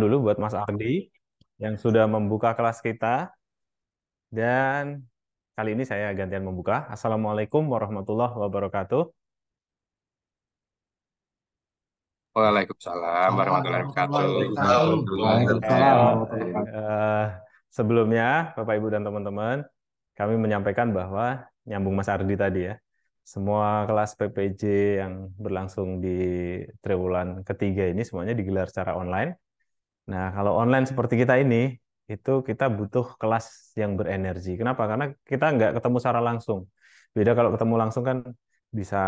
dulu buat Mas Ardi yang sudah membuka kelas kita. Dan kali ini saya gantian membuka. Assalamualaikum warahmatullahi wabarakatuh. Waalaikumsalam warahmatullahi wabarakatuh. Eh, sebelumnya, Bapak Ibu dan teman-teman, kami menyampaikan bahwa nyambung Mas Ardi tadi ya, semua kelas PPJ yang berlangsung di triwulan ketiga ini semuanya digelar secara online Nah, kalau online seperti kita ini, itu kita butuh kelas yang berenergi. Kenapa? Karena kita nggak ketemu secara langsung. Beda kalau ketemu langsung kan bisa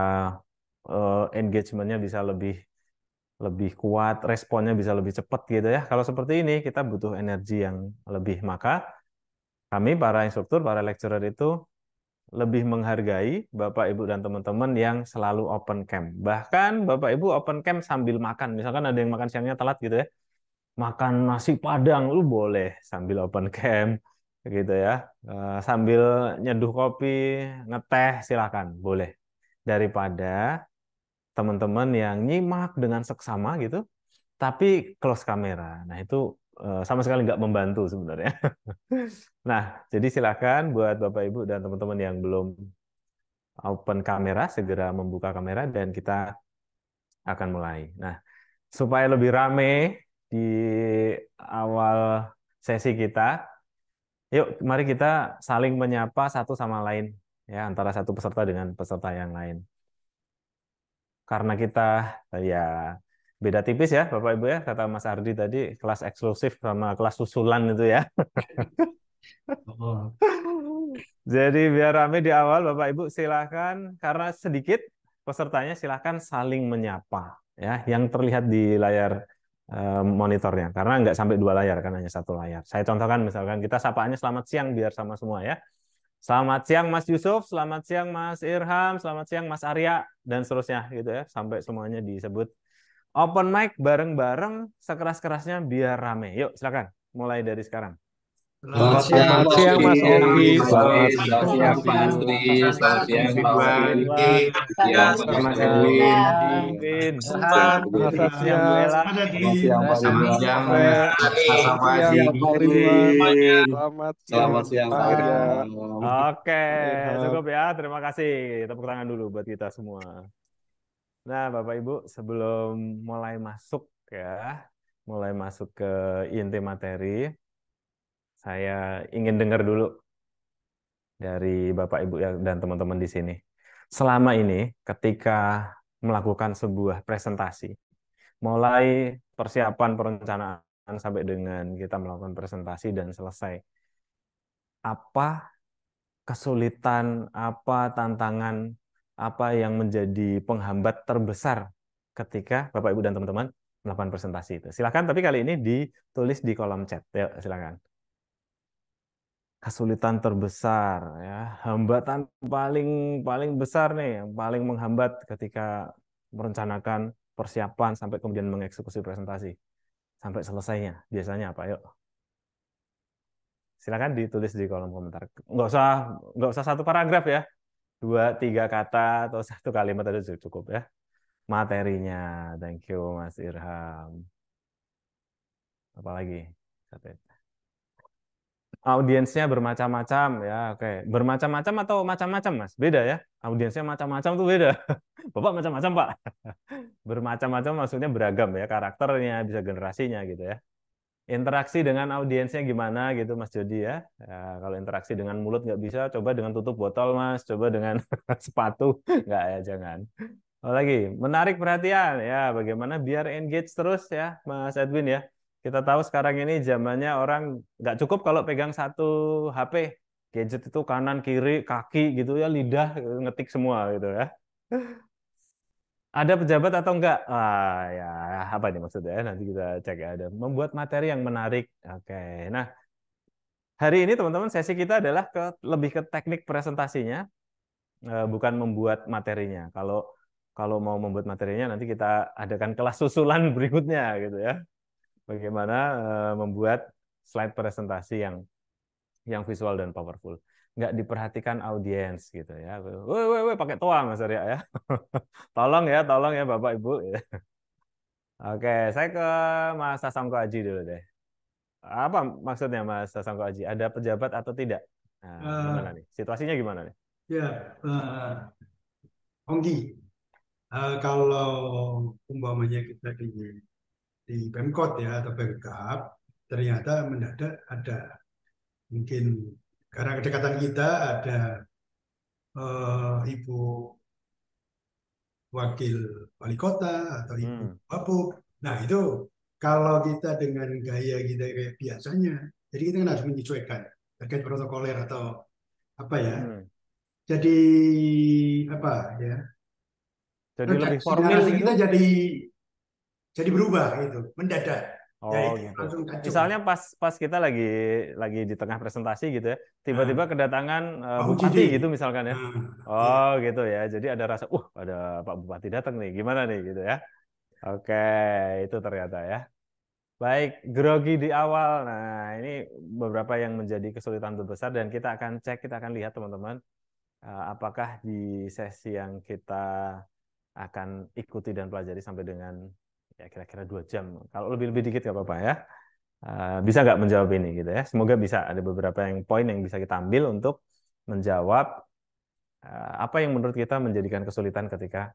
uh, engagementnya bisa lebih lebih kuat, responnya bisa lebih cepat gitu ya. Kalau seperti ini kita butuh energi yang lebih. Maka kami para instruktur, para lecturer itu lebih menghargai Bapak Ibu dan teman-teman yang selalu open camp. Bahkan Bapak Ibu open camp sambil makan. Misalkan ada yang makan siangnya telat gitu ya makan nasi padang lu boleh sambil open camp gitu ya eh, sambil nyeduh kopi ngeteh silakan boleh daripada teman-teman yang nyimak dengan seksama gitu tapi close kamera nah itu eh, sama sekali nggak membantu sebenarnya nah jadi silakan buat bapak ibu dan teman-teman yang belum open kamera segera membuka kamera dan kita akan mulai nah supaya lebih rame di awal sesi kita. Yuk, mari kita saling menyapa satu sama lain ya antara satu peserta dengan peserta yang lain. Karena kita ya beda tipis ya Bapak Ibu ya kata Mas Ardi tadi kelas eksklusif sama kelas susulan itu ya. Jadi biar rame di awal Bapak Ibu silahkan karena sedikit pesertanya silahkan saling menyapa ya yang terlihat di layar Eh, monitornya karena nggak sampai dua layar kan hanya satu layar. Saya contohkan misalkan kita sapaannya selamat siang biar sama semua ya. Selamat siang Mas Yusuf, selamat siang Mas Irham, selamat siang Mas Arya dan seterusnya gitu ya sampai semuanya disebut. Open mic bareng-bareng sekeras-kerasnya biar rame. Yuk silakan mulai dari sekarang. Selamat siang, Mas Ovi. Selamat siang, Pak Astri. Selamat siang, Pak Wandi. Selamat siang, Edwin. Selamat siang, Selamat siang, Pak Selamat siang, Pak Selamat Selamat siang, Pak Oke, cukup ya. Terima kasih. Tepuk tangan dulu buat kita semua. Nah, Bapak Ibu, sebelum mulai masuk ya, mulai masuk ke inti materi, saya ingin dengar dulu dari Bapak Ibu ya, dan teman-teman di sini. Selama ini ketika melakukan sebuah presentasi, mulai persiapan perencanaan sampai dengan kita melakukan presentasi dan selesai. Apa kesulitan, apa tantangan, apa yang menjadi penghambat terbesar ketika Bapak Ibu dan teman-teman melakukan presentasi itu. Silakan tapi kali ini ditulis di kolom chat. Ya, silakan kesulitan terbesar ya hambatan paling paling besar nih yang paling menghambat ketika merencanakan persiapan sampai kemudian mengeksekusi presentasi sampai selesainya biasanya apa yuk silakan ditulis di kolom komentar nggak usah nggak usah satu paragraf ya dua tiga kata atau satu kalimat itu cukup ya materinya thank you mas Irham apalagi satu audiensnya bermacam-macam ya oke okay. bermacam-macam atau macam-macam mas beda ya audiensnya macam-macam tuh beda bapak macam-macam pak bermacam-macam maksudnya beragam ya karakternya bisa generasinya gitu ya interaksi dengan audiensnya gimana gitu mas Jody ya, ya kalau interaksi dengan mulut nggak bisa coba dengan tutup botol mas coba dengan sepatu nggak ya jangan oh, lagi menarik perhatian ya bagaimana biar engage terus ya mas Edwin ya kita tahu sekarang ini zamannya orang nggak cukup kalau pegang satu HP gadget itu kanan kiri kaki gitu ya lidah ngetik semua gitu ya ada pejabat atau enggak ah ya apa nih maksudnya nanti kita cek ya, ada membuat materi yang menarik oke nah hari ini teman-teman sesi kita adalah ke lebih ke teknik presentasinya eh, bukan membuat materinya kalau kalau mau membuat materinya nanti kita adakan kelas susulan berikutnya gitu ya bagaimana eh, membuat slide presentasi yang yang visual dan powerful. Nggak diperhatikan audiens gitu ya. Woi, woi, woi, pakai toa Mas Arya ya. tolong ya, tolong ya Bapak Ibu. Ya. Oke, saya ke Mas Sasongko Aji dulu deh. Apa maksudnya Mas Sasongko Aji? Ada pejabat atau tidak? Nah, eh, gimana nih? Situasinya gimana nih? Ya, uh, eh, Onggi, uh, kalau umpamanya kita di di Pemkot ya atau Pemkap ternyata mendadak ada mungkin karena kedekatan kita ada uh, ibu wakil wali kota atau ibu hmm. Bapuk. Nah itu kalau kita dengan gaya kita kayak biasanya, jadi kita kan harus menyesuaikan terkait protokoler atau apa ya. Hmm. Jadi apa ya? Jadi lebih formal kita jadi jadi berubah gitu, mendadak. Oh, jadi, gitu. langsung kacau. Misalnya pas pas kita lagi lagi di tengah presentasi gitu ya, tiba-tiba ah. kedatangan uh, oh, bupati jadi. gitu misalkan ya. Ah, iya. oh, gitu ya. Jadi ada rasa, "Uh, ada Pak Bupati datang nih. Gimana nih?" gitu ya. Oke, itu ternyata ya. Baik, grogi di awal. Nah, ini beberapa yang menjadi kesulitan terbesar dan kita akan cek, kita akan lihat teman-teman eh, apakah di sesi yang kita akan ikuti dan pelajari sampai dengan ya kira-kira dua jam. Kalau lebih-lebih dikit nggak apa-apa ya. Uh, bisa nggak menjawab ini gitu ya? Semoga bisa ada beberapa yang poin yang bisa kita ambil untuk menjawab uh, apa yang menurut kita menjadikan kesulitan ketika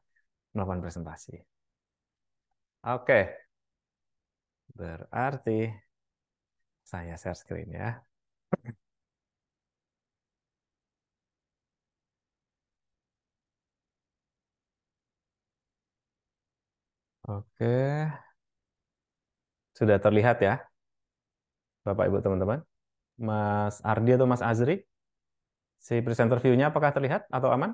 melakukan presentasi. Oke, okay. berarti saya share screen ya. Oke, sudah terlihat ya, Bapak Ibu teman-teman. Mas Ardi atau Mas Azri, si presenter view-nya apakah terlihat atau aman?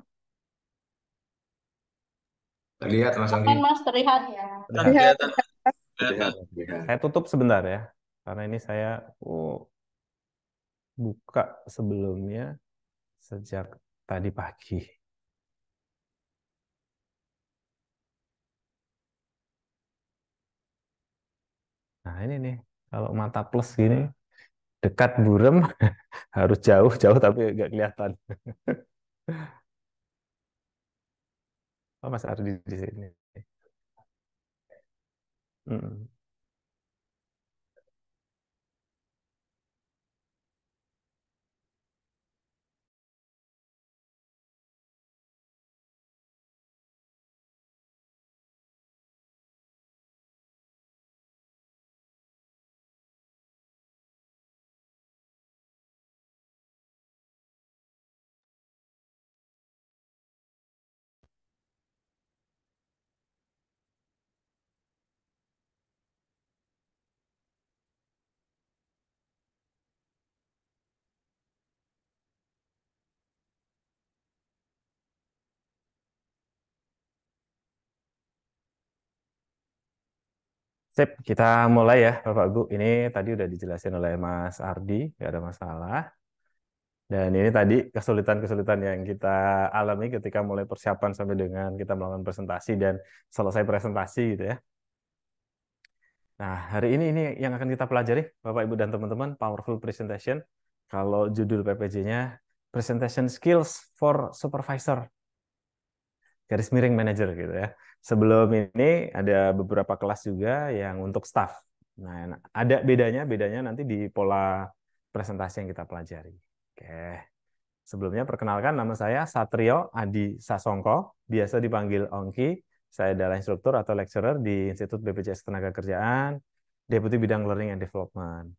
Terlihat Mas Ardi. Aman Mas, terlihat ya. Terlihat. terlihat. terlihat. Saya tutup sebentar ya, karena ini saya oh, buka sebelumnya sejak tadi pagi. Nah, ini nih kalau mata plus gini dekat burem harus jauh-jauh tapi nggak kelihatan. oh, Mas Ardi di sini. Mm. Sip, kita mulai ya Bapak ibu Ini tadi udah dijelasin oleh Mas Ardi, nggak ada masalah. Dan ini tadi kesulitan-kesulitan yang kita alami ketika mulai persiapan sampai dengan kita melakukan presentasi dan selesai presentasi gitu ya. Nah, hari ini ini yang akan kita pelajari, Bapak, Ibu, dan teman-teman, Powerful Presentation. Kalau judul PPJ-nya, Presentation Skills for Supervisor garis miring manager gitu ya. Sebelum ini ada beberapa kelas juga yang untuk staff. Nah, nah, ada bedanya, bedanya nanti di pola presentasi yang kita pelajari. Oke. Sebelumnya perkenalkan nama saya Satrio Adi Sasongko, biasa dipanggil Ongki. Saya adalah instruktur atau lecturer di Institut BPJS Tenaga Kerjaan Deputi Bidang Learning and Development.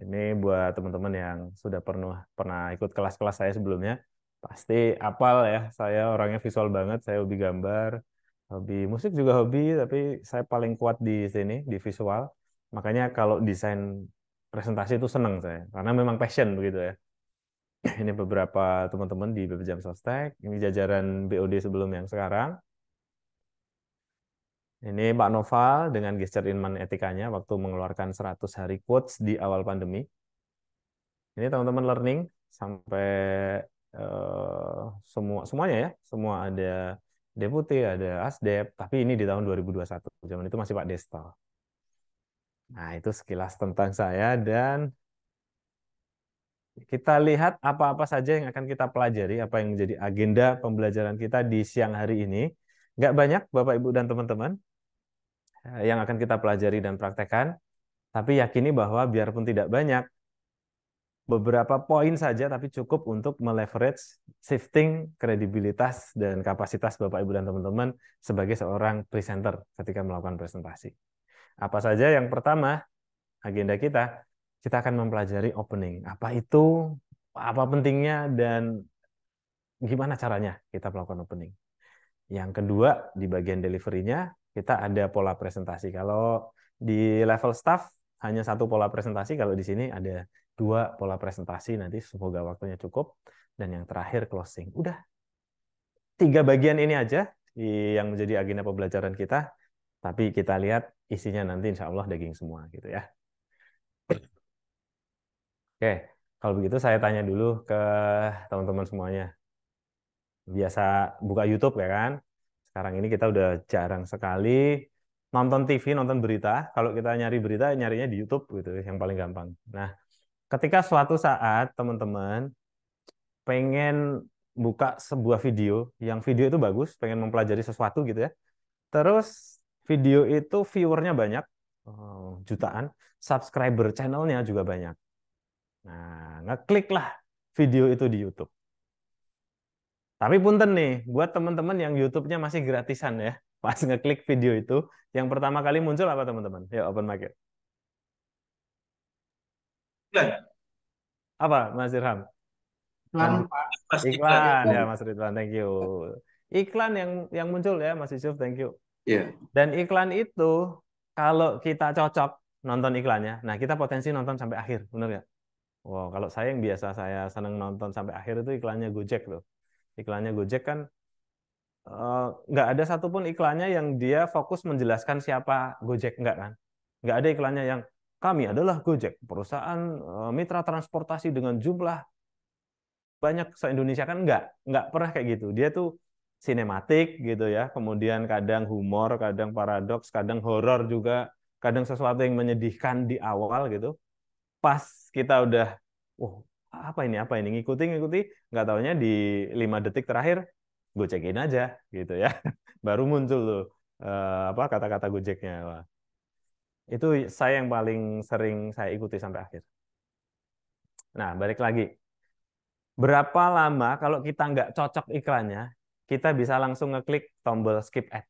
Ini buat teman-teman yang sudah pernah pernah ikut kelas-kelas saya sebelumnya, pasti apal ya saya orangnya visual banget saya hobi gambar hobi musik juga hobi tapi saya paling kuat di sini di visual makanya kalau desain presentasi itu seneng saya karena memang passion begitu ya ini beberapa teman-teman di BP Jam Sostek ini jajaran BOD sebelum yang sekarang ini Pak Noval dengan gesture inman etikanya waktu mengeluarkan 100 hari quotes di awal pandemi ini teman-teman learning sampai Eh, semua semuanya ya, semua ada deputi, ada ASDEP, tapi ini di tahun 2021. Zaman itu masih Pak Desto Nah, itu sekilas tentang saya dan kita lihat apa-apa saja yang akan kita pelajari, apa yang menjadi agenda pembelajaran kita di siang hari ini. Nggak banyak, Bapak, Ibu, dan teman-teman, eh, yang akan kita pelajari dan praktekkan. Tapi yakini bahwa biarpun tidak banyak, beberapa poin saja tapi cukup untuk meleverage shifting kredibilitas dan kapasitas Bapak Ibu dan teman-teman sebagai seorang presenter ketika melakukan presentasi. Apa saja? Yang pertama, agenda kita, kita akan mempelajari opening. Apa itu? Apa pentingnya dan gimana caranya kita melakukan opening? Yang kedua, di bagian delivery-nya kita ada pola presentasi. Kalau di level staff hanya satu pola presentasi, kalau di sini ada dua pola presentasi nanti semoga waktunya cukup dan yang terakhir closing. Udah tiga bagian ini aja yang menjadi agenda pembelajaran kita. Tapi kita lihat isinya nanti insya Allah daging semua gitu ya. Oke, kalau begitu saya tanya dulu ke teman-teman semuanya. Biasa buka YouTube ya kan? Sekarang ini kita udah jarang sekali nonton TV, nonton berita. Kalau kita nyari berita, nyarinya di YouTube gitu, yang paling gampang. Nah, ketika suatu saat teman-teman pengen buka sebuah video yang video itu bagus, pengen mempelajari sesuatu gitu ya. Terus video itu viewernya banyak, oh, jutaan, subscriber channelnya juga banyak. Nah, ngekliklah video itu di YouTube. Tapi punten nih, buat teman-teman yang YouTube-nya masih gratisan ya, pas ngeklik video itu, yang pertama kali muncul apa teman-teman? Ya open market. Apa, Mas Irham? Iklan, iklan, ya Mas Ridwan, thank you. Iklan yang yang muncul ya Mas Yusuf, thank you. Yeah. Dan iklan itu kalau kita cocok nonton iklannya, nah kita potensi nonton sampai akhir, benar ya? Wow, kalau saya yang biasa saya seneng nonton sampai akhir itu iklannya Gojek loh Iklannya Gojek kan eh, nggak uh, ada satupun iklannya yang dia fokus menjelaskan siapa Gojek enggak kan? Nggak ada iklannya yang kami adalah Gojek, perusahaan eh, mitra transportasi dengan jumlah banyak se-Indonesia kan enggak, enggak pernah kayak gitu. Dia tuh sinematik gitu ya, kemudian kadang humor, kadang paradoks, kadang horor juga, kadang sesuatu yang menyedihkan di awal gitu. Pas kita udah, uh apa ini, apa ini, ngikuti, ngikuti, nggak taunya di lima detik terakhir, gue cekin aja gitu ya. Baru muncul tuh eh, apa kata-kata Gojeknya. Wah, itu saya yang paling sering saya ikuti sampai akhir. Nah, balik lagi. Berapa lama kalau kita nggak cocok iklannya, kita bisa langsung ngeklik tombol skip ad.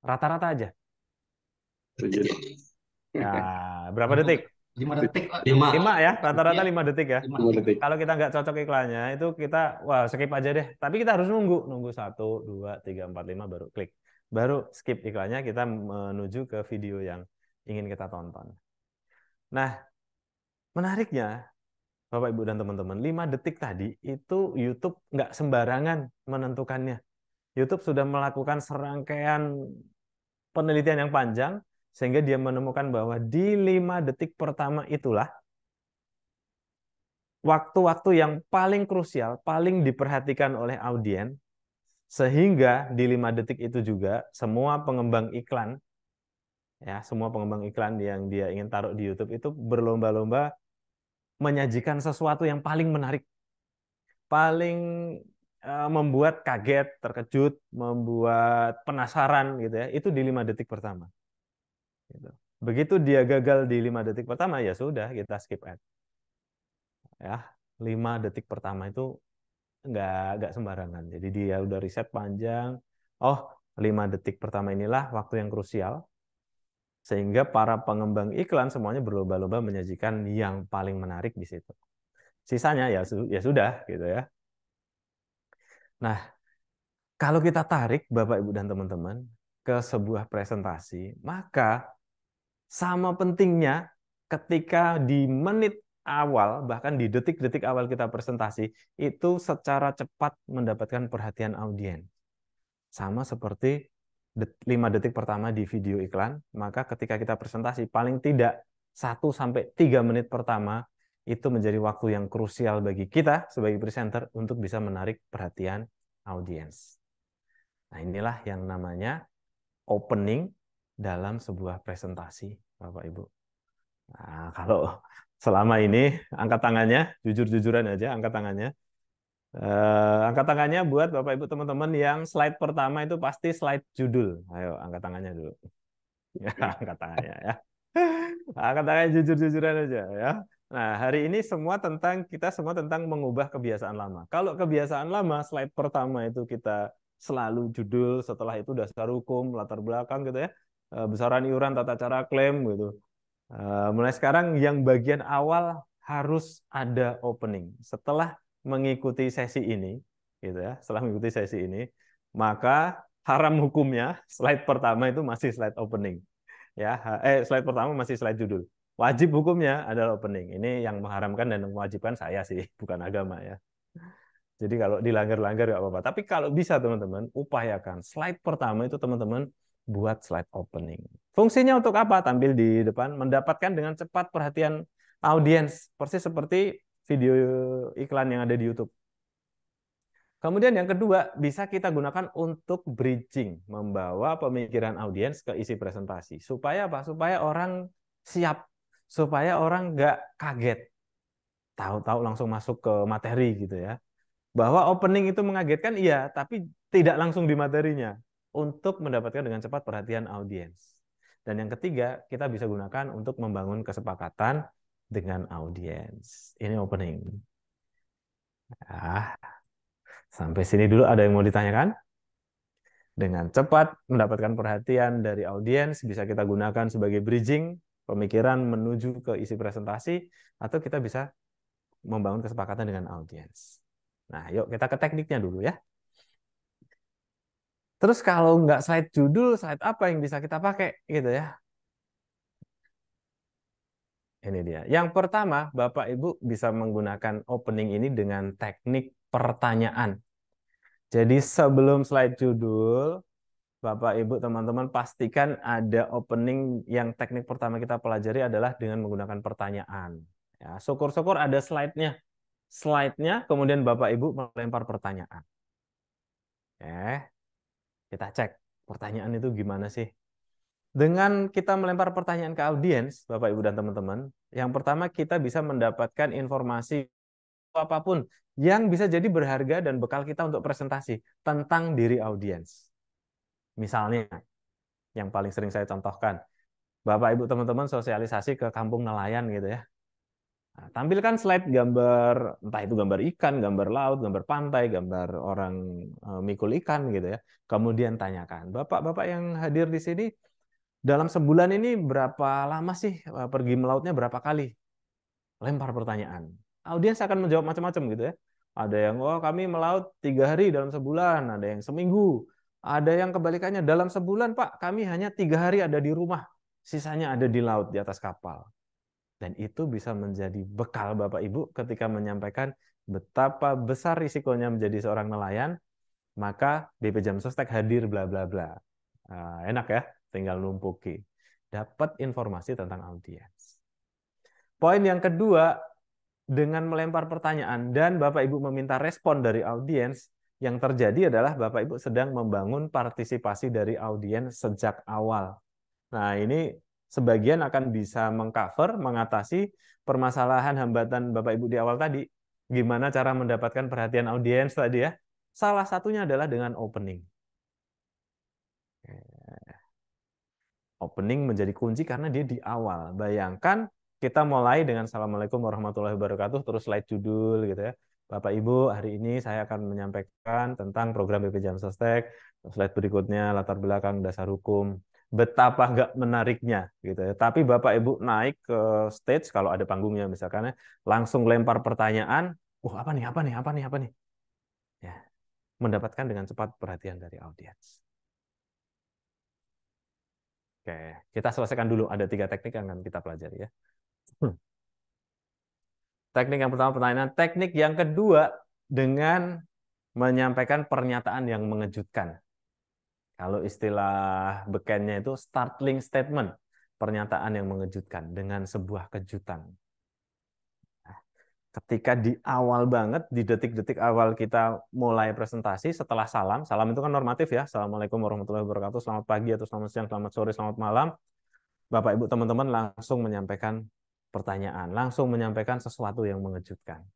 Rata-rata aja. 7 detik. Nah, berapa detik? 5 detik. 5. 5 ya, rata-rata 5 iya. detik ya. 5 detik. Kalau kita nggak cocok iklannya, itu kita wah skip aja deh. Tapi kita harus nunggu, nunggu 1 2 3 4 5 baru klik. Baru skip iklannya kita menuju ke video yang ingin kita tonton. Nah, menariknya, Bapak, Ibu, dan teman-teman, 5 detik tadi itu YouTube nggak sembarangan menentukannya. YouTube sudah melakukan serangkaian penelitian yang panjang, sehingga dia menemukan bahwa di 5 detik pertama itulah waktu-waktu yang paling krusial, paling diperhatikan oleh audiens, sehingga di 5 detik itu juga semua pengembang iklan ya semua pengembang iklan yang dia ingin taruh di YouTube itu berlomba-lomba menyajikan sesuatu yang paling menarik, paling eh, membuat kaget, terkejut, membuat penasaran gitu ya. Itu di lima detik pertama. Gitu. Begitu dia gagal di lima detik pertama ya sudah kita skip ad. Ya lima detik pertama itu nggak nggak sembarangan. Jadi dia udah riset panjang. Oh lima detik pertama inilah waktu yang krusial sehingga para pengembang iklan semuanya berlomba-lomba menyajikan yang paling menarik di situ. Sisanya ya ya sudah gitu ya. Nah, kalau kita tarik Bapak Ibu dan teman-teman ke sebuah presentasi, maka sama pentingnya ketika di menit awal, bahkan di detik-detik awal kita presentasi, itu secara cepat mendapatkan perhatian audiens. Sama seperti 5 detik pertama di video iklan, maka ketika kita presentasi paling tidak 1 sampai 3 menit pertama itu menjadi waktu yang krusial bagi kita sebagai presenter untuk bisa menarik perhatian audiens. Nah, inilah yang namanya opening dalam sebuah presentasi, Bapak Ibu. Nah, kalau selama ini angkat tangannya, jujur-jujuran aja angkat tangannya Uh, angkat tangannya buat Bapak Ibu teman-teman yang slide pertama itu pasti slide judul. Ayo angkat tangannya dulu. Ya, angkat tangannya ya. Angkat tangannya jujur-jujuran aja ya. Nah, hari ini semua tentang kita semua tentang mengubah kebiasaan lama. Kalau kebiasaan lama slide pertama itu kita selalu judul, setelah itu dasar hukum, latar belakang gitu ya. Eh, besaran iuran, tata cara klaim gitu. Eh, mulai sekarang yang bagian awal harus ada opening. Setelah mengikuti sesi ini, gitu ya, setelah mengikuti sesi ini, maka haram hukumnya slide pertama itu masih slide opening. Ya, eh slide pertama masih slide judul. Wajib hukumnya adalah opening. Ini yang mengharamkan dan mewajibkan saya sih, bukan agama ya. Jadi kalau dilanggar-langgar nggak apa-apa. Tapi kalau bisa teman-teman, upayakan slide pertama itu teman-teman buat slide opening. Fungsinya untuk apa? Tampil di depan, mendapatkan dengan cepat perhatian audiens. Persis seperti video iklan yang ada di YouTube. Kemudian yang kedua, bisa kita gunakan untuk bridging, membawa pemikiran audiens ke isi presentasi. Supaya apa? Supaya orang siap, supaya orang nggak kaget. Tahu-tahu langsung masuk ke materi gitu ya. Bahwa opening itu mengagetkan, iya, tapi tidak langsung di materinya. Untuk mendapatkan dengan cepat perhatian audiens. Dan yang ketiga, kita bisa gunakan untuk membangun kesepakatan dengan audiens. Ini opening. Ah, sampai sini dulu ada yang mau ditanyakan? Dengan cepat mendapatkan perhatian dari audiens bisa kita gunakan sebagai bridging pemikiran menuju ke isi presentasi atau kita bisa membangun kesepakatan dengan audiens. Nah, yuk kita ke tekniknya dulu ya. Terus kalau nggak slide judul, slide apa yang bisa kita pakai gitu ya? Ini dia. Yang pertama, Bapak Ibu bisa menggunakan opening ini dengan teknik pertanyaan. Jadi sebelum slide judul, Bapak Ibu teman-teman pastikan ada opening yang teknik pertama kita pelajari adalah dengan menggunakan pertanyaan. Ya, syukur-syukur ada slide-nya. Slide-nya kemudian Bapak Ibu melempar pertanyaan. Eh, kita cek pertanyaan itu gimana sih? Dengan kita melempar pertanyaan ke audiens, Bapak Ibu dan teman-teman, yang pertama kita bisa mendapatkan informasi apapun yang bisa jadi berharga dan bekal kita untuk presentasi tentang diri audiens. Misalnya, yang paling sering saya contohkan, Bapak Ibu teman-teman sosialisasi ke kampung nelayan gitu ya. Nah, tampilkan slide gambar entah itu gambar ikan, gambar laut, gambar pantai, gambar orang eh, mikul ikan gitu ya. Kemudian tanyakan, Bapak-bapak yang hadir di sini dalam sebulan ini berapa lama sih pergi melautnya berapa kali? Lempar pertanyaan. Audiens akan menjawab macam-macam gitu ya. Ada yang, oh kami melaut tiga hari dalam sebulan, ada yang seminggu, ada yang kebalikannya, dalam sebulan Pak kami hanya tiga hari ada di rumah, sisanya ada di laut di atas kapal. Dan itu bisa menjadi bekal Bapak Ibu ketika menyampaikan betapa besar risikonya menjadi seorang nelayan, maka BP Jam Sostek hadir bla bla bla. enak ya tinggal numpuki. Dapat informasi tentang audiens. Poin yang kedua, dengan melempar pertanyaan dan Bapak Ibu meminta respon dari audiens, yang terjadi adalah Bapak Ibu sedang membangun partisipasi dari audiens sejak awal. Nah, ini sebagian akan bisa mengcover, mengatasi permasalahan hambatan Bapak Ibu di awal tadi. Gimana cara mendapatkan perhatian audiens tadi ya? Salah satunya adalah dengan opening. opening menjadi kunci karena dia di awal. Bayangkan kita mulai dengan Assalamualaikum warahmatullahi wabarakatuh, terus slide judul gitu ya. Bapak Ibu, hari ini saya akan menyampaikan tentang program BP Jam Sostek. Slide berikutnya latar belakang dasar hukum. Betapa nggak menariknya gitu ya. Tapi Bapak Ibu naik ke stage kalau ada panggungnya misalkan ya, langsung lempar pertanyaan, "Wah, apa nih? Apa nih? Apa nih? Apa nih?" Ya. Mendapatkan dengan cepat perhatian dari audiens. Oke, kita selesaikan dulu. Ada tiga teknik yang akan kita pelajari ya. Hmm. Teknik yang pertama pertanyaan. Teknik yang kedua dengan menyampaikan pernyataan yang mengejutkan. Kalau istilah bekennya itu startling statement, pernyataan yang mengejutkan dengan sebuah kejutan ketika di awal banget, di detik-detik awal kita mulai presentasi setelah salam, salam itu kan normatif ya, Assalamualaikum warahmatullahi wabarakatuh, selamat pagi atau selamat siang, selamat sore, selamat malam, Bapak Ibu teman-teman langsung menyampaikan pertanyaan, langsung menyampaikan sesuatu yang mengejutkan.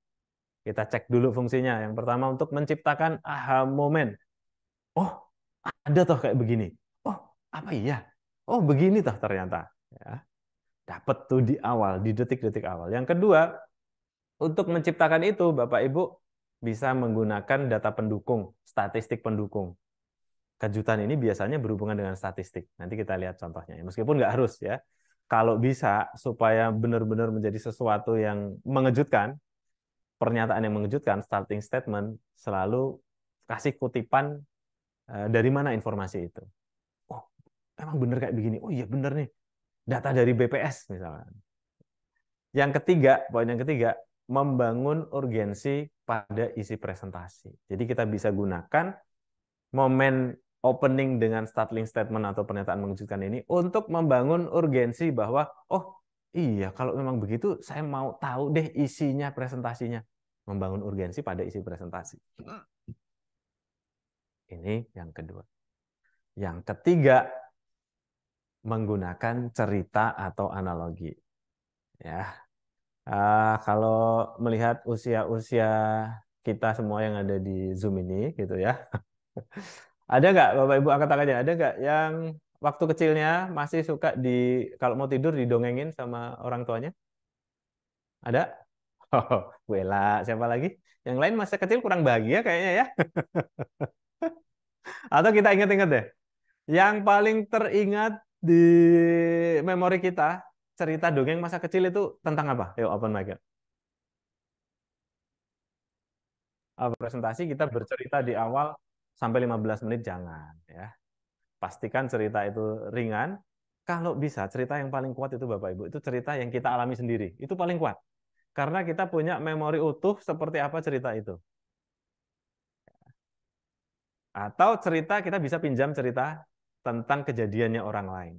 Kita cek dulu fungsinya. Yang pertama untuk menciptakan aha moment. Oh, ada toh kayak begini. Oh, apa iya? Oh, begini toh ternyata. Ya. Dapat tuh di awal, di detik-detik awal. Yang kedua, untuk menciptakan itu, Bapak Ibu bisa menggunakan data pendukung, statistik pendukung. Kejutan ini biasanya berhubungan dengan statistik. Nanti kita lihat contohnya. Ya. Meskipun nggak harus ya. Kalau bisa, supaya benar-benar menjadi sesuatu yang mengejutkan, pernyataan yang mengejutkan, starting statement, selalu kasih kutipan eh, dari mana informasi itu. Oh, emang benar kayak begini? Oh iya benar nih. Data dari BPS misalnya. Yang ketiga, poin yang ketiga, membangun urgensi pada isi presentasi. Jadi kita bisa gunakan momen opening dengan startling statement atau pernyataan mengejutkan ini untuk membangun urgensi bahwa oh iya kalau memang begitu saya mau tahu deh isinya presentasinya. Membangun urgensi pada isi presentasi. Ini yang kedua. Yang ketiga menggunakan cerita atau analogi. Ya, uh, kalau melihat usia-usia kita semua yang ada di Zoom ini gitu ya. ada nggak Bapak Ibu angkat tangannya? Ada nggak yang waktu kecilnya masih suka di kalau mau tidur didongengin sama orang tuanya? Ada? Oh, Bu Ela, siapa lagi? Yang lain masa kecil kurang bahagia kayaknya ya. Atau kita ingat-ingat deh. Yang paling teringat di memori kita cerita dongeng masa kecil itu tentang apa? Yuk, open mic. Ya. Eh, presentasi kita bercerita di awal sampai 15 menit jangan ya. Pastikan cerita itu ringan. Kalau bisa cerita yang paling kuat itu Bapak Ibu, itu cerita yang kita alami sendiri. Itu paling kuat. Karena kita punya memori utuh seperti apa cerita itu. Atau cerita kita bisa pinjam cerita tentang kejadiannya orang lain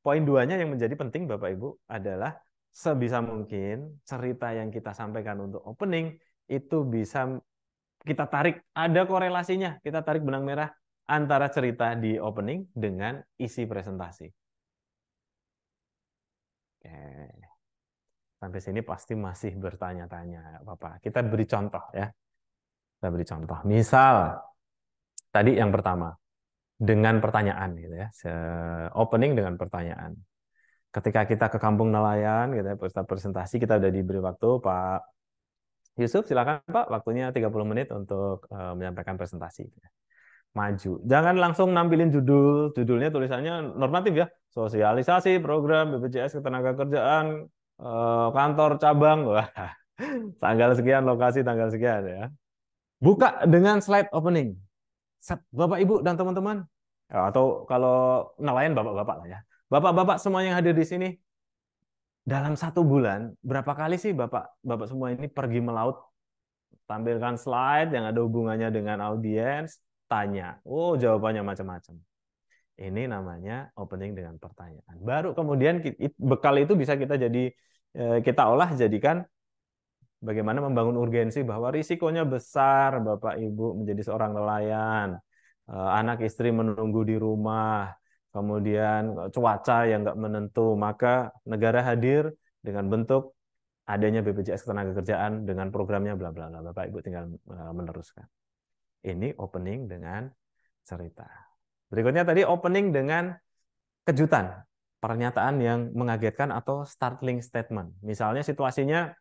poin duanya yang menjadi penting Bapak Ibu adalah sebisa mungkin cerita yang kita sampaikan untuk opening itu bisa kita tarik ada korelasinya, kita tarik benang merah antara cerita di opening dengan isi presentasi. Oke. Sampai sini pasti masih bertanya-tanya, Bapak. Kita beri contoh ya. Kita beri contoh. Misal tadi yang pertama, dengan pertanyaan gitu ya. Se opening dengan pertanyaan. Ketika kita ke kampung nelayan gitu ya, presentasi kita sudah diberi waktu Pak Yusuf silakan Pak waktunya 30 menit untuk uh, menyampaikan presentasi gitu ya. Maju. Jangan langsung nampilin judul, judulnya tulisannya normatif ya. Sosialisasi program BPJS ketenagakerjaan uh, eh, kantor cabang. Wah. tanggal sekian lokasi tanggal sekian ya. Buka dengan slide opening Bapak Ibu dan teman-teman ya, atau kalau nelayan bapak-bapak lah ya. Bapak-bapak semua yang hadir di sini dalam satu bulan berapa kali sih bapak bapak semua ini pergi melaut tampilkan slide yang ada hubungannya dengan audiens tanya oh jawabannya macam-macam ini namanya opening dengan pertanyaan baru kemudian bekal itu bisa kita jadi eh, kita olah jadikan Bagaimana membangun urgensi bahwa risikonya besar Bapak Ibu menjadi seorang nelayan, eh, anak istri menunggu di rumah, kemudian eh, cuaca yang nggak menentu, maka negara hadir dengan bentuk adanya BPJS Ketenagakerjaan dengan programnya bla bla bla. Bapak Ibu tinggal eh, meneruskan. Ini opening dengan cerita. Berikutnya tadi opening dengan kejutan, pernyataan yang mengagetkan atau startling statement. Misalnya situasinya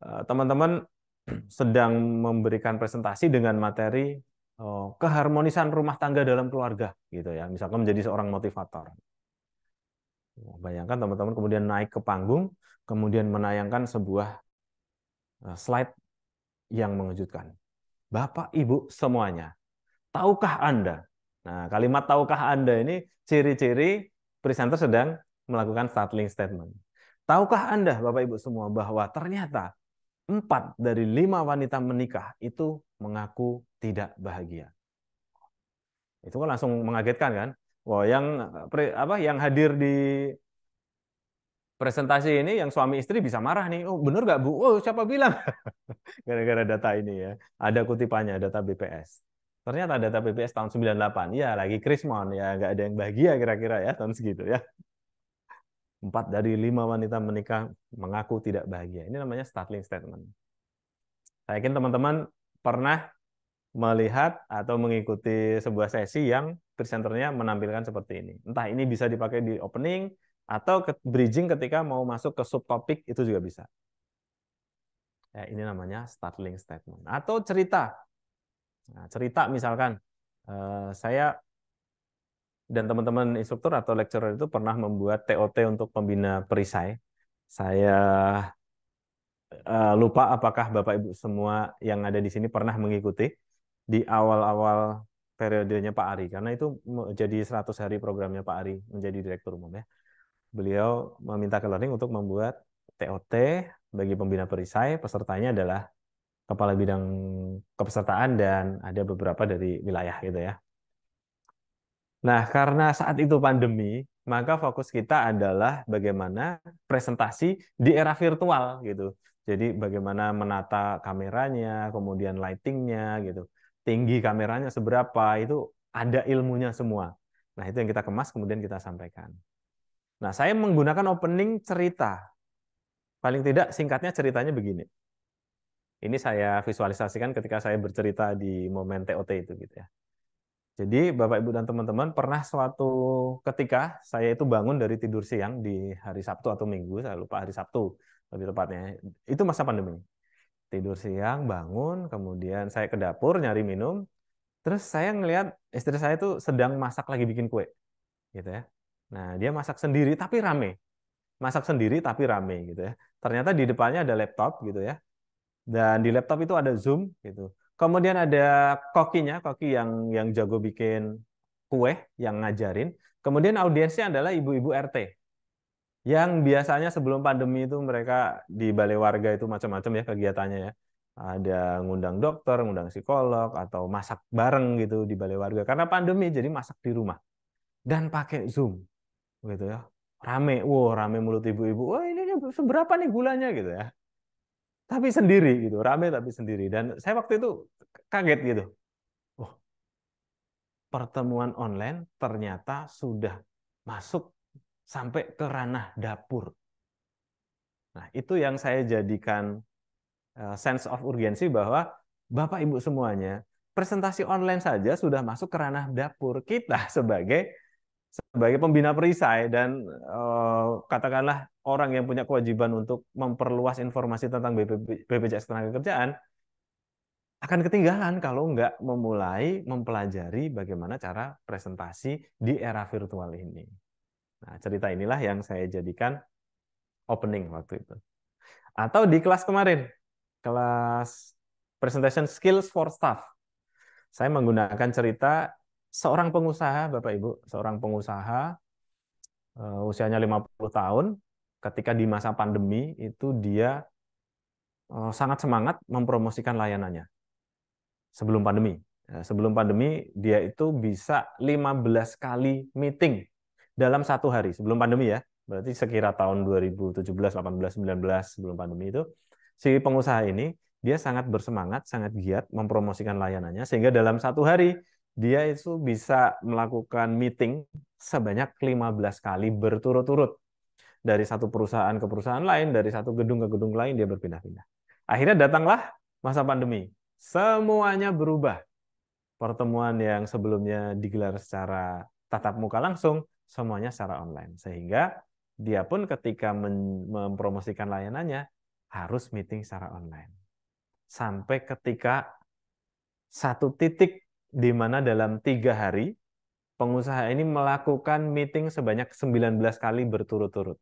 Eh, teman-teman sedang memberikan presentasi dengan materi eh, keharmonisan rumah tangga dalam keluarga gitu ya misalkan menjadi seorang motivator bayangkan teman-teman kemudian naik ke panggung kemudian menayangkan sebuah eh, slide yang mengejutkan bapak ibu semuanya tahukah anda nah kalimat tahukah anda ini ciri-ciri presenter sedang melakukan startling statement tahukah anda bapak ibu semua bahwa ternyata empat dari lima wanita menikah itu mengaku tidak bahagia. Itu kan langsung mengagetkan kan? Wah, yang eh, apa yang hadir di presentasi ini yang suami istri bisa marah nih. Oh, benar nggak Bu? Oh, siapa bilang? Gara-gara data ini ya. Ada kutipannya, data BPS. Ternyata data BPS tahun 98. Ya, lagi krismon. Ya, nggak ada yang bahagia kira-kira ya tahun segitu ya. Empat dari lima wanita menikah mengaku tidak bahagia. Ini namanya startling statement. Saya yakin teman-teman pernah melihat atau mengikuti sebuah sesi yang presenternya menampilkan seperti ini. Entah ini bisa dipakai di opening atau ke bridging ketika mau masuk ke subtopik itu juga bisa. Ya, ini namanya startling statement atau cerita. Nah, cerita misalkan eh, saya dan teman-teman instruktur atau lecturer itu pernah membuat TOT untuk pembina perisai. Saya uh, lupa apakah Bapak Ibu semua yang ada di sini pernah mengikuti di awal-awal periodenya Pak Ari karena itu menjadi 100 hari programnya Pak Ari menjadi direktur umum ya. Beliau meminta ke learning untuk membuat TOT bagi pembina perisai pesertanya adalah kepala bidang kepesertaan dan ada beberapa dari wilayah gitu ya. Nah, karena saat itu pandemi, maka fokus kita adalah bagaimana presentasi di era virtual gitu. Jadi bagaimana menata kameranya, kemudian lightingnya gitu. Tinggi kameranya seberapa, itu ada ilmunya semua. Nah, itu yang kita kemas kemudian kita sampaikan. Nah, saya menggunakan opening cerita. Paling tidak singkatnya ceritanya begini. Ini saya visualisasikan ketika saya bercerita di momen TOT itu gitu ya. Jadi Bapak Ibu dan teman-teman pernah suatu ketika saya itu bangun dari tidur siang di hari Sabtu atau Minggu, saya lupa hari Sabtu lebih tepatnya. Itu masa pandemi. Tidur siang, bangun, kemudian saya ke dapur nyari minum. Terus saya ngelihat istri saya itu sedang masak lagi bikin kue. Gitu ya. Nah, dia masak sendiri tapi rame. Masak sendiri tapi rame gitu ya. Ternyata di depannya ada laptop gitu ya. Dan di laptop itu ada Zoom gitu Kemudian ada kokinya, koki yang yang jago bikin kue, yang ngajarin. Kemudian audiensnya adalah ibu-ibu RT. Yang biasanya sebelum pandemi itu mereka di balai warga itu macam-macam ya kegiatannya ya. Ada ngundang dokter, ngundang psikolog, atau masak bareng gitu di balai warga. Karena pandemi jadi masak di rumah. Dan pakai Zoom. gitu ya Rame, wow rame mulut ibu-ibu. Wah ini seberapa nih gulanya gitu ya tapi sendiri gitu, rame tapi sendiri. Dan saya waktu itu kaget gitu. Oh, pertemuan online ternyata sudah masuk sampai ke ranah dapur. Nah, itu yang saya jadikan eh, sense of urgency bahwa Bapak Ibu semuanya, presentasi online saja sudah masuk ke ranah dapur kita sebagai sebagai pembina perisai dan eh, katakanlah orang yang punya kewajiban untuk memperluas informasi tentang bpjs BPJS Ketenagakerjaan akan ketinggalan kalau nggak memulai mempelajari bagaimana cara presentasi di era virtual ini. Nah, cerita inilah yang saya jadikan opening waktu itu. Atau di kelas kemarin, kelas presentation skills for staff. Saya menggunakan cerita seorang pengusaha, Bapak Ibu, seorang pengusaha eh, usianya 50 tahun, ketika di masa pandemi itu dia eh, sangat semangat mempromosikan layanannya sebelum pandemi. Ya, sebelum pandemi dia itu bisa 15 kali meeting dalam satu hari sebelum pandemi ya. Berarti sekira tahun 2017, 18, 19 sebelum pandemi itu si pengusaha ini dia sangat bersemangat, sangat giat mempromosikan layanannya sehingga dalam satu hari dia itu bisa melakukan meeting sebanyak 15 kali berturut-turut dari satu perusahaan ke perusahaan lain, dari satu gedung ke gedung lain dia berpindah-pindah. Akhirnya datanglah masa pandemi. Semuanya berubah. Pertemuan yang sebelumnya digelar secara tatap muka langsung, semuanya secara online. Sehingga dia pun ketika mempromosikan layanannya harus meeting secara online. Sampai ketika satu titik di mana dalam tiga hari pengusaha ini melakukan meeting sebanyak 19 kali berturut-turut.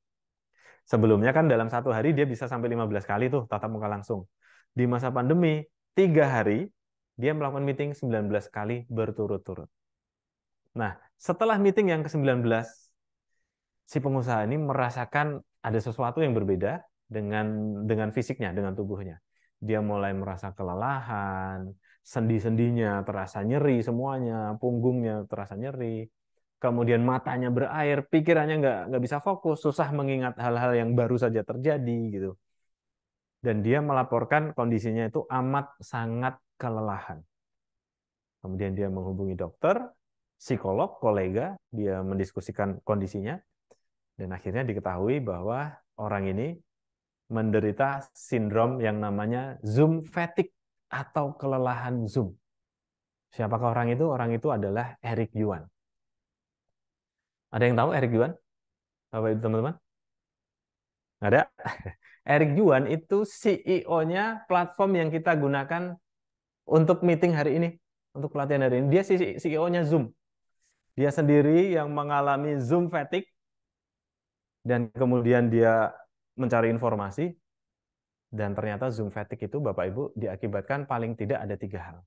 Sebelumnya kan dalam satu hari dia bisa sampai 15 kali tuh tatap muka langsung. Di masa pandemi, tiga hari dia melakukan meeting 19 kali berturut-turut. Nah, setelah meeting yang ke-19, si pengusaha ini merasakan ada sesuatu yang berbeda dengan dengan fisiknya, dengan tubuhnya. Dia mulai merasa kelelahan, sendi-sendinya terasa nyeri semuanya, punggungnya terasa nyeri, kemudian matanya berair, pikirannya nggak nggak bisa fokus, susah mengingat hal-hal yang baru saja terjadi gitu. Dan dia melaporkan kondisinya itu amat sangat kelelahan. Kemudian dia menghubungi dokter, psikolog, kolega, dia mendiskusikan kondisinya, dan akhirnya diketahui bahwa orang ini menderita sindrom yang namanya Zoom fatigue atau kelelahan Zoom. Siapakah orang itu? Orang itu adalah Eric Yuan. Ada yang tahu Eric Yuan? Bapak Ibu teman-teman? ada? Eric Yuan itu CEO-nya platform yang kita gunakan untuk meeting hari ini, untuk pelatihan hari ini. Dia CEO-nya e Zoom. Dia sendiri yang mengalami Zoom fatigue dan kemudian dia mencari informasi dan ternyata Zoom fatigue itu Bapak Ibu diakibatkan paling tidak ada tiga hal.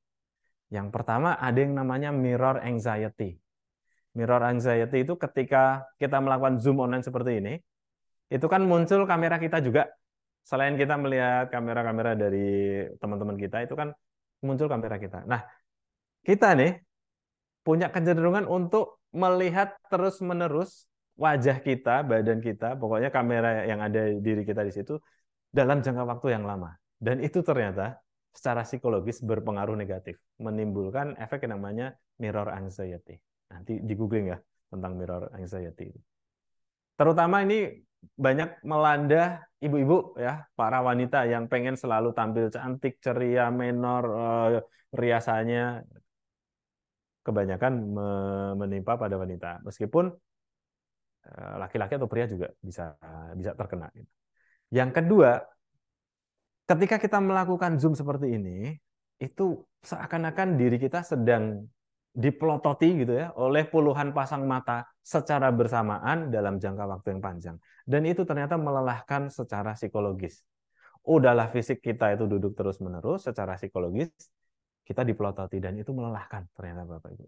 Yang pertama ada yang namanya mirror anxiety. Mirror anxiety itu ketika kita melakukan zoom online seperti ini, itu kan muncul kamera kita juga. Selain kita melihat kamera-kamera dari teman-teman kita, itu kan muncul kamera kita. Nah, kita nih punya kecenderungan untuk melihat terus-menerus wajah kita, badan kita, pokoknya kamera yang ada di diri kita di situ dalam jangka waktu yang lama. Dan itu ternyata secara psikologis berpengaruh negatif, menimbulkan efek yang namanya mirror anxiety nanti di googling ya tentang mirror anxiety. Terutama ini banyak melanda ibu-ibu ya, para wanita yang pengen selalu tampil cantik, ceria, menor eh, riasannya kebanyakan menimpa pada wanita. Meskipun eh, laki-laki eh, atau pria juga bisa bisa terkena. Gitu. Yang kedua, ketika kita melakukan zoom seperti ini, itu seakan-akan diri kita sedang dipelototi gitu ya oleh puluhan pasang mata secara bersamaan dalam jangka waktu yang panjang. Dan itu ternyata melelahkan secara psikologis. Udahlah fisik kita itu duduk terus-menerus secara psikologis kita dipelototi dan itu melelahkan ternyata Bapak Ibu.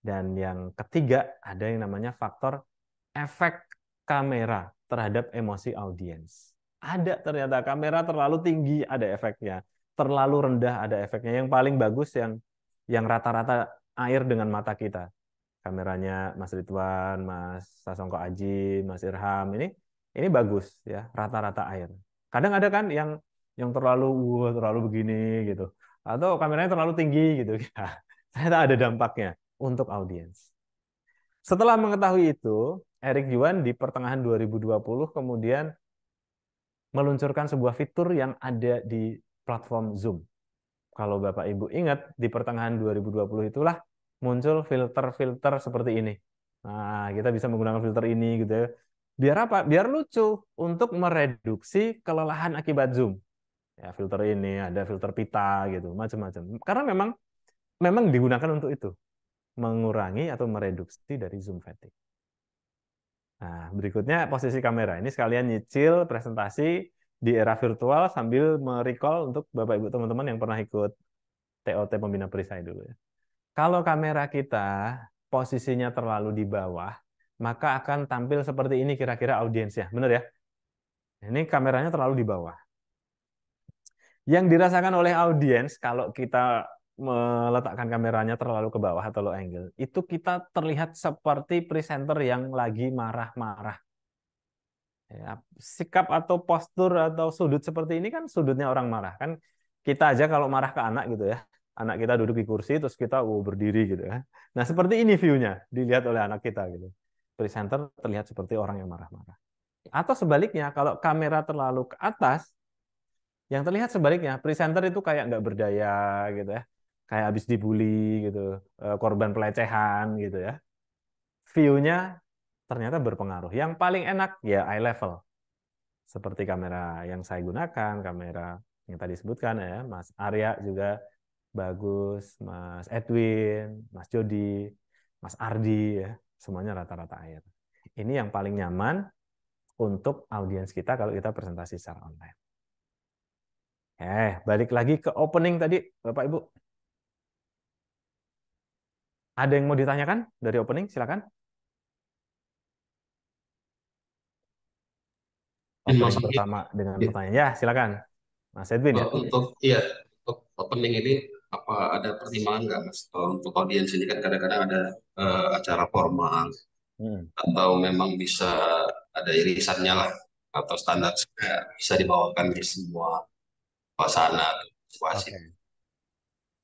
Dan yang ketiga ada yang namanya faktor efek kamera terhadap emosi audiens. Ada ternyata kamera terlalu tinggi ada efeknya, terlalu rendah ada efeknya. Yang paling bagus yang yang rata-rata air dengan mata kita. Kameranya Mas Ridwan, Mas Sasongko Aji, Mas Irham ini ini bagus ya, rata-rata air. Kadang ada kan yang yang terlalu uh, terlalu begini gitu atau kameranya terlalu tinggi gitu ya. Ternyata ada dampaknya untuk audiens. Setelah mengetahui itu, Eric Yuan di pertengahan 2020 kemudian meluncurkan sebuah fitur yang ada di platform Zoom kalau Bapak Ibu ingat di pertengahan 2020 itulah muncul filter-filter seperti ini. Nah, kita bisa menggunakan filter ini gitu ya. Biar apa? Biar lucu untuk mereduksi kelelahan akibat Zoom. Ya, filter ini ada filter pita gitu, macam-macam. Karena memang memang digunakan untuk itu. Mengurangi atau mereduksi dari Zoom fatigue. Nah, berikutnya posisi kamera. Ini sekalian nyicil presentasi di era virtual sambil merecall untuk Bapak Ibu teman-teman yang pernah ikut TOT Pembina Perisai dulu ya. Kalau kamera kita posisinya terlalu di bawah, maka akan tampil seperti ini kira-kira audiensnya. Benar ya? Ini kameranya terlalu di bawah. Yang dirasakan oleh audiens kalau kita meletakkan kameranya terlalu ke bawah atau low angle, itu kita terlihat seperti presenter yang lagi marah-marah. Ya, sikap atau postur atau sudut seperti ini kan sudutnya orang marah kan kita aja kalau marah ke anak gitu ya anak kita duduk di kursi terus kita oh, berdiri gitu ya nah seperti ini viewnya dilihat oleh anak kita gitu presenter terlihat seperti orang yang marah-marah atau sebaliknya kalau kamera terlalu ke atas yang terlihat sebaliknya presenter itu kayak nggak berdaya gitu ya kayak habis dibully gitu eh, korban pelecehan gitu ya viewnya ternyata berpengaruh. Yang paling enak ya eye level. Seperti kamera yang saya gunakan, kamera yang tadi sebutkan ya, Mas Arya juga bagus, Mas Edwin, Mas Jody, Mas Ardi ya, semuanya rata-rata air. Ini yang paling nyaman untuk audiens kita kalau kita presentasi secara online. Eh, balik lagi ke opening tadi, Bapak Ibu. Ada yang mau ditanyakan dari opening? Silakan. oplos pertama ya, dengan ya. pertanyaan. Ya, silakan. Mas Edwin ya. Oh, untuk iya, untuk opening ini apa ada pertimbangan nggak Mas untuk audiens ini kan kadang-kadang ada uh, acara formal hmm. atau memang bisa ada irisannya lah atau standar bisa dibawakan di semua suasana situasi. Okay.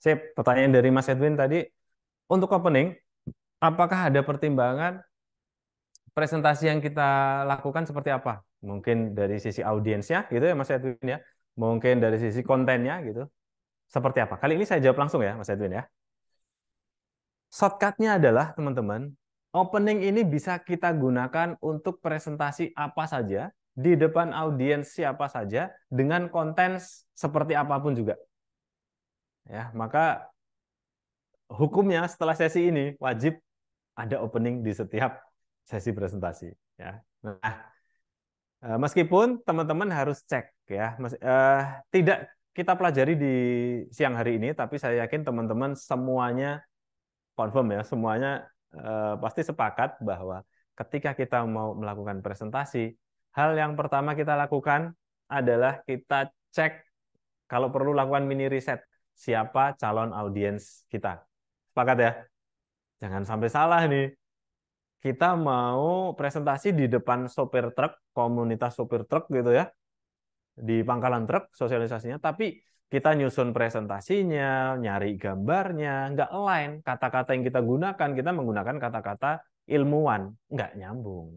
Sip, pertanyaan dari Mas Edwin tadi untuk opening apakah ada pertimbangan presentasi yang kita lakukan seperti apa? Mungkin dari sisi audiensnya gitu ya Mas Edwin ya. Mungkin dari sisi kontennya gitu. Seperti apa? Kali ini saya jawab langsung ya Mas Edwin ya. Shortcutnya adalah teman-teman, opening ini bisa kita gunakan untuk presentasi apa saja, di depan audiens siapa saja, dengan konten seperti apapun juga. Ya, maka hukumnya setelah sesi ini wajib ada opening di setiap sesi presentasi ya. Nah, eh, meskipun teman-teman harus cek ya, mes, eh, tidak kita pelajari di siang hari ini, tapi saya yakin teman-teman semuanya confirm ya, semuanya eh, pasti sepakat bahwa ketika kita mau melakukan presentasi, hal yang pertama kita lakukan adalah kita cek kalau perlu lakukan mini riset siapa calon audiens kita. Sepakat ya? Jangan sampai salah nih kita mau presentasi di depan sopir truk, komunitas sopir truk gitu ya, di pangkalan truk sosialisasinya, tapi kita nyusun presentasinya, nyari gambarnya, nggak lain Kata-kata yang kita gunakan, kita menggunakan kata-kata ilmuwan, nggak nyambung.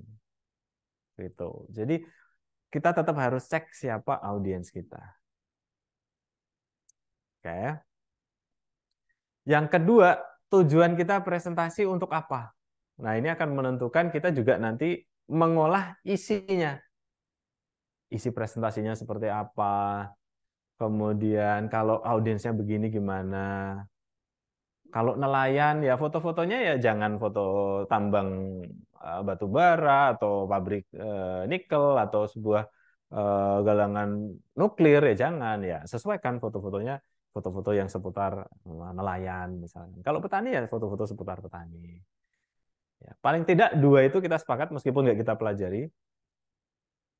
Gitu. Jadi kita tetap harus cek siapa audiens kita. Oke. Yang kedua, tujuan kita presentasi untuk apa? Nah, ini akan menentukan kita juga nanti mengolah isinya. Isi presentasinya seperti apa, kemudian kalau audiensnya begini gimana. Kalau nelayan, ya foto-fotonya ya jangan foto tambang eh, batu bara atau pabrik eh, nikel atau sebuah eh, galangan nuklir ya jangan ya sesuaikan foto-fotonya foto-foto yang seputar nelayan misalnya. Kalau petani ya foto-foto seputar petani. Ya, paling tidak dua itu kita sepakat meskipun nggak kita pelajari.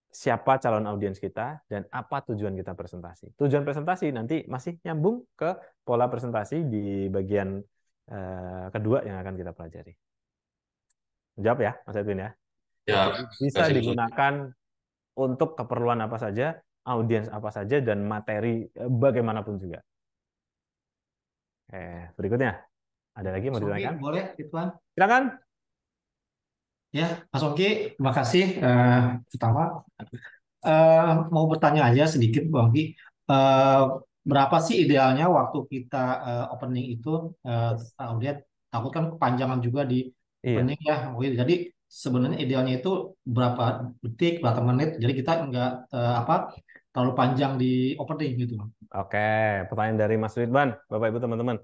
Siapa calon audiens kita dan apa tujuan kita presentasi. Tujuan presentasi nanti masih nyambung ke pola presentasi di bagian eh, kedua yang akan kita pelajari. Jawab ya, Mas Edwin ya. Ya. Bisa digunakan untuk keperluan apa saja, audiens apa saja, dan materi eh, bagaimanapun juga. Eh, berikutnya ada lagi mau ditanyakan? Boleh, Ridwan. Silakan. Ya, Mas Oki, makasih. Eh, pertama, uh, eh, mau bertanya aja sedikit, Bang Oki. Eh, berapa sih idealnya waktu kita uh, opening itu? Eh, lihat dia takut kan kepanjangan juga di Iya. opening ya. Oke, jadi sebenarnya idealnya itu berapa detik, berapa menit. Jadi kita nggak eh, apa terlalu panjang di opening gitu, Oke, pertanyaan dari Mas Ridwan, Bapak Ibu teman-teman.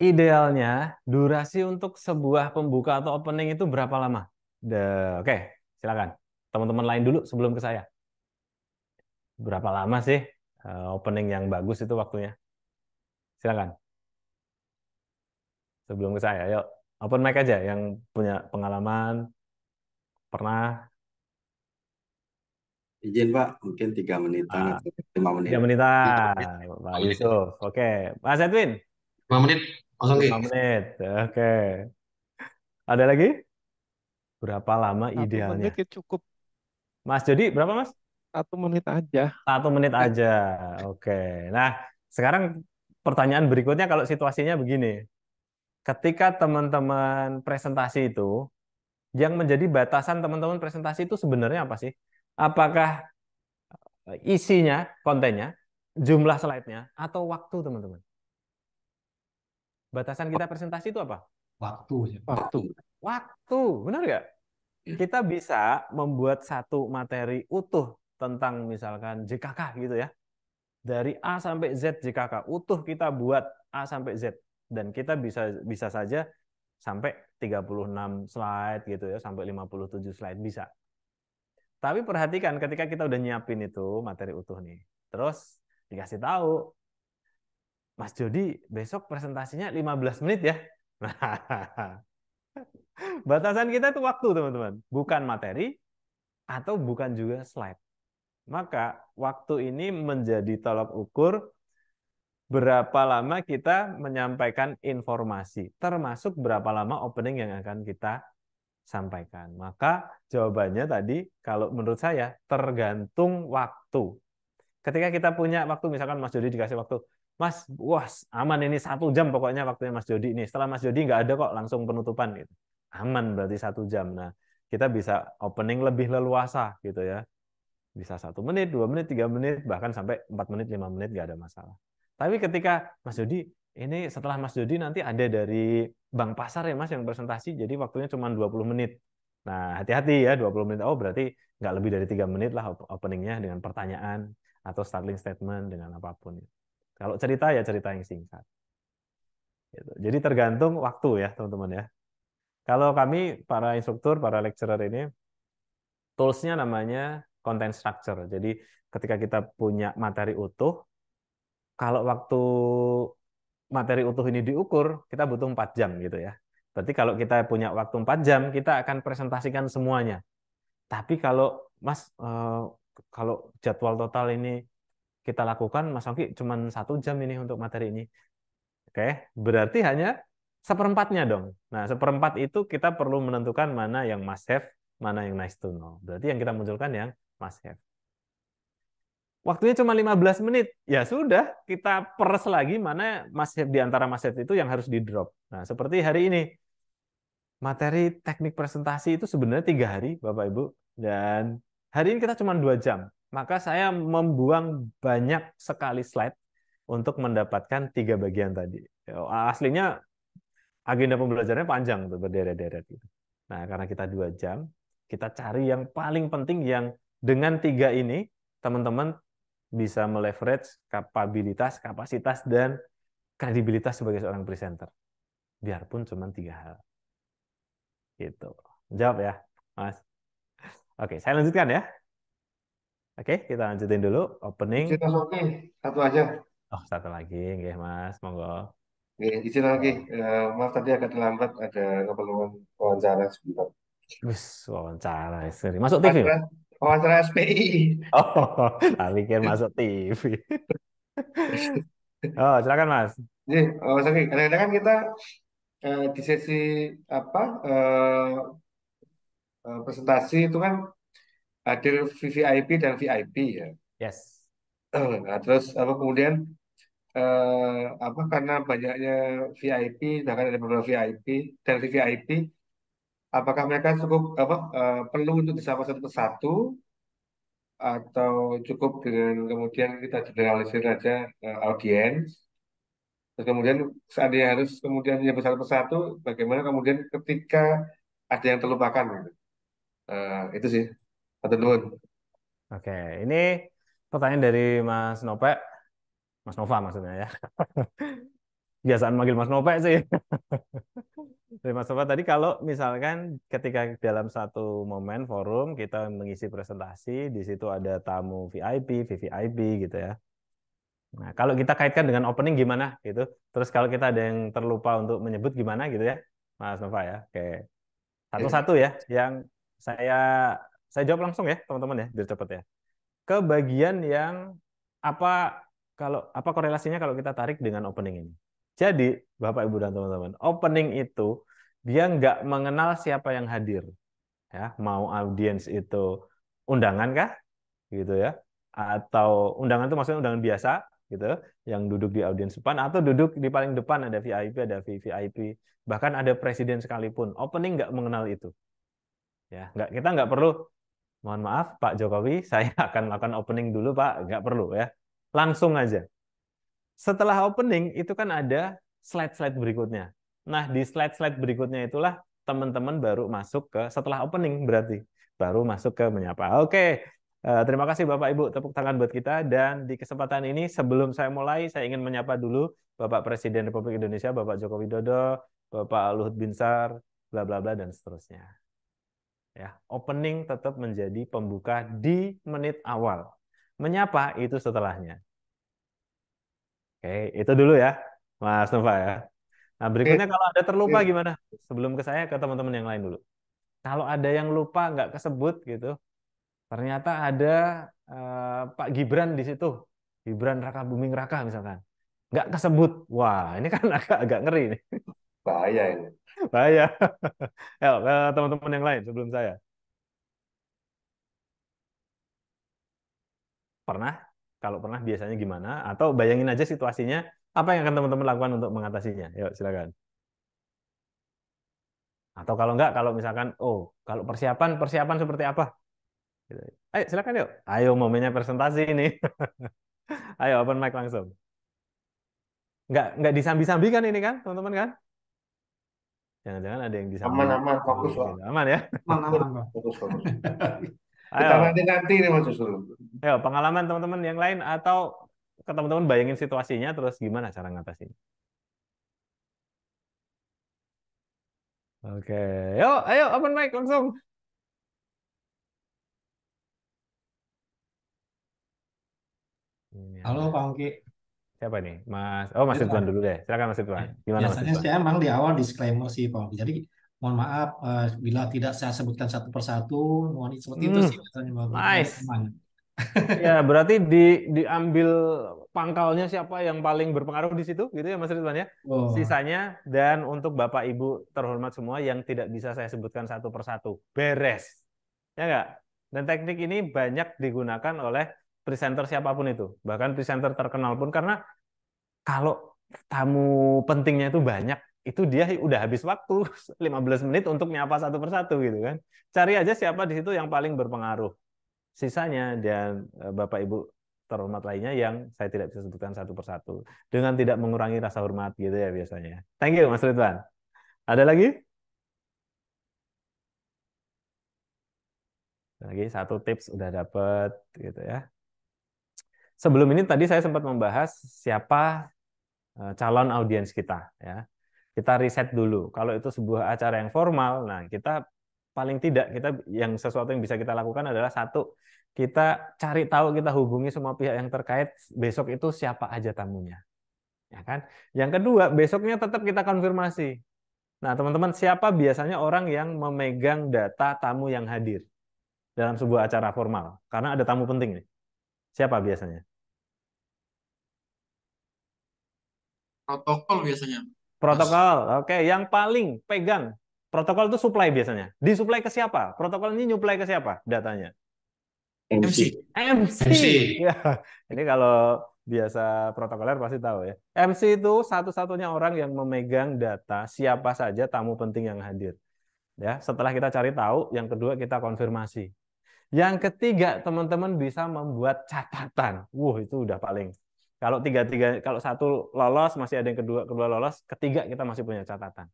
Idealnya durasi untuk sebuah pembuka atau opening itu berapa lama? The, oke, okay, silakan. Teman-teman lain dulu sebelum ke saya. Berapa lama sih eh, opening yang bagus itu waktunya? Silakan. Sebelum ke saya, yuk. Open mic aja yang punya pengalaman, pernah. Izin Pak, mungkin tiga menit ah, atau lima menit. Tiga menitan. Pak Yusuf, oke. Okay. Mas Edwin. Lima menit, Lima menit, oke. Okay. Ada lagi? berapa lama satu idealnya? Menit ya cukup. Mas jadi berapa Mas? Satu menit aja. Satu menit eh. aja, oke. Nah, sekarang pertanyaan berikutnya kalau situasinya begini. Ketika teman-teman presentasi itu, yang menjadi batasan teman-teman presentasi itu sebenarnya apa sih? Apakah isinya, kontennya, jumlah slide-nya, atau waktu teman-teman? Batasan kita presentasi itu apa? Waktu. Waktu waktu, benar nggak? Kita bisa membuat satu materi utuh tentang misalkan JKK gitu ya. Dari A sampai Z JKK utuh kita buat A sampai Z dan kita bisa bisa saja sampai 36 slide gitu ya, sampai 57 slide bisa. Tapi perhatikan ketika kita udah nyiapin itu materi utuh nih. Terus dikasih tahu Mas Jody besok presentasinya 15 menit ya. Nah, Batasan kita itu waktu, teman-teman. Bukan materi atau bukan juga slide. Maka waktu ini menjadi tolak ukur berapa lama kita menyampaikan informasi, termasuk berapa lama opening yang akan kita sampaikan. Maka jawabannya tadi kalau menurut saya tergantung waktu. Ketika kita punya waktu, misalkan Mas Jody dikasih waktu, Mas, wah aman ini satu jam pokoknya waktunya Mas Jody ini. Setelah Mas Jody nggak ada kok langsung penutupan gitu aman berarti satu jam. Nah, kita bisa opening lebih leluasa gitu ya. Bisa satu menit, dua menit, tiga menit, bahkan sampai empat menit, lima menit nggak ada masalah. Tapi ketika Mas Dodi, ini setelah Mas Dodi nanti ada dari Bank Pasar ya Mas yang presentasi, jadi waktunya cuma 20 menit. Nah, hati-hati ya 20 menit. Oh, berarti nggak lebih dari tiga menit lah openingnya dengan pertanyaan atau startling statement dengan apapun. Kalau cerita ya cerita yang singkat. Gitu. Jadi tergantung waktu ya teman-teman ya. Kalau kami para instruktur, para lecturer ini toolsnya namanya content structure. Jadi ketika kita punya materi utuh, kalau waktu materi utuh ini diukur, kita butuh 4 jam gitu ya. Berarti kalau kita punya waktu 4 jam, kita akan presentasikan semuanya. Tapi kalau Mas, eh, kalau jadwal total ini kita lakukan, Mas Oki cuma satu jam ini untuk materi ini. Oke, berarti hanya seperempatnya dong. Nah, seperempat itu kita perlu menentukan mana yang must have, mana yang nice to know. Berarti yang kita munculkan yang must have. Waktunya cuma 15 menit. Ya sudah, kita peres lagi mana must have di antara must have itu yang harus di-drop. Nah, seperti hari ini. Materi teknik presentasi itu sebenarnya tiga hari, Bapak Ibu. Dan hari ini kita cuma dua jam. Maka saya membuang banyak sekali slide untuk mendapatkan tiga bagian tadi. Aslinya agenda pembelajarannya panjang tuh berderet-deret gitu. Nah, karena kita dua jam, kita cari yang paling penting yang dengan tiga ini teman-teman bisa meleverage kapabilitas, kapasitas dan kredibilitas sebagai seorang presenter. Biarpun cuma tiga hal. Gitu. Jawab ya, Mas. Oke, saya lanjutkan ya. Oke, kita lanjutin dulu opening. Kita satu aja. Oh, satu lagi, nggih Mas. Monggo. Oke, izin lagi. Eh, maaf tadi agak terlambat, ada keperluan wawancara sebentar. Wis, wawancara, sorry. Masuk TV? Wawancara, SPI. Oh, tak pikir masuk TV. Oh, silakan Mas. Nih, oh, sorry. Kadang-kadang kan kita eh, di sesi apa eh, eh presentasi itu kan hadir VIP dan VIP ya. Yes. Nah, terus apa kemudian eh, apa karena banyaknya VIP bahkan ada beberapa VIP dari VIP apakah mereka cukup apa eh, perlu untuk disapa satu persatu atau cukup dengan kemudian kita generalisir aja eh, audiens terus kemudian seandainya harus kemudian menyebut satu persatu bagaimana kemudian ketika ada yang terlupakan eh, itu sih satu Oke, ini pertanyaan dari Mas Nopek. Mas Nova maksudnya ya. Biasaan manggil Mas Nova sih. Jadi Mas Nova tadi kalau misalkan ketika dalam satu momen forum kita mengisi presentasi, di situ ada tamu VIP, VVIP gitu ya. Nah, kalau kita kaitkan dengan opening gimana gitu. Terus kalau kita ada yang terlupa untuk menyebut gimana gitu ya. Mas Nova ya. Oke. Satu-satu ya yang saya saya jawab langsung ya, teman-teman ya, biar cepat ya. Ke bagian yang apa kalau apa korelasinya kalau kita tarik dengan opening ini. Jadi, Bapak Ibu dan teman-teman, opening itu dia nggak mengenal siapa yang hadir. Ya, mau audiens itu undangan kah? Gitu ya. Atau undangan itu maksudnya undangan biasa gitu, yang duduk di audiens depan atau duduk di paling depan ada VIP, ada VVIP, bahkan ada presiden sekalipun. Opening nggak mengenal itu. Ya, nggak kita nggak perlu mohon maaf Pak Jokowi, saya akan melakukan opening dulu Pak, nggak perlu ya. Langsung aja. Setelah opening, itu kan ada slide-slide berikutnya. Nah, di slide-slide berikutnya itulah teman-teman baru masuk ke, setelah opening berarti, baru masuk ke menyapa. Oke, eh, terima kasih Bapak-Ibu, tepuk tangan buat kita. Dan di kesempatan ini, sebelum saya mulai, saya ingin menyapa dulu Bapak Presiden Republik Indonesia, Bapak Joko Widodo, Bapak Luhut Binsar, bla bla bla dan seterusnya. Ya, opening tetap menjadi pembuka di menit awal menyapa itu setelahnya. Oke, itu dulu ya, Mas Nova ya. Nah, berikutnya kalau ada terlupa iya. gimana? Sebelum ke saya, ke teman-teman yang lain dulu. Kalau ada yang lupa, nggak kesebut gitu, ternyata ada eh, Pak Gibran di situ. Gibran Raka Buming Raka misalkan. Nggak kesebut. Wah, ini kan agak, agak ngeri nih. Bahaya ini. Bahaya. teman-teman yang lain sebelum saya. pernah? Kalau pernah biasanya gimana? Atau bayangin aja situasinya, apa yang akan teman-teman lakukan untuk mengatasinya? Yuk, silakan. Atau kalau enggak, kalau misalkan, oh, kalau persiapan, persiapan seperti apa? Gitu. Ayo, silakan yuk. Ayo, momennya presentasi ini. Ayo, open mic langsung. enggak enggak disambi sambikan ini kan, teman-teman kan? Jangan-jangan ada yang disambi. Aman, aman, fokus. Aman ya? Aman, aman. Fokus, fokus. Kita nanti-nanti nih Mas Yusuf. Ayo, pengalaman teman-teman yang lain atau ke teman-teman bayangin situasinya terus gimana cara ngatasin? Oke, yuk, ayo open mic langsung. Halo Pak Ongki. Siapa nih? Mas, oh Mas iya, Ridwan dulu deh. Silakan Mas Ridwan. Iya. Gimana Biasanya Mas biasanya saya emang di awal disclaimer sih Pak Ongki. Jadi mohon maaf uh, bila tidak saya sebutkan satu persatu mohon seperti hmm. itu sih katanya Bapak nice. teman. ya berarti di diambil pangkalnya siapa yang paling berpengaruh di situ gitu ya Mas Ridwan ya oh. sisanya dan untuk Bapak Ibu terhormat semua yang tidak bisa saya sebutkan satu persatu beres ya enggak dan teknik ini banyak digunakan oleh presenter siapapun itu bahkan presenter terkenal pun karena kalau tamu pentingnya itu banyak itu dia udah habis waktu 15 menit untuk nyapa satu persatu gitu kan. Cari aja siapa di situ yang paling berpengaruh. Sisanya dan eh, Bapak Ibu terhormat lainnya yang saya tidak bisa sebutkan satu persatu dengan tidak mengurangi rasa hormat gitu ya biasanya. Thank you Mas Ridwan. Ada lagi? Lagi satu tips udah dapet gitu ya. Sebelum ini tadi saya sempat membahas siapa eh, calon audiens kita ya kita riset dulu. Kalau itu sebuah acara yang formal, nah kita paling tidak kita yang sesuatu yang bisa kita lakukan adalah satu kita cari tahu kita hubungi semua pihak yang terkait besok itu siapa aja tamunya ya kan yang kedua besoknya tetap kita konfirmasi nah teman-teman siapa biasanya orang yang memegang data tamu yang hadir dalam sebuah acara formal karena ada tamu penting nih siapa biasanya protokol biasanya Protokol. Oke, yang paling pegang protokol itu supply biasanya. Disuplai ke siapa? Protokol ini nyuplai ke siapa datanya? MC. MC. MC. Ya. Ini kalau biasa protokoler pasti tahu ya. MC itu satu-satunya orang yang memegang data siapa saja tamu penting yang hadir. Ya, setelah kita cari tahu, yang kedua kita konfirmasi. Yang ketiga, teman-teman bisa membuat catatan. Wah, itu udah paling kalau tiga tiga, kalau satu lolos masih ada yang kedua kedua lolos, ketiga kita masih punya catatan.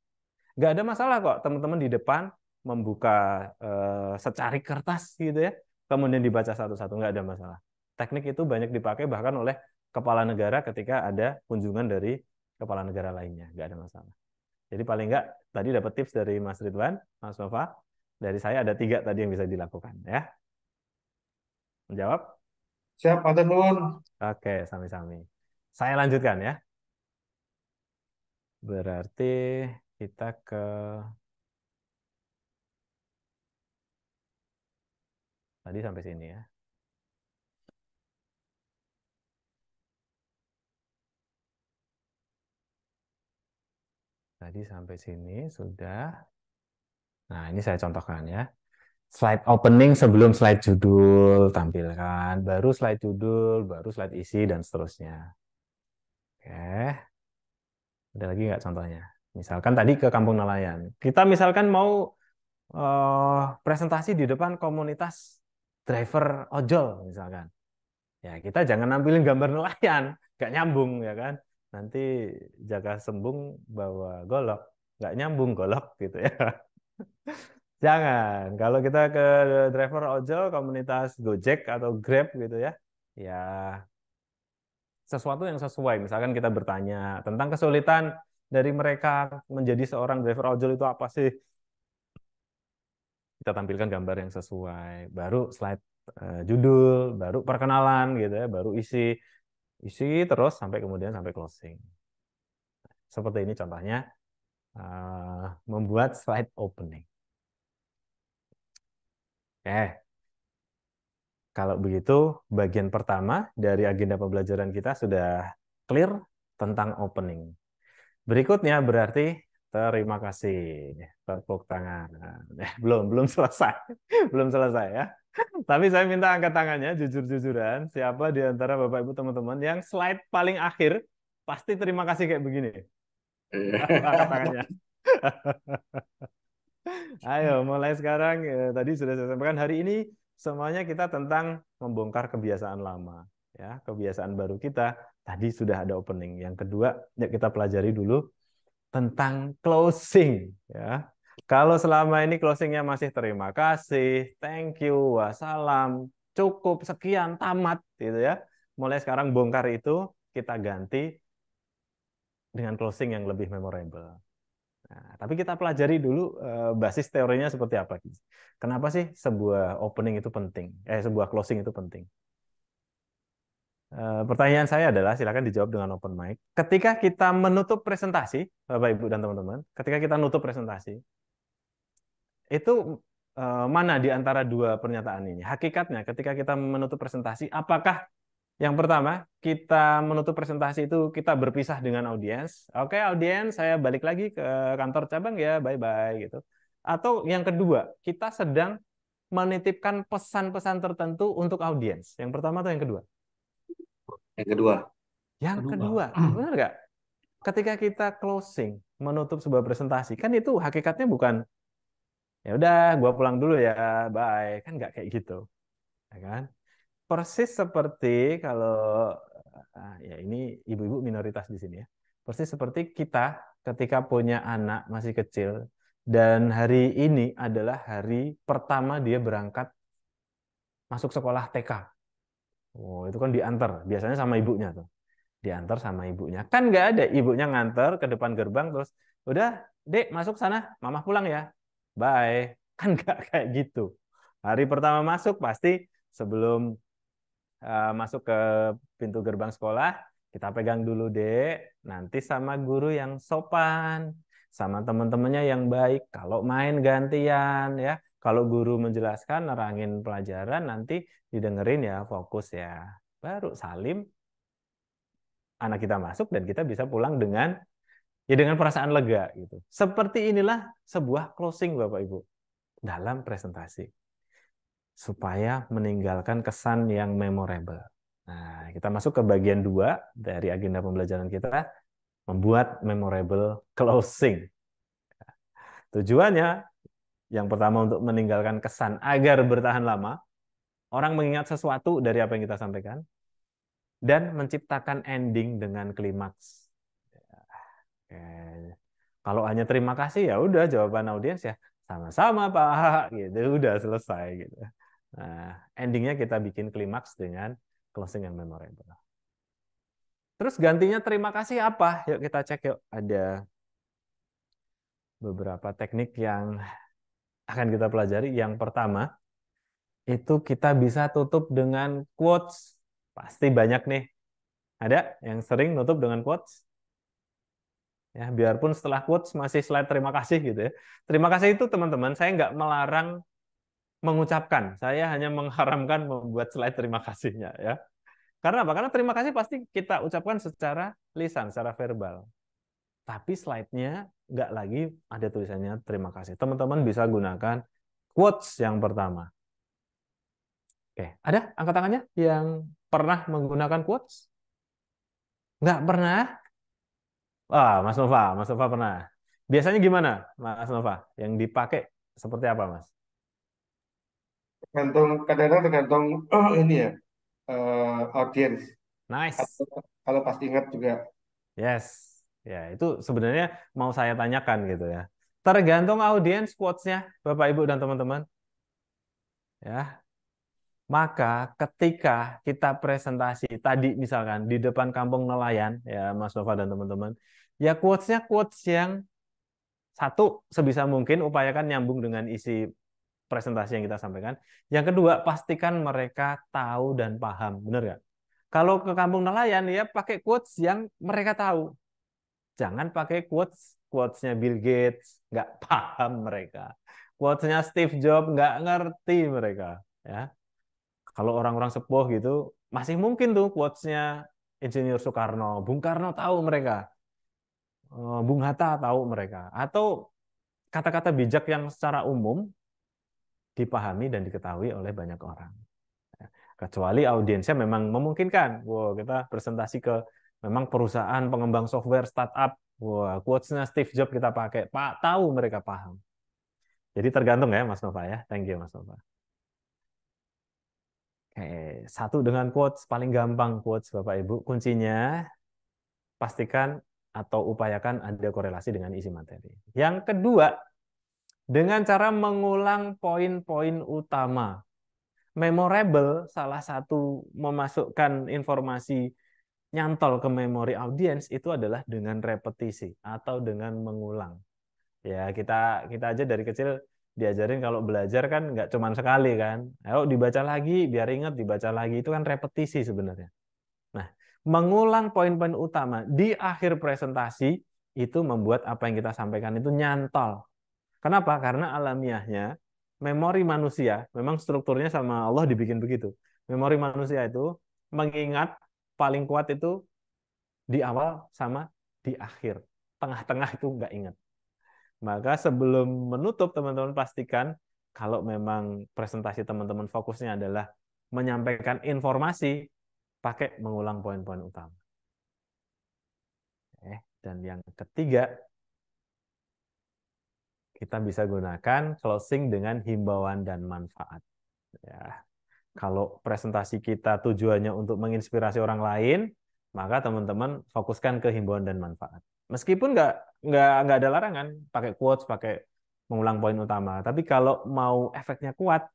Gak ada masalah kok teman-teman di depan membuka eh, secari kertas gitu ya, kemudian dibaca satu-satu gak ada masalah. Teknik itu banyak dipakai bahkan oleh kepala negara ketika ada kunjungan dari kepala negara lainnya, gak ada masalah. Jadi paling nggak tadi dapat tips dari Mas Ridwan, Mas Nova, dari saya ada tiga tadi yang bisa dilakukan ya. Menjawab? Siap, Pak Tenun. Oke, sami-sami. Saya lanjutkan ya. Berarti kita ke tadi sampai sini ya. Tadi sampai sini sudah. Nah, ini saya contohkan ya slide opening sebelum slide judul tampilkan, baru slide judul, baru slide isi dan seterusnya. Oke. Ada lagi nggak contohnya? Misalkan tadi ke kampung nelayan. Kita misalkan mau uh, presentasi di depan komunitas driver ojol misalkan. Ya, kita jangan nampilin gambar nelayan, nggak nyambung ya kan. Nanti jaga sembung bawa golok, nggak nyambung golok gitu ya. Jangan. Kalau kita ke driver ojol, komunitas Gojek atau Grab gitu ya, ya sesuatu yang sesuai. Misalkan kita bertanya tentang kesulitan dari mereka menjadi seorang driver ojol itu apa sih? Kita tampilkan gambar yang sesuai. Baru slide eh, judul, baru perkenalan gitu ya, baru isi isi terus sampai kemudian sampai closing. Seperti ini contohnya eh, membuat slide opening. Eh, kalau begitu, bagian pertama dari agenda pembelajaran kita sudah clear tentang opening. Berikutnya berarti terima kasih. Tepuk tangan. Eh, belum, belum selesai. belum selesai ya. Tapi saya minta angkat tangannya, jujur-jujuran. Siapa di antara Bapak-Ibu teman-teman yang slide paling akhir, pasti terima kasih kayak begini. Iya. angkat tangannya. Ayo, nah. mulai sekarang. Ya, tadi sudah saya sampaikan hari ini semuanya kita tentang membongkar kebiasaan lama, ya kebiasaan baru kita. Tadi sudah ada opening. Yang kedua, ya kita pelajari dulu tentang closing. Ya, kalau selama ini closingnya masih terima kasih, thank you, wassalam, cukup sekian, tamat, gitu ya. Mulai sekarang bongkar itu kita ganti dengan closing yang lebih memorable. Nah, tapi kita pelajari dulu eh, basis teorinya seperti apa. Kenapa sih sebuah opening itu penting? Eh, sebuah closing itu penting. Eh, pertanyaan saya adalah, silakan dijawab dengan open mic. Ketika kita menutup presentasi, Bapak Ibu dan teman-teman, ketika kita nutup presentasi, itu eh, mana di antara dua pernyataan ini? Hakikatnya, ketika kita menutup presentasi, apakah yang pertama, kita menutup presentasi itu kita berpisah dengan audiens. Oke, audiens, saya balik lagi ke kantor cabang ya, bye-bye gitu. Atau yang kedua, kita sedang menitipkan pesan-pesan tertentu untuk audiens. Yang pertama atau yang kedua? Yang kedua. Yang kedua, kedua. benar nggak? Ketika kita closing, menutup sebuah presentasi, kan itu hakikatnya bukan ya udah, gua pulang dulu ya, bye, kan nggak kayak gitu, ya kan? persis seperti kalau ah, ya ini ibu-ibu minoritas di sini ya. Persis seperti kita ketika punya anak masih kecil dan hari ini adalah hari pertama dia berangkat masuk sekolah TK. Oh, itu kan diantar, biasanya sama ibunya tuh. Diantar sama ibunya. Kan nggak ada ibunya nganter ke depan gerbang terus udah, "Dek, masuk sana, Mama pulang ya." Bye. Kan nggak kayak gitu. Hari pertama masuk pasti sebelum Eh, masuk ke pintu gerbang sekolah, kita pegang dulu deh. nanti sama guru yang sopan, sama teman-temannya yang baik. Kalau main gantian ya, kalau guru menjelaskan, nerangin pelajaran, nanti didengerin ya, fokus ya. Baru salim, anak kita masuk dan kita bisa pulang dengan ya dengan perasaan lega gitu. Seperti inilah sebuah closing Bapak Ibu dalam presentasi supaya meninggalkan kesan yang memorable. Nah, kita masuk ke bagian dua dari agenda pembelajaran kita, membuat memorable closing. Tujuannya, yang pertama untuk meninggalkan kesan agar bertahan lama, orang mengingat sesuatu dari apa yang kita sampaikan, dan menciptakan ending dengan klimaks. Ya, Kalau hanya terima kasih ya udah jawaban audiens ya sama-sama Pak gitu udah selesai gitu. Nah, endingnya kita bikin klimaks dengan closing yang memorable. Terus gantinya terima kasih apa? Yuk kita cek yuk. Ada beberapa teknik yang akan kita pelajari. Yang pertama, itu kita bisa tutup dengan quotes. Pasti banyak nih. Ada yang sering nutup dengan quotes? Ya, biarpun setelah quotes masih slide terima kasih gitu ya. Terima kasih itu teman-teman, saya nggak melarang mengucapkan. Saya hanya mengharamkan membuat slide terima kasihnya ya. Karena apa? Karena terima kasih pasti kita ucapkan secara lisan, secara verbal. Tapi slide-nya nggak lagi ada tulisannya terima kasih. Teman-teman bisa gunakan quotes yang pertama. Oke, ada angkat tangannya yang pernah menggunakan quotes? Nggak pernah? Wah, Mas Nova, Mas Nova pernah. Biasanya gimana, Mas Nova? Yang dipakai seperti apa, Mas? tergantung kadang-kadang tergantung oh, ini ya uh, audience. Nice. Atau, kalau pasti ingat juga. Yes. Ya, itu sebenarnya mau saya tanyakan gitu ya. Tergantung audiens quotesnya Bapak Ibu dan teman-teman. Ya. Maka ketika kita presentasi tadi misalkan di depan kampung nelayan ya Mas Nova dan teman-teman, ya quotes-nya quotes yang satu sebisa mungkin upayakan nyambung dengan isi presentasi yang kita sampaikan. Yang kedua, pastikan mereka tahu dan paham. Benar nggak? Kalau ke kampung nelayan, ya pakai quotes yang mereka tahu. Jangan pakai quotes quotesnya Bill Gates, nggak paham mereka. Quotesnya Steve Jobs, nggak ngerti mereka. Ya, kalau orang-orang sepuh gitu, masih mungkin tuh quotesnya Insinyur Soekarno, Bung Karno tahu mereka, eh, Bung Hatta tahu mereka, atau kata-kata bijak yang secara umum dipahami dan diketahui oleh banyak orang. Ya, kecuali audiensnya memang memungkinkan. Wow, kita presentasi ke memang perusahaan pengembang software startup. wow, quotes-nya Steve Jobs kita pakai. Pak tahu mereka paham. Jadi tergantung ya Mas Nova ya. Thank you Mas Nova. Oke, satu dengan quotes paling gampang quotes Bapak Ibu. Kuncinya pastikan atau upayakan ada korelasi dengan isi materi. Yang kedua, dengan cara mengulang poin-poin utama. Memorable salah satu memasukkan informasi nyantol ke memori audiens itu adalah dengan repetisi atau dengan mengulang. Ya, kita kita aja dari kecil diajarin kalau belajar kan nggak cuma sekali kan. Ayo dibaca lagi biar ingat dibaca lagi itu kan repetisi sebenarnya. Nah, mengulang poin-poin utama di akhir presentasi itu membuat apa yang kita sampaikan itu nyantol Kenapa? Karena alamiahnya memori manusia memang strukturnya sama Allah dibikin begitu. Memori manusia itu mengingat paling kuat itu di awal sama di akhir. Tengah-tengah itu nggak ingat. Maka sebelum menutup teman-teman pastikan kalau memang presentasi teman-teman fokusnya adalah menyampaikan informasi pakai mengulang poin-poin utama. Eh, dan yang ketiga kita bisa gunakan closing dengan himbauan dan manfaat. Ya. Kalau presentasi kita tujuannya untuk menginspirasi orang lain, maka teman-teman fokuskan ke himbauan dan manfaat. Meskipun nggak nggak nggak ada larangan pakai quotes, pakai mengulang poin utama. Tapi kalau mau efeknya kuat,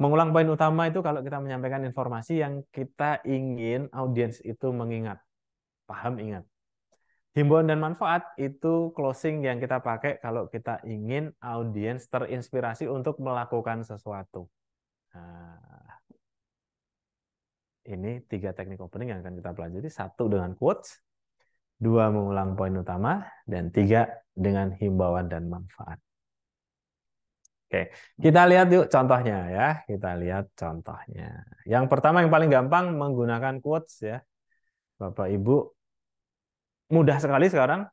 mengulang poin utama itu kalau kita menyampaikan informasi yang kita ingin audiens itu mengingat, paham ingat. Himbauan dan manfaat itu closing yang kita pakai kalau kita ingin audiens terinspirasi untuk melakukan sesuatu. Nah, ini tiga teknik opening yang akan kita pelajari. Satu dengan quotes, dua mengulang poin utama, dan tiga dengan himbauan dan manfaat. Oke, kita lihat yuk contohnya ya. Kita lihat contohnya. Yang pertama yang paling gampang menggunakan quotes ya. Bapak Ibu mudah sekali sekarang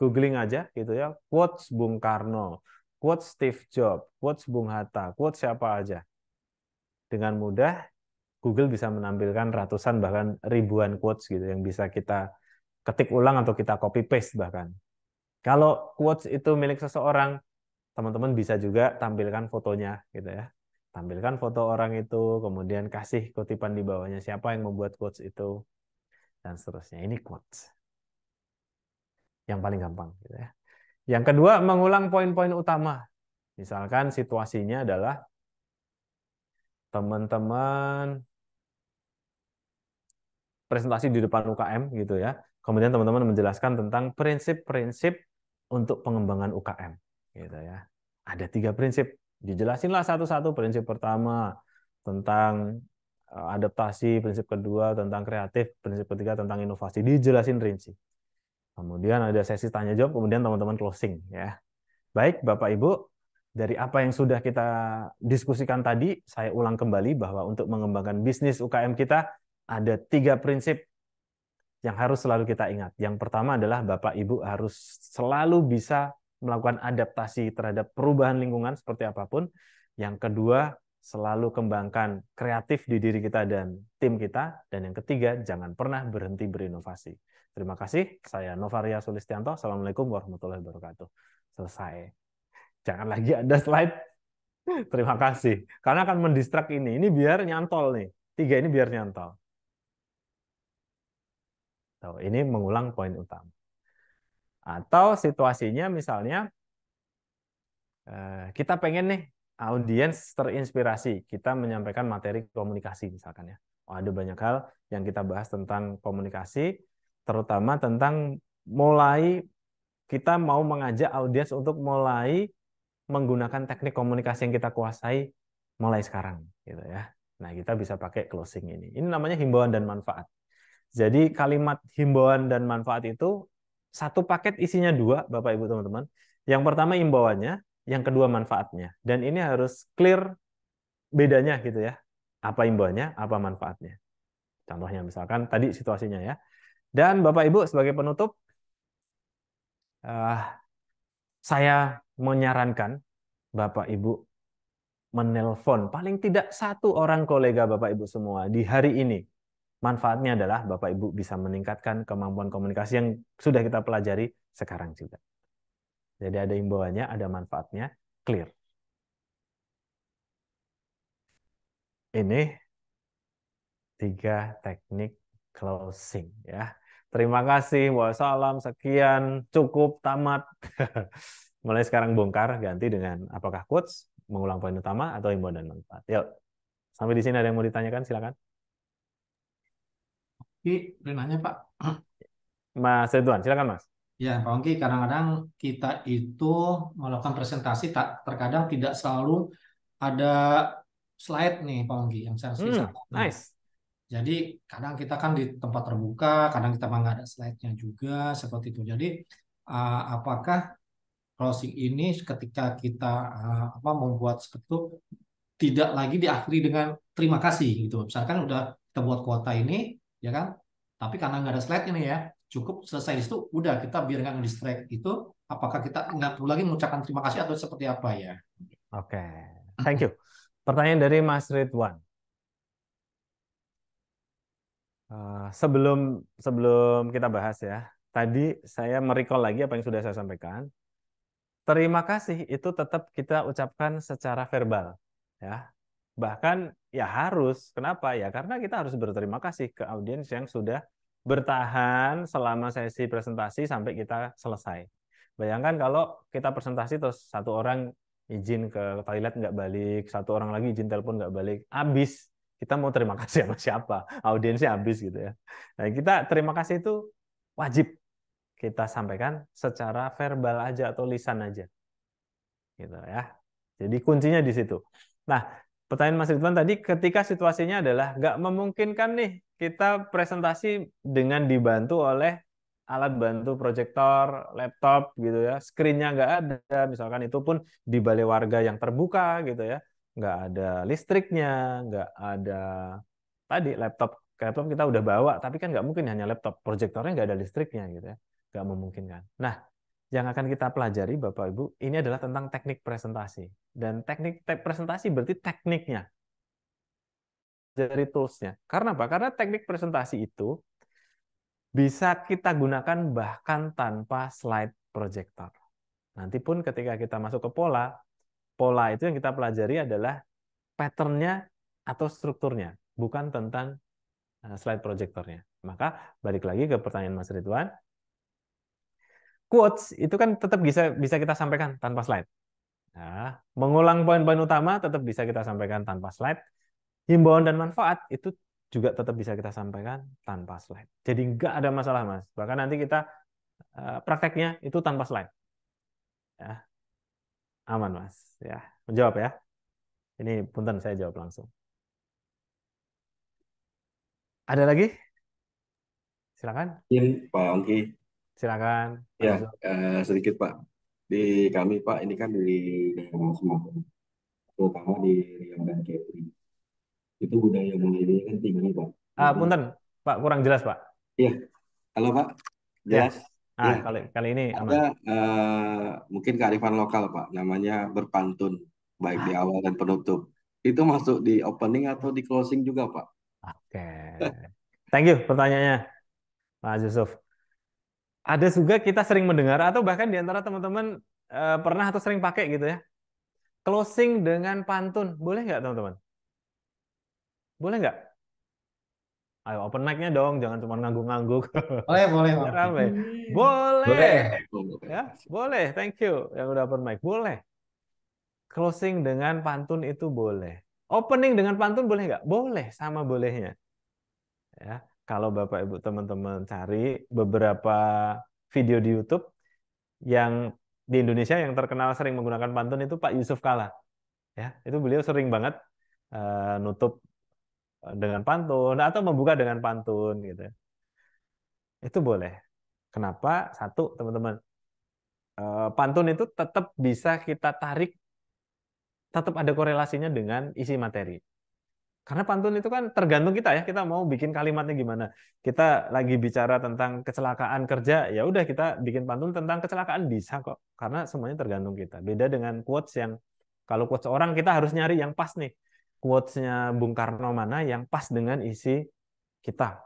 googling aja gitu ya quotes Bung Karno, quotes Steve Jobs, quotes Bung Hatta, quotes siapa aja. Dengan mudah Google bisa menampilkan ratusan bahkan ribuan quotes gitu yang bisa kita ketik ulang atau kita copy paste bahkan. Kalau quotes itu milik seseorang, teman-teman bisa juga tampilkan fotonya gitu ya. Tampilkan foto orang itu, kemudian kasih kutipan di bawahnya siapa yang membuat quotes itu dan seterusnya. Ini quotes yang paling gampang. Gitu ya. Yang kedua, mengulang poin-poin utama. Misalkan situasinya adalah teman-teman presentasi di depan UKM gitu ya. Kemudian teman-teman menjelaskan tentang prinsip-prinsip untuk pengembangan UKM gitu ya. Ada tiga prinsip. Dijelasinlah satu-satu prinsip pertama tentang eh, adaptasi, prinsip kedua tentang kreatif, prinsip ketiga tentang inovasi. Dijelasin rinci. Kemudian ada sesi tanya jawab, kemudian teman-teman closing ya. Baik, Bapak Ibu, dari apa yang sudah kita diskusikan tadi, saya ulang kembali bahwa untuk mengembangkan bisnis UKM kita ada tiga prinsip yang harus selalu kita ingat. Yang pertama adalah Bapak Ibu harus selalu bisa melakukan adaptasi terhadap perubahan lingkungan seperti apapun. Yang kedua, selalu kembangkan kreatif di diri kita dan tim kita. Dan yang ketiga, jangan pernah berhenti berinovasi. Terima kasih. Saya Novaria Sulistianto. Assalamualaikum warahmatullahi wabarakatuh. Selesai. Jangan lagi ada slide. Terima kasih. Karena akan mendistrak ini. Ini biar nyantol nih. Tiga ini biar nyantol. Tahu? ini mengulang poin utama. Atau situasinya misalnya eh, kita pengen nih audiens terinspirasi. Kita menyampaikan materi komunikasi misalkan ya. Oh, ada banyak hal yang kita bahas tentang komunikasi terutama tentang mulai kita mau mengajak audiens untuk mulai menggunakan teknik komunikasi yang kita kuasai mulai sekarang gitu ya. Nah, kita bisa pakai closing ini. Ini namanya himbauan dan manfaat. Jadi kalimat himbauan dan manfaat itu satu paket isinya dua, Bapak Ibu teman-teman. Yang pertama imbauannya, yang kedua manfaatnya. Dan ini harus clear bedanya gitu ya. Apa imbauannya? apa manfaatnya. Contohnya misalkan tadi situasinya ya dan Bapak Ibu sebagai penutup, uh, saya menyarankan Bapak Ibu menelpon paling tidak satu orang kolega Bapak Ibu semua di hari ini. Manfaatnya adalah Bapak Ibu bisa meningkatkan kemampuan komunikasi yang sudah kita pelajari sekarang juga. Jadi ada imbauannya, ada manfaatnya, clear. Ini tiga teknik closing ya. Terima kasih, wassalam, sekian, cukup, tamat. Mulai sekarang bongkar, ganti dengan apakah quotes, mengulang poin utama, atau himbauan dan manfaat. Yuk, sampai di sini ada yang mau ditanyakan, silakan. Oke, nanya Pak. Mas Ridwan, silakan Mas. Ya, Pak Ongki, kadang-kadang kita itu melakukan presentasi, tak, terkadang tidak selalu ada slide nih, Pak Ongki, yang saya harus hmm, nah, Nice. Jadi kadang kita kan di tempat terbuka, kadang kita nggak ada slide-nya juga seperti itu. Jadi eh, apakah closing ini ketika kita eh, apa membuat seperti itu tidak lagi diakhiri dengan terima kasih gitu. Misalkan udah kita buat kuota ini, ya kan? Tapi karena nggak ada slide ini ya, cukup selesai di situ, udah kita biar nggak distract itu. Apakah kita nggak perlu lagi mengucapkan terima kasih atau seperti apa ya? Oke, okay. thank you. Pertanyaan dari Mas Ridwan. Eh, sebelum sebelum kita bahas ya, tadi saya merecall lagi apa yang sudah saya sampaikan. Terima kasih itu tetap kita ucapkan secara verbal, ya. Bahkan ya harus. Kenapa ya? Karena kita harus berterima kasih ke audiens yang sudah bertahan selama sesi presentasi sampai kita selesai. Bayangkan kalau kita presentasi terus satu orang izin ke toilet nggak balik, satu orang lagi izin telepon nggak balik, habis kita mau terima kasih sama siapa audiensnya habis gitu ya nah, kita terima kasih itu wajib kita sampaikan secara verbal aja atau lisan aja gitu ya jadi kuncinya di situ nah pertanyaan Mas Ridwan tadi ketika situasinya adalah nggak memungkinkan nih kita presentasi dengan dibantu oleh alat bantu proyektor, laptop gitu ya, screennya nggak ada, misalkan itu pun di balai warga yang terbuka gitu ya, nggak ada listriknya, nggak ada tadi laptop laptop kita udah bawa, tapi kan nggak mungkin hanya laptop, proyektornya nggak ada listriknya gitu ya, nggak memungkinkan. Nah, yang akan kita pelajari Bapak Ibu, ini adalah tentang teknik presentasi. Dan teknik te presentasi berarti tekniknya. Dari toolsnya. Karena apa? Karena teknik presentasi itu bisa kita gunakan bahkan tanpa slide proyektor. Nanti pun ketika kita masuk ke pola, pola itu yang kita pelajari adalah patternnya atau strukturnya, bukan tentang eh, slide projectornya. Maka balik lagi ke pertanyaan Mas Ridwan, quotes itu kan tetap bisa bisa kita sampaikan tanpa slide. Nah, mengulang poin-poin utama tetap bisa kita sampaikan tanpa slide. Himbauan dan manfaat itu juga tetap bisa kita sampaikan tanpa slide. Jadi nggak ada masalah, Mas. Bahkan nanti kita eh, prakteknya itu tanpa slide. Ya, aman, Mas ya. Menjawab ya. Ini punten saya jawab langsung. Ada lagi? Silakan. ya, Pak Ongki. Silakan. Pak ya, eh, sedikit Pak. Di kami Pak, ini kan di daerah terutama di Riau dan Kepri. Itu budaya budayanya kan tinggi Pak. Ah, punten, Pak kurang jelas Pak. Iya. Halo Pak. Ya. Jelas. Ya. Ah, ya, kali kali ini ada uh, mungkin kearifan lokal Pak, namanya berpantun baik ah. di awal dan penutup. Itu masuk di opening atau di closing juga Pak? Oke, okay. thank you pertanyaannya Pak Yusuf. Ada juga kita sering mendengar atau bahkan di antara teman-teman uh, pernah atau sering pakai gitu ya. Closing dengan pantun, boleh nggak teman-teman? Boleh nggak? Ayo open mic-nya dong, jangan cuma ngangguk-ngangguk. Boleh, boleh. Boleh. Boleh. Ya, boleh. Thank you yang udah open mic. Boleh. Closing dengan pantun itu boleh. Opening dengan pantun boleh nggak? Boleh, sama bolehnya. Ya, kalau Bapak Ibu teman-teman cari beberapa video di YouTube yang di Indonesia yang terkenal sering menggunakan pantun itu Pak Yusuf Kala. Ya, itu beliau sering banget uh, nutup Eh, dengan pantun nah, atau membuka dengan pantun gitu. Itu boleh. Kenapa? Satu, teman-teman. Eh, pantun itu tetap bisa kita tarik tetap ada korelasinya dengan isi materi. Karena pantun itu kan tergantung kita ya, kita mau bikin kalimatnya gimana. Kita lagi bicara tentang kecelakaan kerja, ya udah kita bikin pantun tentang kecelakaan bisa kok. Karena semuanya tergantung kita. Beda dengan quotes yang kalau quotes orang kita harus nyari yang pas nih quotes-nya Bung Karno mana yang pas dengan isi kita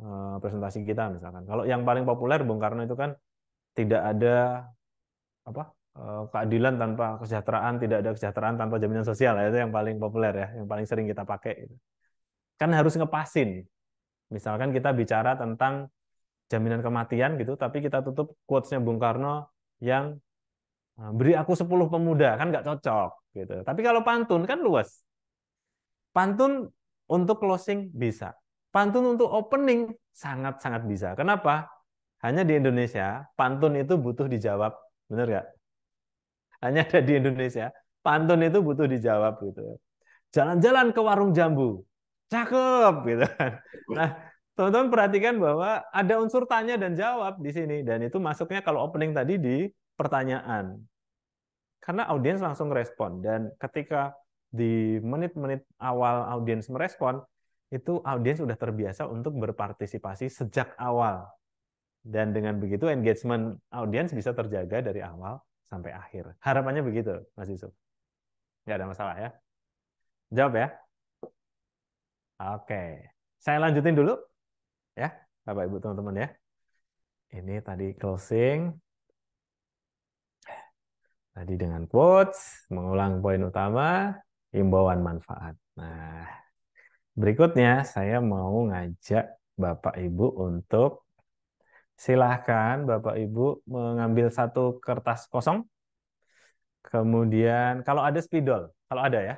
eh, presentasi kita misalkan. Kalau yang paling populer Bung Karno itu kan tidak ada apa eh, keadilan tanpa kesejahteraan, tidak ada kesejahteraan tanpa jaminan sosial. Itu yang paling populer ya, yang paling sering kita pakai. Gitu. Kan harus ngepasin. Misalkan kita bicara tentang jaminan kematian gitu, tapi kita tutup quotes-nya Bung Karno yang beri aku 10 pemuda, kan nggak cocok gitu. Tapi kalau pantun kan luas. Pantun untuk closing bisa. Pantun untuk opening sangat-sangat bisa. Kenapa? Hanya di Indonesia, pantun itu butuh dijawab. Benar nggak? Hanya ada di Indonesia. Pantun itu butuh dijawab. gitu. Jalan-jalan ke warung jambu. Cakep. gitu kan. Nah, teman-teman perhatikan bahwa ada unsur tanya dan jawab di sini. Dan itu masuknya kalau opening tadi di pertanyaan. Karena audiens langsung respon. Dan ketika di menit-menit awal audiens merespon, itu audiens sudah terbiasa untuk berpartisipasi sejak awal. Dan dengan begitu engagement audiens bisa terjaga dari awal sampai akhir. Harapannya begitu, Mas Yusuf. Nggak ada masalah ya? Jawab ya? Oke. Saya lanjutin dulu. Ya, Bapak-Ibu, teman-teman ya. Ini tadi closing. Tadi dengan quotes, mengulang poin utama, imbauan manfaat. Nah, berikutnya saya mau ngajak Bapak Ibu untuk silahkan Bapak Ibu mengambil satu kertas kosong. Kemudian kalau ada spidol, kalau ada ya.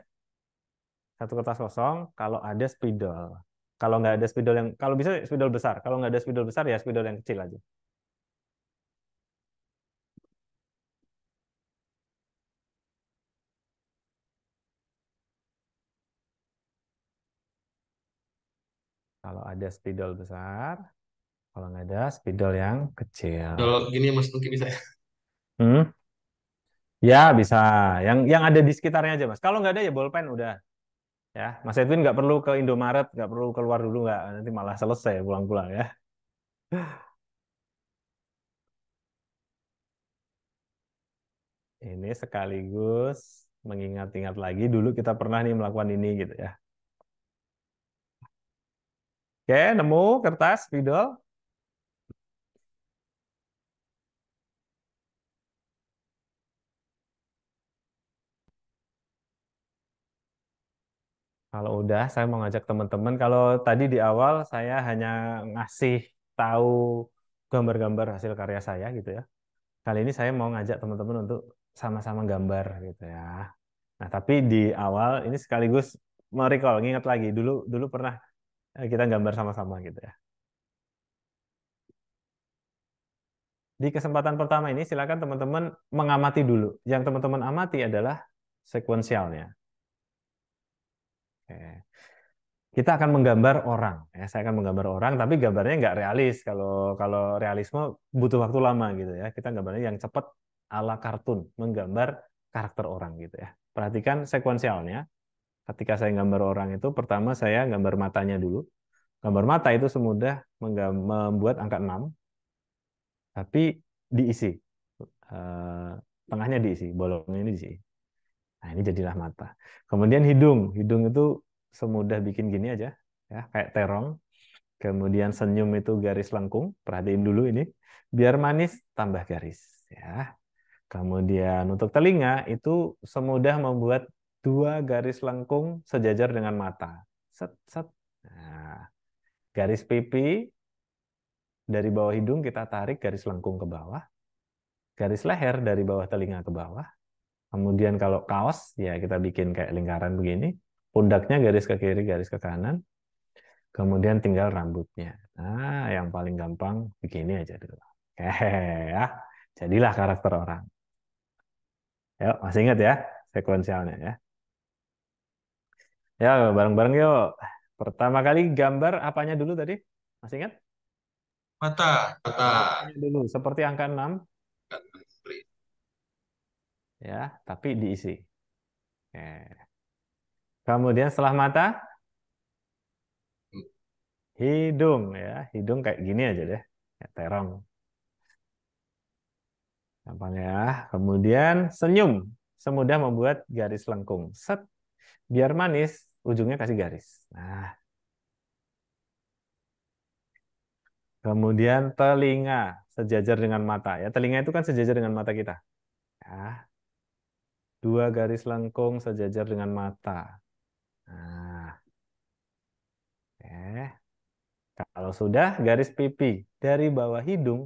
Satu kertas kosong, kalau ada spidol. Kalau nggak ada spidol yang, kalau bisa spidol besar. Kalau nggak ada spidol besar ya spidol yang kecil aja. ada spidol besar, kalau nggak ada spidol yang kecil. Kalau gini Mas mungkin bisa ya? Hmm? Ya bisa. Yang yang ada di sekitarnya aja Mas. Kalau nggak ada ya bolpen udah. Ya, Mas Edwin nggak perlu ke Indomaret, nggak perlu keluar dulu nggak, nanti malah selesai pulang-pulang ya. Ini sekaligus mengingat-ingat lagi dulu kita pernah nih melakukan ini gitu ya. Oke, nemu kertas, spidol. Kalau udah, saya mau ngajak teman-teman. Kalau tadi di awal saya hanya ngasih tahu gambar-gambar hasil karya saya gitu ya. Kali ini saya mau ngajak teman-teman untuk sama-sama gambar gitu ya. Nah, tapi di awal ini sekaligus merecall, ingat lagi dulu dulu pernah Eh, kita gambar sama-sama gitu ya. Di kesempatan pertama ini silakan teman-teman mengamati dulu. Yang teman-teman amati adalah sekuensialnya. Oke. Kita akan menggambar orang. Ya, saya akan menggambar orang, tapi gambarnya nggak realis. Kalau kalau realisme butuh waktu lama gitu ya. Kita gambarnya yang cepat ala kartun, menggambar karakter orang gitu ya. Perhatikan sekuensialnya ketika saya gambar orang itu pertama saya gambar matanya dulu gambar mata itu semudah membuat angka 6 tapi diisi eh, tengahnya diisi bolongnya ini diisi nah ini jadilah mata kemudian hidung hidung itu semudah bikin gini aja ya kayak terong kemudian senyum itu garis lengkung perhatiin dulu ini biar manis tambah garis ya kemudian untuk telinga itu semudah membuat dua garis lengkung sejajar dengan mata. Set, set. Nah, garis pipi dari bawah hidung kita tarik garis lengkung ke bawah. Garis leher dari bawah telinga ke bawah. Kemudian kalau kaos, ya kita bikin kayak lingkaran begini. Pundaknya garis ke kiri, garis ke kanan. Kemudian tinggal rambutnya. Nah, yang paling gampang begini aja dulu. Hehehe, ya. Jadilah karakter orang. Yuk, masih ingat ya sekuensialnya ya. Ya, bareng-bareng yuk. Pertama kali gambar apanya dulu tadi? Masih ingat? Mata, mata. dulu, seperti angka 6. Ya, tapi diisi. Oke. Kemudian setelah mata, hidung ya. Hidung kayak gini aja deh, kayak terong. Gampang ya. Kemudian senyum, semudah membuat garis lengkung. Set. Biar manis, ujungnya kasih garis. Nah. Kemudian telinga sejajar dengan mata. Ya, telinga itu kan sejajar dengan mata kita. Ya. Dua garis lengkung sejajar dengan mata. Nah. Eh. Kalau sudah garis pipi dari bawah hidung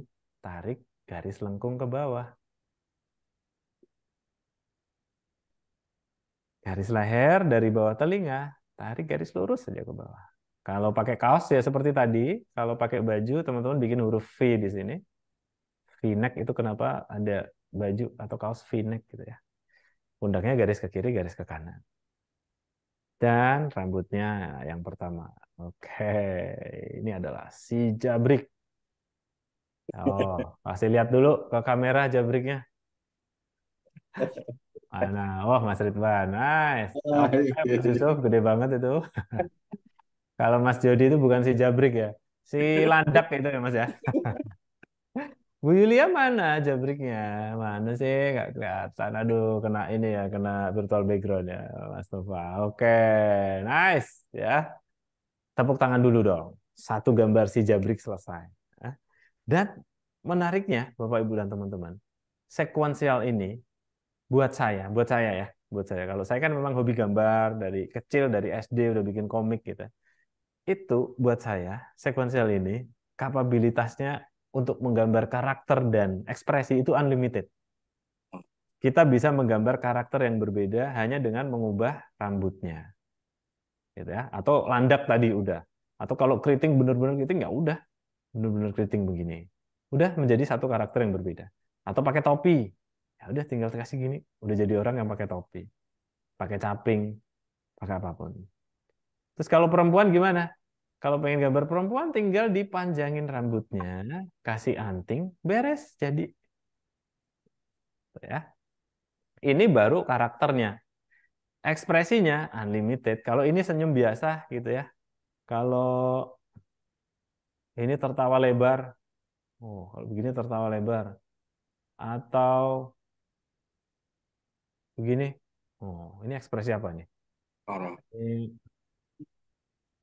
tarik garis lengkung ke bawah. Garis leher dari bawah telinga, tarik garis lurus saja ke bawah. Kalau pakai kaos ya seperti tadi, kalau pakai baju teman-teman bikin huruf V di sini. V-neck itu kenapa ada baju atau kaos V-neck gitu ya. Pundaknya garis ke kiri, garis ke kanan. Dan rambutnya yang pertama. Oke, ini adalah si Jabrik. Oh, kasih lihat dulu ke kamera Jabriknya. Nah, wah Mas Ridwan, nice. Oh, Mas Yusuf iya. gede banget itu. Kalau Mas Jody itu bukan si Jabrik ya, si Landak itu ya Mas ya. Bu Yulia mana Jabriknya? Mana sih? Nggak kelihatan. Aduh, kena ini ya, kena virtual background ya, Mas tova Oke, nice ya. Tepuk tangan dulu dong. Satu gambar si Jabrik selesai. Dan menariknya, Bapak Ibu dan teman-teman, sekuensial ini buat saya, buat saya ya, buat saya. Kalau saya kan memang hobi gambar dari kecil dari SD udah bikin komik gitu. Itu buat saya sequential ini kapabilitasnya untuk menggambar karakter dan ekspresi itu unlimited. Kita bisa menggambar karakter yang berbeda hanya dengan mengubah rambutnya. Gitu ya, atau landak tadi udah. Atau kalau keriting benar-benar keriting nggak ya udah. Benar-benar keriting begini. Udah menjadi satu karakter yang berbeda. Atau pakai topi, udah tinggal kasih gini udah jadi orang yang pakai topi pakai caping pakai apapun terus kalau perempuan gimana kalau pengen gambar perempuan tinggal dipanjangin rambutnya kasih anting beres jadi ya ini baru karakternya ekspresinya unlimited kalau ini senyum biasa gitu ya kalau ini tertawa lebar oh kalau begini tertawa lebar atau begini oh ini ekspresi apa nih marah ini,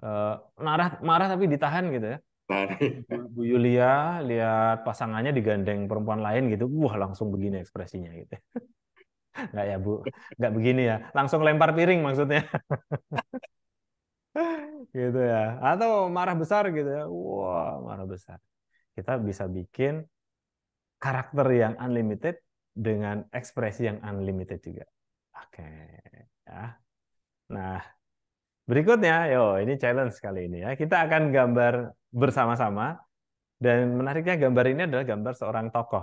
uh, marah marah tapi ditahan gitu ya Bu Yulia lihat pasangannya digandeng perempuan lain gitu, wah langsung begini ekspresinya gitu. Enggak ya Bu, enggak begini ya, langsung lempar piring maksudnya. gitu ya. Atau marah besar gitu ya, wah marah besar. Kita bisa bikin karakter yang unlimited dengan ekspresi yang unlimited juga. Oke, ya. Nah, berikutnya, yo ini challenge kali ini ya. Kita akan gambar bersama-sama dan menariknya gambar ini adalah gambar seorang tokoh.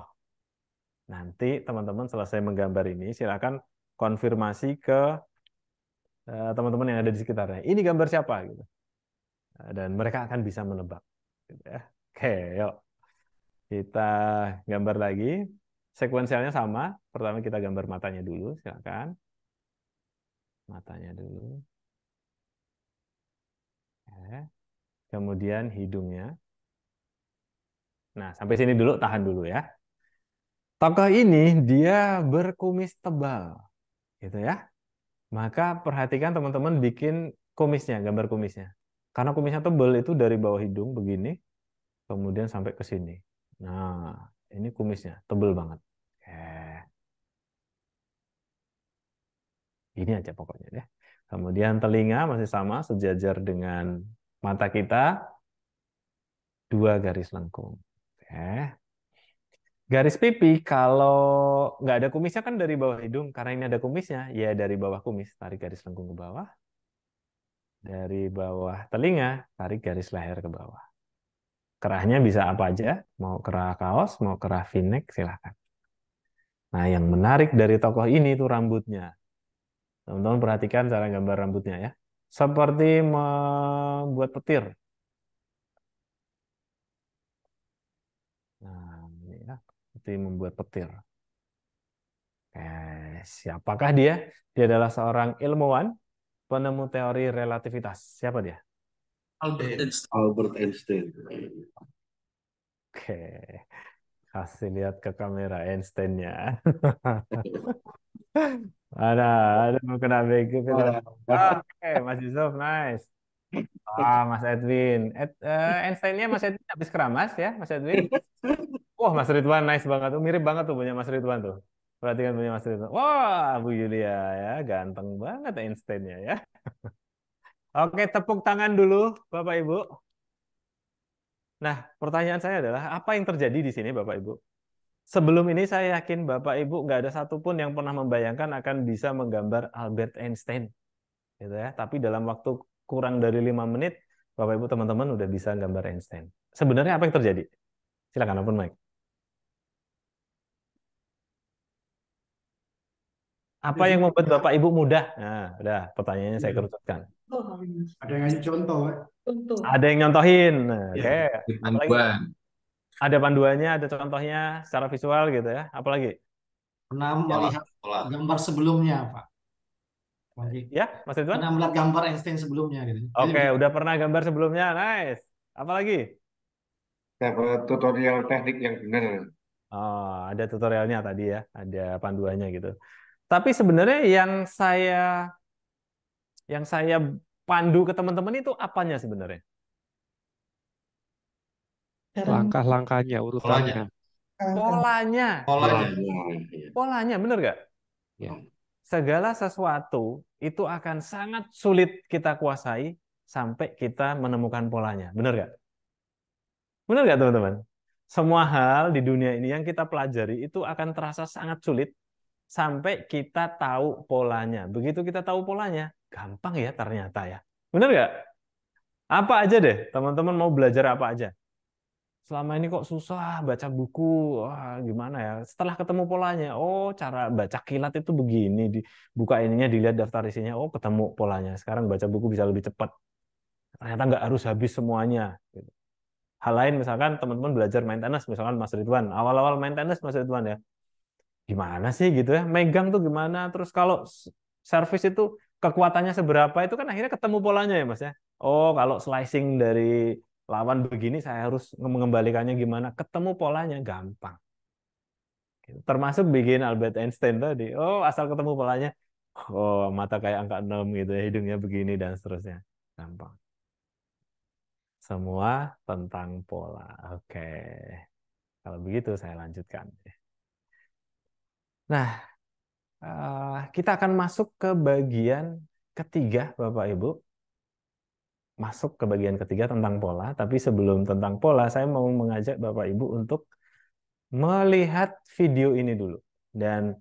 Nanti teman-teman selesai menggambar ini, silakan konfirmasi ke eh, teman-teman yang ada di sekitarnya. Ini gambar siapa? Gitu. Eh, dan mereka akan bisa menebak. Gitu ya. Oke, yuk. Kita gambar lagi. Sekuensialnya sama. Pertama kita gambar matanya dulu, silakan. Matanya dulu. Oke. Kemudian hidungnya. Nah, sampai sini dulu, tahan dulu ya. Tokoh ini dia berkumis tebal, gitu ya. Maka perhatikan teman-teman bikin kumisnya, gambar kumisnya. Karena kumisnya tebal itu dari bawah hidung begini, kemudian sampai ke sini. Nah, ini kumisnya tebel banget eh, ini aja pokoknya deh kemudian telinga masih sama sejajar dengan mata kita dua garis lengkung eh garis pipi kalau nggak ada kumisnya kan dari bawah hidung karena ini ada kumisnya ya dari bawah kumis tarik garis lengkung ke bawah dari bawah telinga tarik garis leher ke bawah Kerahnya bisa apa aja, mau kerah kaos, mau kerah v-neck, silahkan. Nah, yang menarik dari tokoh ini itu rambutnya. Teman-teman perhatikan cara gambar rambutnya ya. Seperti membuat petir. Nah, ini ya, seperti membuat petir. Oke, siapakah dia? Dia adalah seorang ilmuwan penemu teori relativitas. Siapa dia? Albert eh, Einstein. Albert Einstein. Oke. Kasih lihat ke kamera Einstein-nya. ada, ada kena begitu. Oke, okay, Mas Yusuf, nice. Ah, Mas Edwin. Ed, uh, Einstein-nya Mas Edwin habis keramas ya, Mas Edwin. Wah, Mas Ridwan nice banget. Tuh, oh, mirip banget tuh punya Mas Ridwan tuh. Perhatikan punya Mas Ridwan. Wah, Bu Yulia ya, ganteng banget Einstein-nya ya. Oke, tepuk tangan dulu, Bapak Ibu. Nah, pertanyaan saya adalah apa yang terjadi di sini, Bapak Ibu? Sebelum ini saya yakin Bapak Ibu nggak ada satupun yang pernah membayangkan akan bisa menggambar Albert Einstein, gitu ya. Tapi dalam waktu kurang dari lima menit, Bapak Ibu teman-teman udah bisa gambar Einstein. Sebenarnya apa yang terjadi? Silakan open mic. Apa yang membuat ya. Bapak Ibu mudah? Nah, udah pertanyaannya saya iya. kerucutkan. Ada yang ngasih contoh. Contoh. Ada yang nyontohin. Nah, iya. Oke. Okay. Ya, Ada panduannya, ada contohnya secara visual gitu ya. Apalagi? Pernah melihat gambar sebelumnya, Pak. Apalagi. Ya, Mas Ridwan? Pernah melihat gambar Einstein sebelumnya gitu. Oke, okay, udah pernah gambar sebelumnya. Nice. Apalagi? Dapat tutorial teknik yang benar. Oh, ada tutorialnya tadi ya, ada panduannya gitu. Tapi sebenarnya yang saya yang saya pandu ke teman-teman itu apanya sebenarnya? Langkah-langkahnya, urutannya. Polanya. Polanya. Polanya, Polanya benar nggak? Ya. Segala sesuatu itu akan sangat sulit kita kuasai sampai kita menemukan polanya. Benar nggak? Benar nggak teman-teman? Semua hal di dunia ini yang kita pelajari itu akan terasa sangat sulit sampai kita tahu polanya. Begitu kita tahu polanya, gampang ya ternyata ya. Benar nggak? Apa aja deh, teman-teman mau belajar apa aja. Selama ini kok susah baca buku, Wah, gimana ya. Setelah ketemu polanya, oh cara baca kilat itu begini, dibuka ininya, dilihat daftar isinya, oh ketemu polanya. Sekarang baca buku bisa lebih cepat. Ternyata nggak harus habis semuanya. Gitu. Hal lain misalkan teman-teman belajar maintenance, misalkan Mas Ridwan. Awal-awal maintenance Mas Ridwan ya, gimana sih gitu ya megang tuh gimana terus kalau service itu kekuatannya seberapa itu kan akhirnya ketemu polanya ya mas ya oh kalau slicing dari lawan begini saya harus mengembalikannya gimana ketemu polanya gampang gitu. termasuk bikin Albert Einstein tadi oh asal ketemu polanya oh mata kayak angka 6 gitu ya hidungnya begini dan seterusnya gampang semua tentang pola oke kalau begitu saya lanjutkan Nah, eh, kita akan masuk ke bagian ketiga, Bapak Ibu. Masuk ke bagian ketiga tentang pola, tapi sebelum tentang pola, saya mau mengajak Bapak Ibu untuk melihat video ini dulu. Dan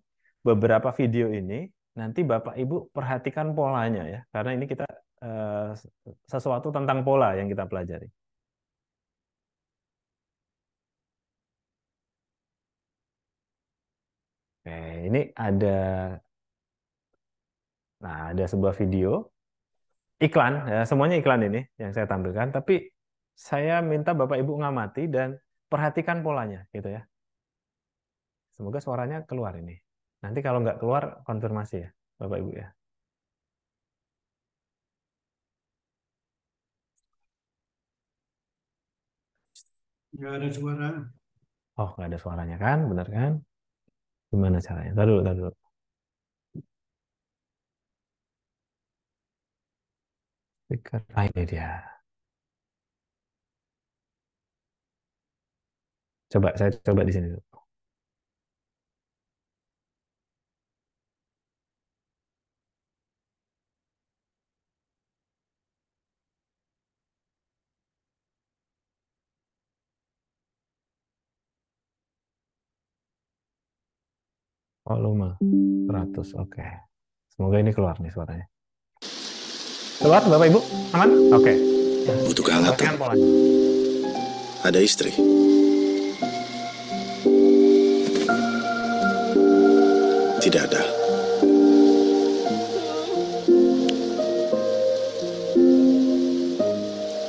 beberapa video ini nanti Bapak Ibu perhatikan polanya ya, karena ini kita eh, sesuatu tentang pola yang kita pelajari. ini ada nah ada sebuah video iklan, ya, semuanya iklan ini yang saya tampilkan, tapi saya minta Bapak Ibu ngamati dan perhatikan polanya gitu ya. Semoga suaranya keluar ini. Nanti kalau nggak keluar konfirmasi ya, Bapak Ibu ya. Nggak ada suara. Oh, nggak ada suaranya kan, benar kan? Gimana caranya? Taruh dulu, taruh dulu. Ah, ini dia. Coba, saya coba di sini dulu. Volume 100. Oke. Okay. Semoga ini keluar nih suaranya. Keluar Bapak Ibu? Aman? Oke. Okay. butuh kehangatan. Ada istri. Tidak ada.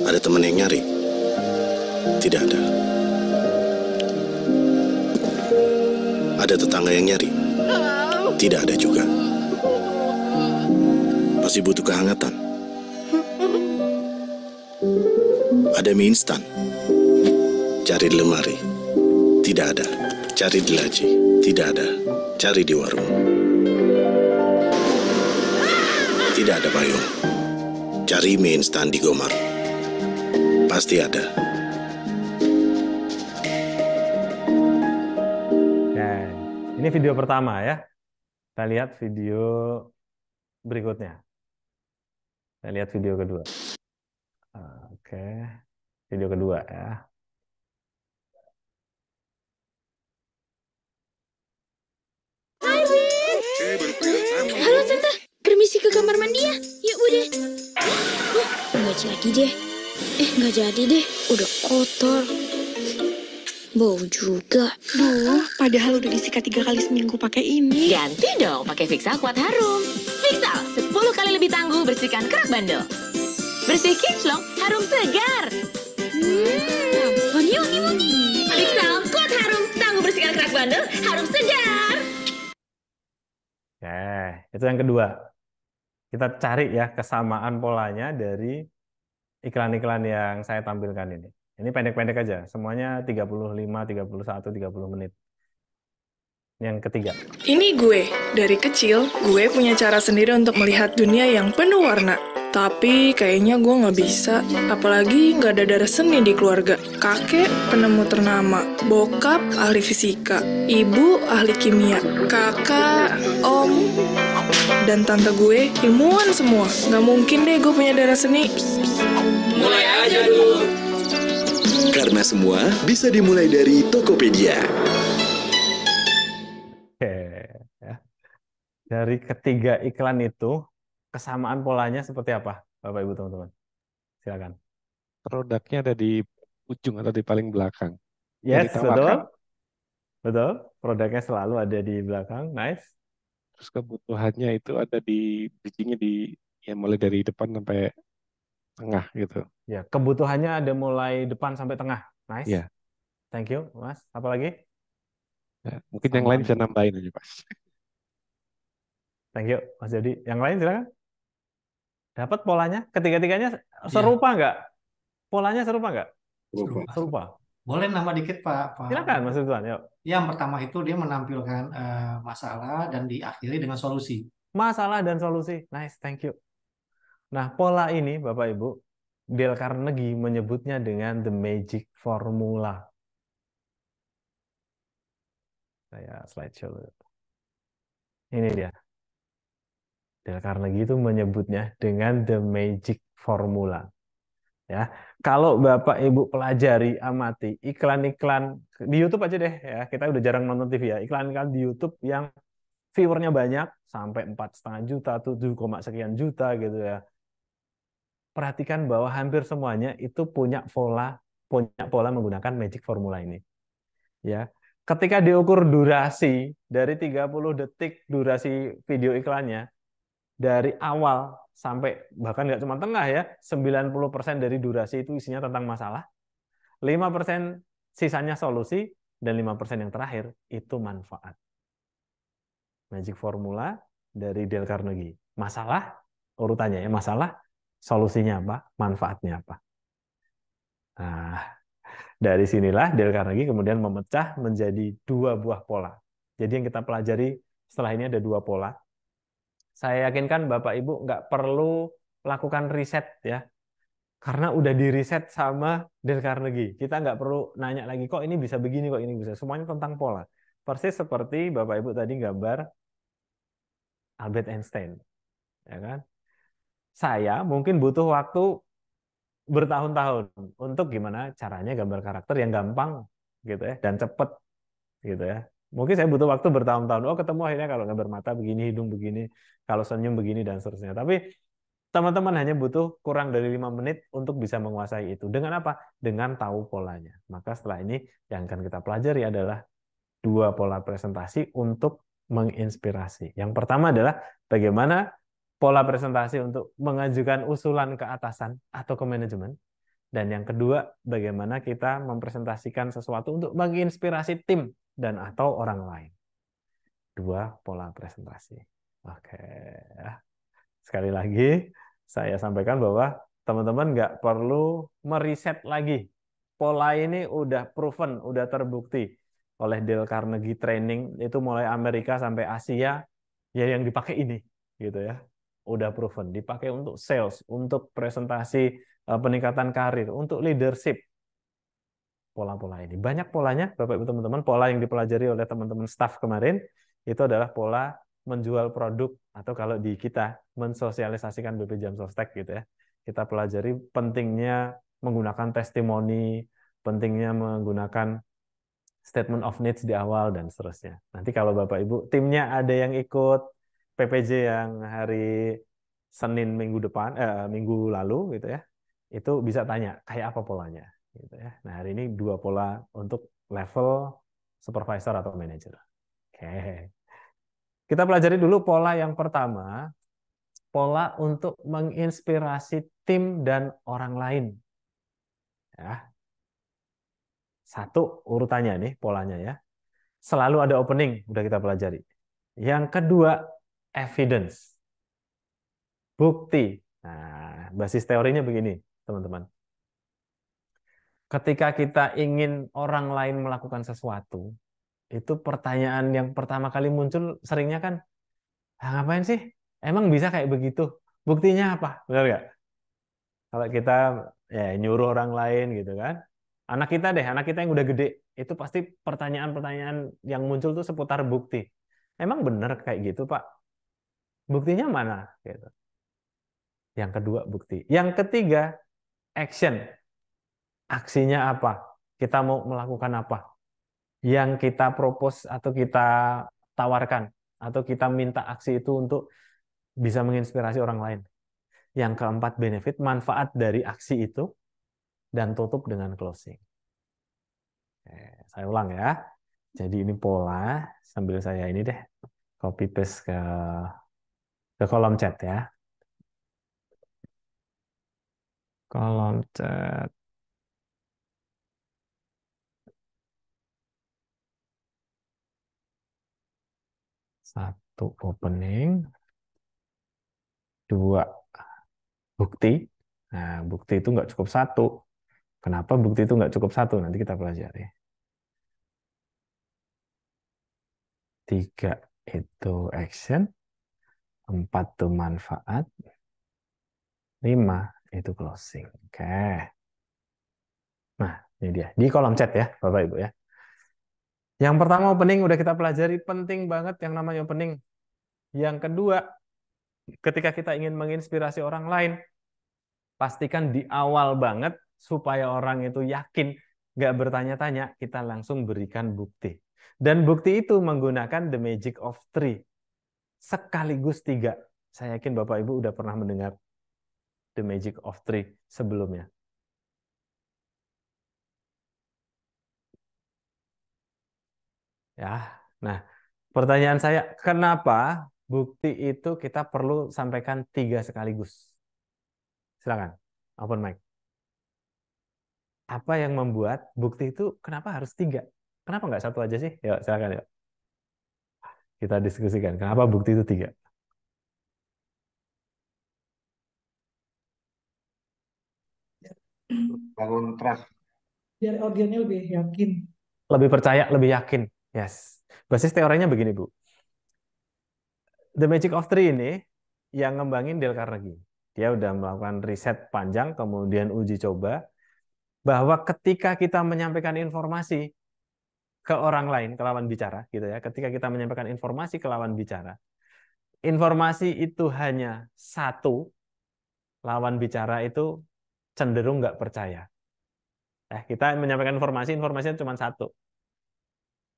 Ada teman yang nyari. Tidak ada. Ada tetangga yang nyari tidak ada juga. Pasti butuh kehangatan. Ada mie instan. Cari di lemari. Tidak ada. Cari di laci. Tidak ada. Cari di warung. Tidak ada payung. Cari mie instan di Gomar. Pasti ada. Ini video pertama ya. Kita lihat video berikutnya. Kita lihat video kedua. Oke, video kedua ya. Halo Tante, permisi ke kamar mandi ya. Yuk ya udah. Wah, nggak jadi deh. Eh, nggak jadi deh. Udah kotor. Bau juga. Duh, padahal udah disikat tiga kali seminggu pakai ini. Ganti dong pakai Fixal Kuat Harum. Fixal, 10 kali lebih tangguh bersihkan kerak bandel. Bersih kinclong, harum segar. Hmm, wangi-wangi. Fixal Kuat Harum, tangguh bersihkan kerak bandel, harum segar. Nah, itu yang kedua. Kita cari ya kesamaan polanya dari iklan-iklan yang saya tampilkan ini. Ini pendek-pendek aja, semuanya 35, 31, 30 menit. Yang ketiga. Ini gue. Dari kecil, gue punya cara sendiri untuk melihat dunia yang penuh warna. Tapi kayaknya gue nggak bisa, apalagi nggak ada darah seni di keluarga. Kakek penemu ternama, bokap ahli fisika, ibu ahli kimia, kakak, om, dan tante gue ilmuwan semua. Gak mungkin deh gue punya darah seni. Mulai aja dulu. Karena semua bisa dimulai dari Tokopedia. Oke. Ya. Dari ketiga iklan itu, kesamaan polanya seperti apa, Bapak Ibu teman-teman? Silakan. Produknya ada di ujung atau di paling belakang. Yes, betul. Betul, produknya selalu ada di belakang. Nice. Terus kebutuhannya itu ada di bridgingnya di ya mulai dari depan sampai tengah gitu. Ya, kebutuhannya ada mulai depan sampai tengah. Nice. Ya. Thank you, Mas. Apalagi? Ya, mungkin yang lain bisa nambahin aja, Mas. Thank you, Mas Jadi. Yang lain silakan. Dapat polanya? Ketiga-tiganya ya. serupa ya. nggak? Polanya serupa nggak? Serupa. serupa. Boleh nambah dikit, Pak. Pak. Silakan, Mas Tuan. Yuk. Yang pertama itu dia menampilkan uh, masalah dan diakhiri dengan solusi. Masalah dan solusi. Nice, thank you. Nah, pola ini Bapak Ibu, Dale Carnegie menyebutnya dengan the magic formula. Saya slide show Ini dia. Dale Carnegie itu menyebutnya dengan the magic formula. Ya, kalau Bapak Ibu pelajari, amati iklan-iklan di YouTube aja deh ya. Kita udah jarang nonton TV ya. Iklan-iklan di YouTube yang viewernya banyak sampai empat juta, tujuh koma sekian juta gitu ya perhatikan bahwa hampir semuanya itu punya pola punya pola menggunakan magic formula ini. Ya. Ketika diukur durasi dari 30 detik durasi video iklannya dari awal sampai bahkan nggak cuma tengah ya, 90% dari durasi itu isinya tentang masalah. 5% sisanya solusi dan 5% yang terakhir itu manfaat. Magic formula dari Dale Carnegie. Masalah urutannya ya, masalah solusinya apa, manfaatnya apa. Nah, dari sinilah Dale Carnegie kemudian memecah menjadi dua buah pola. Jadi yang kita pelajari setelah ini ada dua pola. Saya yakinkan Bapak Ibu nggak perlu lakukan riset ya, karena udah di riset sama Dale Carnegie. Kita nggak perlu nanya lagi kok ini bisa begini, kok ini bisa. Semuanya tentang pola. Persis seperti Bapak Ibu tadi gambar Albert Einstein, ya kan? saya mungkin butuh waktu bertahun-tahun untuk gimana caranya gambar karakter yang gampang gitu ya dan cepet gitu ya mungkin saya butuh waktu bertahun-tahun oh ketemu akhirnya kalau gambar mata begini hidung begini kalau senyum begini dan seterusnya tapi teman-teman hanya butuh kurang dari lima menit untuk bisa menguasai itu dengan apa dengan tahu polanya maka setelah ini yang akan kita pelajari adalah dua pola presentasi untuk menginspirasi yang pertama adalah bagaimana pola presentasi untuk mengajukan usulan ke atasan atau ke manajemen. Dan yang kedua, bagaimana kita mempresentasikan sesuatu untuk menginspirasi tim dan atau orang lain. Dua pola presentasi. Oke. Sekali lagi, saya sampaikan bahwa teman-teman nggak perlu meriset lagi. Pola ini udah proven, udah terbukti oleh Dale Carnegie Training. Itu mulai Amerika sampai Asia, ya yang dipakai ini. gitu ya udah proven, dipakai untuk sales, untuk presentasi eh, peningkatan karir, untuk leadership. Pola-pola ini. Banyak polanya, Bapak Ibu teman-teman, pola yang dipelajari oleh teman-teman staff kemarin itu adalah pola menjual produk atau kalau di kita mensosialisasikan BP Jam Sostek gitu ya. Kita pelajari pentingnya menggunakan testimoni, pentingnya menggunakan statement of needs di awal dan seterusnya. Nanti kalau Bapak Ibu timnya ada yang ikut PPJ yang hari Senin minggu depan eh, minggu lalu gitu ya itu bisa tanya kayak apa polanya gitu ya. Nah hari ini dua pola untuk level supervisor atau manager. Oke. Kita pelajari dulu pola yang pertama, pola untuk menginspirasi tim dan orang lain. Ya. Satu urutannya nih polanya ya. Selalu ada opening, udah kita pelajari. Yang kedua, evidence. Bukti. Nah, basis teorinya begini, teman-teman. Ketika kita ingin orang lain melakukan sesuatu, itu pertanyaan yang pertama kali muncul seringnya kan, ah, ngapain sih? Emang bisa kayak begitu? Buktinya apa? Benar nggak? Kalau kita ya, nyuruh orang lain gitu kan, anak kita deh, anak kita yang udah gede, itu pasti pertanyaan-pertanyaan yang muncul tuh seputar bukti. Emang bener kayak gitu, Pak? Buktinya mana? Gitu. Yang kedua bukti. Yang ketiga action. Aksinya apa? Kita mau melakukan apa? Yang kita propose atau kita tawarkan atau kita minta aksi itu untuk bisa menginspirasi orang lain. Yang keempat benefit manfaat dari aksi itu dan tutup dengan closing. Oke, saya ulang ya. Jadi ini pola sambil saya ini deh copy paste ke ke kolom chat ya. Kolom chat. Satu opening. Dua bukti. Nah, bukti itu nggak cukup satu. Kenapa bukti itu nggak cukup satu? Nanti kita pelajari. Tiga itu action. Empat itu manfaat. Lima itu closing. Oke. Nah, ini dia. Di kolom chat ya, Bapak Ibu ya. Yang pertama opening udah kita pelajari, penting banget yang namanya opening. Yang kedua, ketika kita ingin menginspirasi orang lain, pastikan di awal banget supaya orang itu yakin, nggak bertanya-tanya, kita langsung berikan bukti. Dan bukti itu menggunakan the magic of three sekaligus tiga. Saya yakin Bapak Ibu udah pernah mendengar The Magic of Three sebelumnya. Ya, nah pertanyaan saya, kenapa bukti itu kita perlu sampaikan tiga sekaligus? Silakan, open mic. Apa yang membuat bukti itu kenapa harus tiga? Kenapa nggak satu aja sih? Yuk, silakan yuk. Kita diskusikan, kenapa bukti itu tiga? Bangun trust. Biar audiennya lebih yakin. Lebih percaya, lebih yakin. Yes. Basis teorinya begini, Bu. The Magic of Three ini yang ngembangin Dale Carnegie. Dia udah melakukan riset panjang, kemudian uji coba, bahwa ketika kita menyampaikan informasi, ke orang lain, ke lawan bicara gitu ya. Ketika kita menyampaikan informasi ke lawan bicara, informasi itu hanya satu, lawan bicara itu cenderung nggak percaya. Eh, kita menyampaikan informasi, informasinya cuma satu.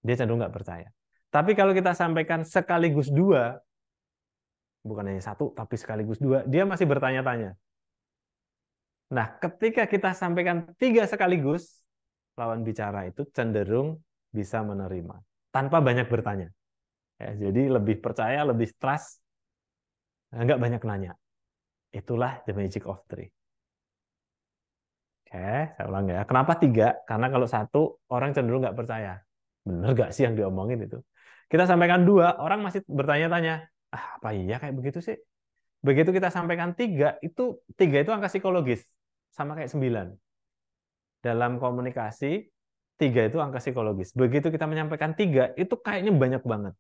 Dia cenderung nggak percaya. Tapi kalau kita sampaikan sekaligus dua, bukan hanya satu, tapi sekaligus dua, dia masih bertanya-tanya. Nah, ketika kita sampaikan tiga sekaligus, lawan bicara itu cenderung bisa menerima tanpa banyak bertanya. Ya, jadi lebih percaya, lebih trust, eh, nggak banyak nanya. Itulah the magic of three. Oke, saya ulang ya. Kenapa tiga? Karena kalau satu, orang cenderung nggak percaya. Bener nggak sih yang diomongin itu? Kita sampaikan dua, orang masih bertanya-tanya. Ah, apa iya kayak begitu sih? Begitu kita sampaikan tiga, itu tiga itu angka psikologis. Sama kayak sembilan. Dalam komunikasi, tiga itu angka psikologis. Begitu kita menyampaikan tiga, itu kayaknya banyak banget.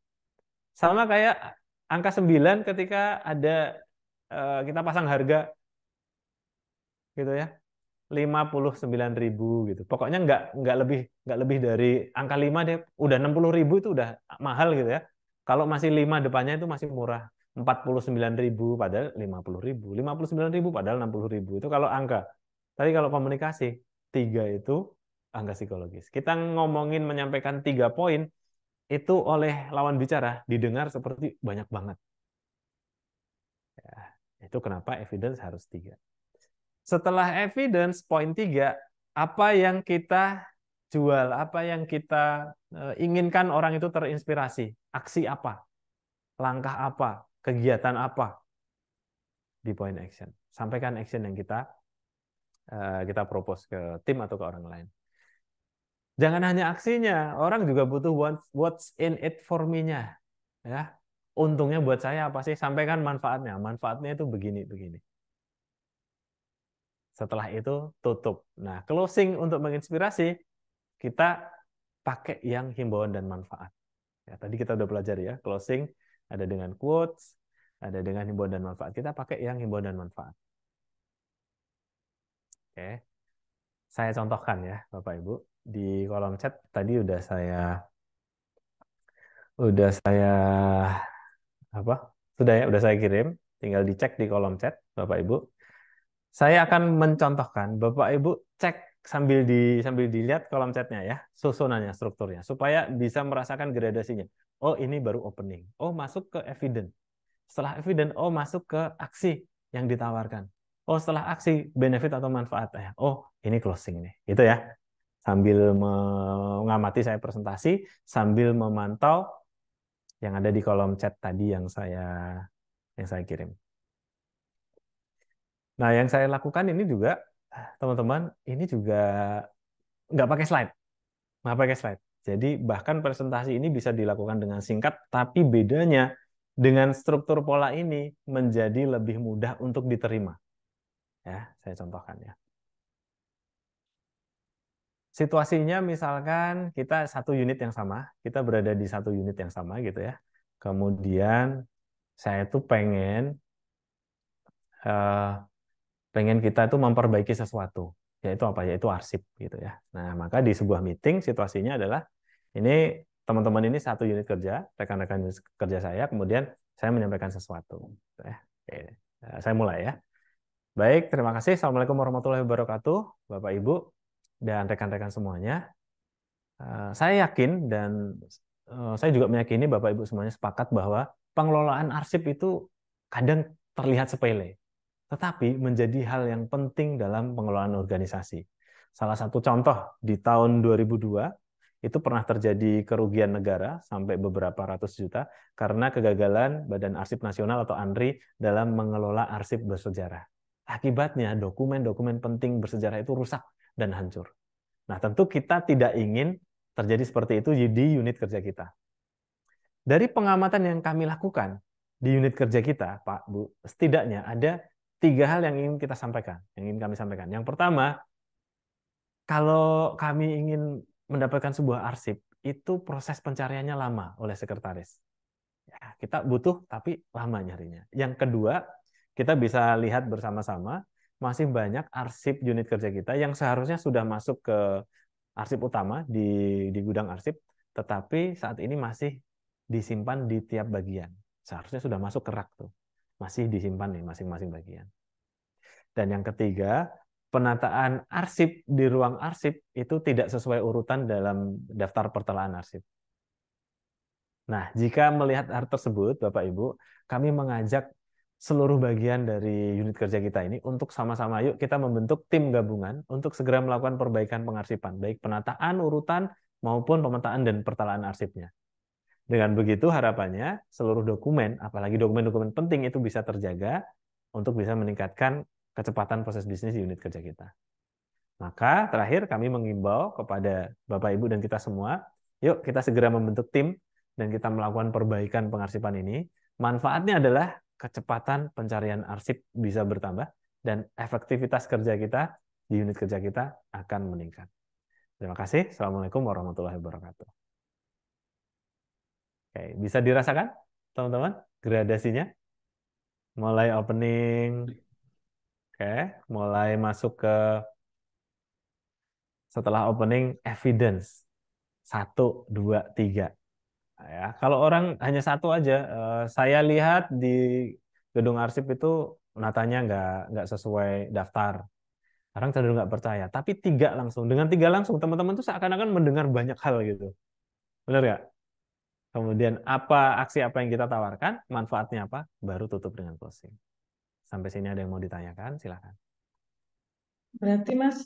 Sama kayak angka sembilan ketika ada eh, kita pasang harga gitu ya. lima puluh sembilan ribu gitu. Pokoknya nggak nggak lebih nggak lebih dari angka lima deh. Udah enam puluh ribu itu udah mahal gitu ya. Kalau masih lima depannya itu masih murah. empat puluh sembilan ribu padahal lima puluh ribu. lima puluh sembilan ribu padahal enam puluh ribu. Itu kalau angka. tadi kalau komunikasi, tiga itu angka psikologis. Kita ngomongin menyampaikan tiga poin, itu oleh lawan bicara didengar seperti banyak banget. Ya, itu kenapa evidence harus tiga. Setelah evidence, poin tiga, apa yang kita jual, apa yang kita e, inginkan orang itu terinspirasi, aksi apa, langkah apa, kegiatan apa di point action. Sampaikan action yang kita e, kita propose ke tim atau ke orang lain. Jangan hanya aksinya, orang juga butuh what's in it for me-nya. Ya. Untungnya buat saya apa sih? Sampaikan manfaatnya. Manfaatnya itu begini-begini. Setelah itu tutup. Nah, closing untuk menginspirasi, kita pakai yang himbauan dan manfaat. Ya, tadi kita udah pelajari ya, closing ada dengan quotes, ada dengan himbauan dan manfaat. Kita pakai yang himbauan dan manfaat. Oke. Saya contohkan ya, Bapak Ibu di kolom chat tadi udah saya udah saya apa sudah ya udah saya kirim tinggal dicek di kolom chat bapak ibu saya akan mencontohkan bapak ibu cek sambil di sambil dilihat kolom chatnya ya susunannya strukturnya supaya bisa merasakan gradasinya oh ini baru opening oh masuk ke evident setelah evident oh masuk ke aksi yang ditawarkan oh setelah aksi benefit atau manfaat ya oh ini closing nih gitu ya sambil mengamati saya presentasi, sambil memantau yang ada di kolom chat tadi yang saya yang saya kirim. Nah, yang saya lakukan ini juga, teman-teman, ini juga nggak pakai slide. Nggak pakai slide. Jadi bahkan presentasi ini bisa dilakukan dengan singkat, tapi bedanya dengan struktur pola ini menjadi lebih mudah untuk diterima. Ya, saya contohkan ya situasinya misalkan kita satu unit yang sama, kita berada di satu unit yang sama gitu ya. Kemudian saya itu pengen uh, pengen kita itu memperbaiki sesuatu, yaitu apa? Yaitu arsip gitu ya. Nah, maka di sebuah meeting situasinya adalah ini teman-teman ini satu unit kerja, rekan-rekan kerja saya, kemudian saya menyampaikan sesuatu. Gitu ya. Oke. Eh, saya mulai ya. Baik, terima kasih. Assalamualaikum warahmatullahi wabarakatuh, Bapak Ibu dan rekan-rekan semuanya. Eh, saya yakin dan eh, saya juga meyakini Bapak Ibu semuanya sepakat bahwa pengelolaan arsip itu kadang terlihat sepele, tetapi menjadi hal yang penting dalam pengelolaan organisasi. Salah satu contoh di tahun 2002 itu pernah terjadi kerugian negara sampai beberapa ratus juta karena kegagalan Badan Arsip Nasional atau ANRI dalam mengelola arsip bersejarah. Akibatnya dokumen-dokumen penting bersejarah itu rusak dan hancur. Nah, tentu kita tidak ingin terjadi seperti itu di unit kerja kita. Dari pengamatan yang kami lakukan di unit kerja kita, Pak, Bu, setidaknya ada tiga hal yang ingin kita sampaikan, yang ingin kami sampaikan. Yang pertama, kalau kami ingin mendapatkan sebuah arsip, itu proses pencariannya lama oleh sekretaris. Ya, kita butuh tapi lama nyarinya. Yang kedua, kita bisa lihat bersama-sama masih banyak arsip unit kerja kita yang seharusnya sudah masuk ke arsip utama di, di gudang arsip, tetapi saat ini masih disimpan di tiap bagian. Seharusnya sudah masuk ke rak tuh. Masih disimpan nih masing-masing bagian. Dan yang ketiga, penataan arsip di ruang arsip itu tidak sesuai urutan dalam daftar pertelaan arsip. Nah, jika melihat hal tersebut, Bapak Ibu, kami mengajak seluruh bagian dari unit kerja kita ini untuk sama-sama yuk kita membentuk tim gabungan untuk segera melakukan perbaikan pengarsipan, baik penataan, urutan, maupun pemetaan dan pertalaan arsipnya. Dengan begitu harapannya seluruh dokumen, apalagi dokumen-dokumen penting itu bisa terjaga untuk bisa meningkatkan kecepatan proses bisnis di unit kerja kita. Maka terakhir kami mengimbau kepada Bapak Ibu dan kita semua, yuk kita segera membentuk tim dan kita melakukan perbaikan pengarsipan ini. Manfaatnya adalah kecepatan pencarian arsip bisa bertambah, dan efektivitas kerja kita di unit kerja kita akan meningkat. Terima kasih. Assalamualaikum warahmatullahi wabarakatuh. Oke, bisa dirasakan teman-teman gradasinya? Mulai opening, oke, mulai masuk ke setelah opening evidence. Satu, dua, tiga ya kalau orang hanya satu aja eh, saya lihat di gedung arsip itu natanya nggak nggak sesuai daftar orang cenderung nggak percaya tapi tiga langsung dengan tiga langsung teman-teman tuh seakan-akan mendengar banyak hal gitu benar nggak kemudian apa aksi apa yang kita tawarkan manfaatnya apa baru tutup dengan closing sampai sini ada yang mau ditanyakan silahkan berarti mas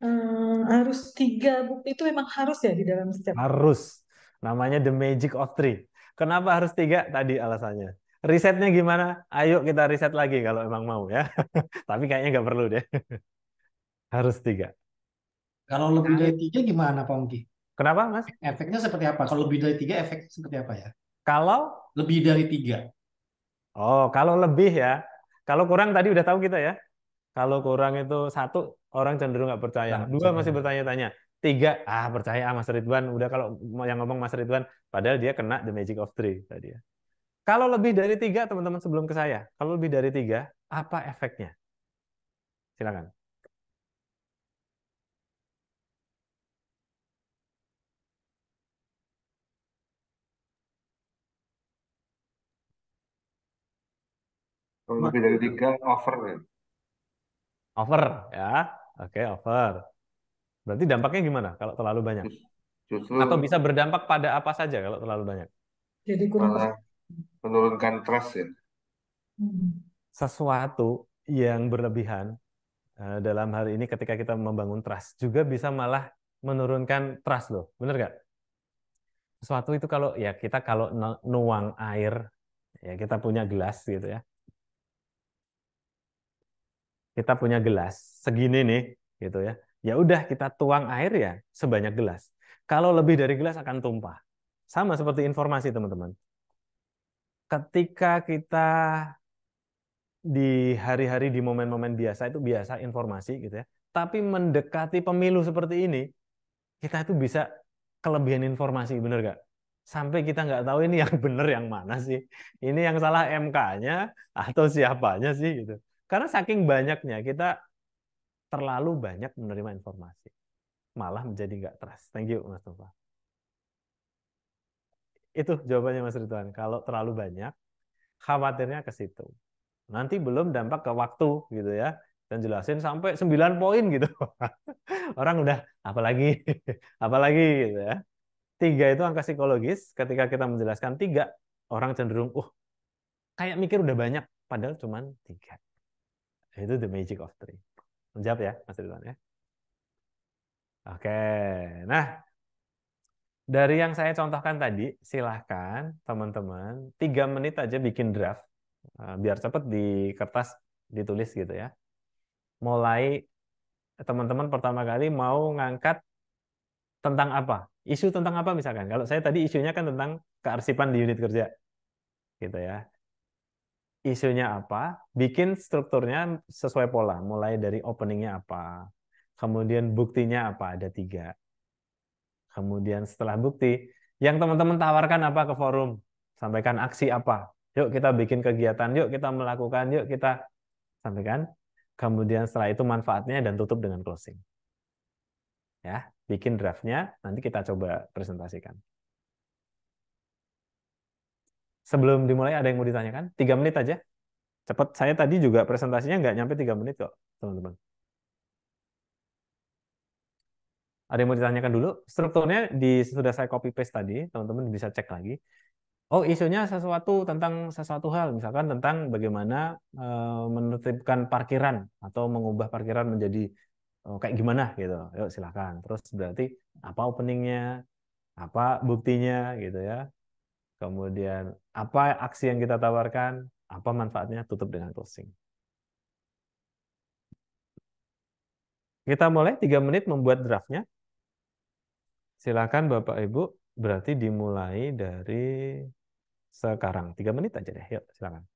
Hmm, harus tiga bukti itu memang harus ya di dalam setiap harus Namanya The Magic of Three. Kenapa harus tiga? Tadi alasannya. Risetnya gimana? Ayo kita riset lagi kalau emang mau ya. Tapi kayaknya nggak perlu deh. harus tiga. Kalau lebih dari tiga gimana Pak Ongki? Kenapa Mas? Efeknya seperti apa? Kalau lebih dari tiga efeknya seperti apa ya? Kalau? Lebih dari tiga. Oh, kalau lebih ya. Kalau kurang tadi udah tahu kita ya. Kalau kurang itu satu orang cenderung nggak percaya, dua masih bertanya-tanya, tiga ah percaya ah Mas Ridwan udah kalau yang ngomong Mas Ridwan padahal dia kena the magic of three tadi ya kalau lebih dari tiga teman-teman sebelum ke saya kalau lebih dari tiga apa efeknya silakan kalau lebih dari tiga over ya over ya oke okay, over Berarti dampaknya gimana kalau terlalu banyak? Justru atau bisa berdampak pada apa saja kalau terlalu banyak? Jadi kurang menurunkan trust ya. Hmm. Sesuatu yang berlebihan eh, dalam hal ini ketika kita membangun trust juga bisa malah menurunkan trust loh, benar nggak? Sesuatu itu kalau ya kita kalau nuang air ya kita punya gelas gitu ya, kita punya gelas segini nih gitu ya, ya udah kita tuang air ya sebanyak gelas. Kalau lebih dari gelas akan tumpah. Sama seperti informasi teman-teman. Ketika kita di hari-hari di momen-momen biasa itu biasa informasi gitu ya. Tapi mendekati pemilu seperti ini, kita itu bisa kelebihan informasi, bener gak? Sampai kita nggak tahu ini yang bener yang mana sih. Ini yang salah MK-nya atau siapanya sih gitu. Karena saking banyaknya kita terlalu banyak menerima informasi. Malah menjadi nggak trust. Thank you, Mas Tufa. Itu jawabannya Mas Ridwan. Kalau terlalu banyak, khawatirnya ke situ. Nanti belum dampak ke waktu gitu ya. Dan jelasin sampai 9 poin gitu. Orang udah apalagi apalagi gitu ya. Tiga itu angka psikologis. Ketika kita menjelaskan tiga, orang cenderung, uh, kayak mikir udah banyak. Padahal cuman tiga. Itu the magic of three. Menjawab ya, Mas Ridwan ya. Oke, nah dari yang saya contohkan tadi, silahkan teman-teman tiga menit aja bikin draft, eh, biar cepet di kertas ditulis gitu ya. Mulai teman-teman pertama kali mau ngangkat tentang apa, isu tentang apa misalkan. Kalau saya tadi isunya kan tentang kearsipan di unit kerja, gitu ya isunya apa, bikin strukturnya sesuai pola, mulai dari openingnya apa, kemudian buktinya apa, ada tiga. Kemudian setelah bukti, yang teman-teman tawarkan apa ke forum, sampaikan aksi apa, yuk kita bikin kegiatan, yuk kita melakukan, yuk kita sampaikan. Kemudian setelah itu manfaatnya dan tutup dengan closing. Ya, bikin draftnya, nanti kita coba presentasikan sebelum dimulai ada yang mau ditanyakan? Tiga menit aja. Cepat. Saya tadi juga presentasinya nggak nyampe tiga menit kok, teman-teman. Ada yang mau ditanyakan dulu? Strukturnya di sudah saya copy paste tadi, teman-teman bisa cek lagi. Oh, isunya sesuatu tentang sesuatu hal, misalkan tentang bagaimana e, menertibkan parkiran atau mengubah parkiran menjadi oh, kayak gimana gitu. Yuk silahkan. Terus berarti apa openingnya, apa buktinya gitu ya Kemudian apa aksi yang kita tawarkan, apa manfaatnya, tutup dengan closing. Kita mulai tiga menit membuat draftnya. Silakan Bapak Ibu, berarti dimulai dari sekarang. tiga menit aja deh, yuk silakan.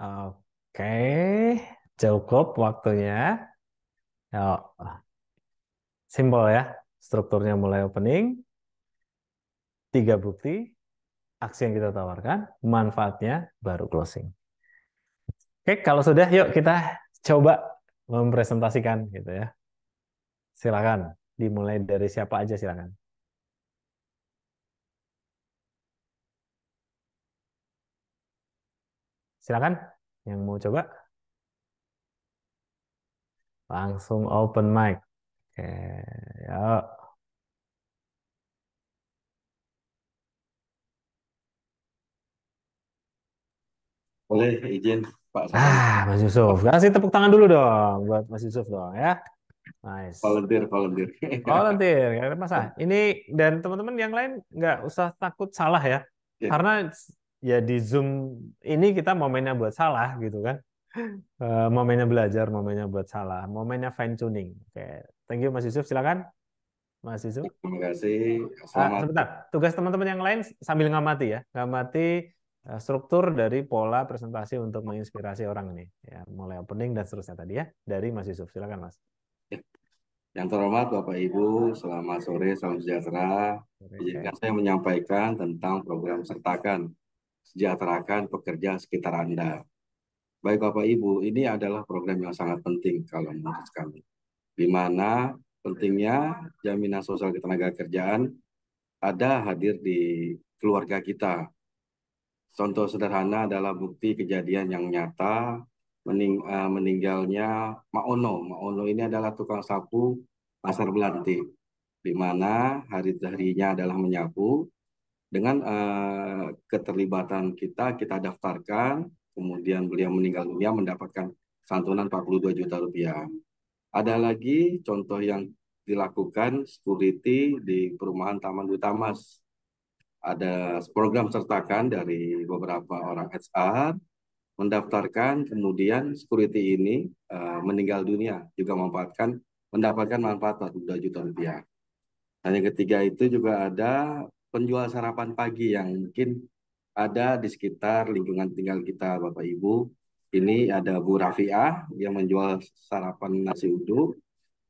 Oke, cukup waktunya. Yo. Simple ya, strukturnya mulai opening, tiga bukti, aksi yang kita tawarkan, manfaatnya baru closing. Oke, kalau sudah yuk kita coba mempresentasikan gitu ya. Silakan dimulai dari siapa aja silakan. Silakan yang mau coba. Langsung open mic. Oke, ya Boleh izin Pak. Ah, Mas Yusuf. Kasih tepuk tangan dulu dong buat Mas Yusuf dong ya. Nice. Volunteer, volunteer. Volunteer, nggak ada masalah. Ini dan teman-teman yang lain nggak usah takut salah ya. Yeah. Karena ya di Zoom ini kita momennya buat salah gitu kan. Uh, momennya belajar, momennya buat salah, momennya fine tuning. Oke, okay. thank you Mas Yusuf, silakan. Mas Yusuf. Ya, terima kasih. Nah, selamat. Ah, sebentar, tugas teman-teman yang lain sambil ngamati ya, ngamati eh, struktur dari pola presentasi untuk menginspirasi orang ini. Ya, mulai opening dan seterusnya tadi ya, dari Mas Yusuf. Silakan Mas. Ya. Yang terhormat Bapak Ibu, selamat sore, salam sejahtera. Izinkan saya menyampaikan tentang program sertakan sejahterakan pekerja sekitar Anda. Baik Bapak Ibu, ini adalah program yang sangat penting kalau menurut kami. Di mana pentingnya jaminan sosial ketenaga kerjaan ada hadir di keluarga kita. Contoh sederhana adalah bukti kejadian yang nyata mening, eh, meninggalnya Maono. Maono ini adalah tukang sapu pasar Belanti, di mana hari-harinya adalah menyapu, dengan uh, keterlibatan kita kita daftarkan kemudian beliau meninggal dunia mendapatkan santunan 42 juta rupiah ada lagi contoh yang dilakukan security di perumahan Taman Dutamas ada program sertakan dari beberapa orang HR mendaftarkan kemudian security ini uh, meninggal dunia juga memanfaatkan mendapatkan manfaat 42 juta rupiah. Dan yang ketiga itu juga ada penjual sarapan pagi yang mungkin ada di sekitar lingkungan tinggal kita Bapak Ibu. Ini ada Bu Rafiah yang menjual sarapan nasi uduk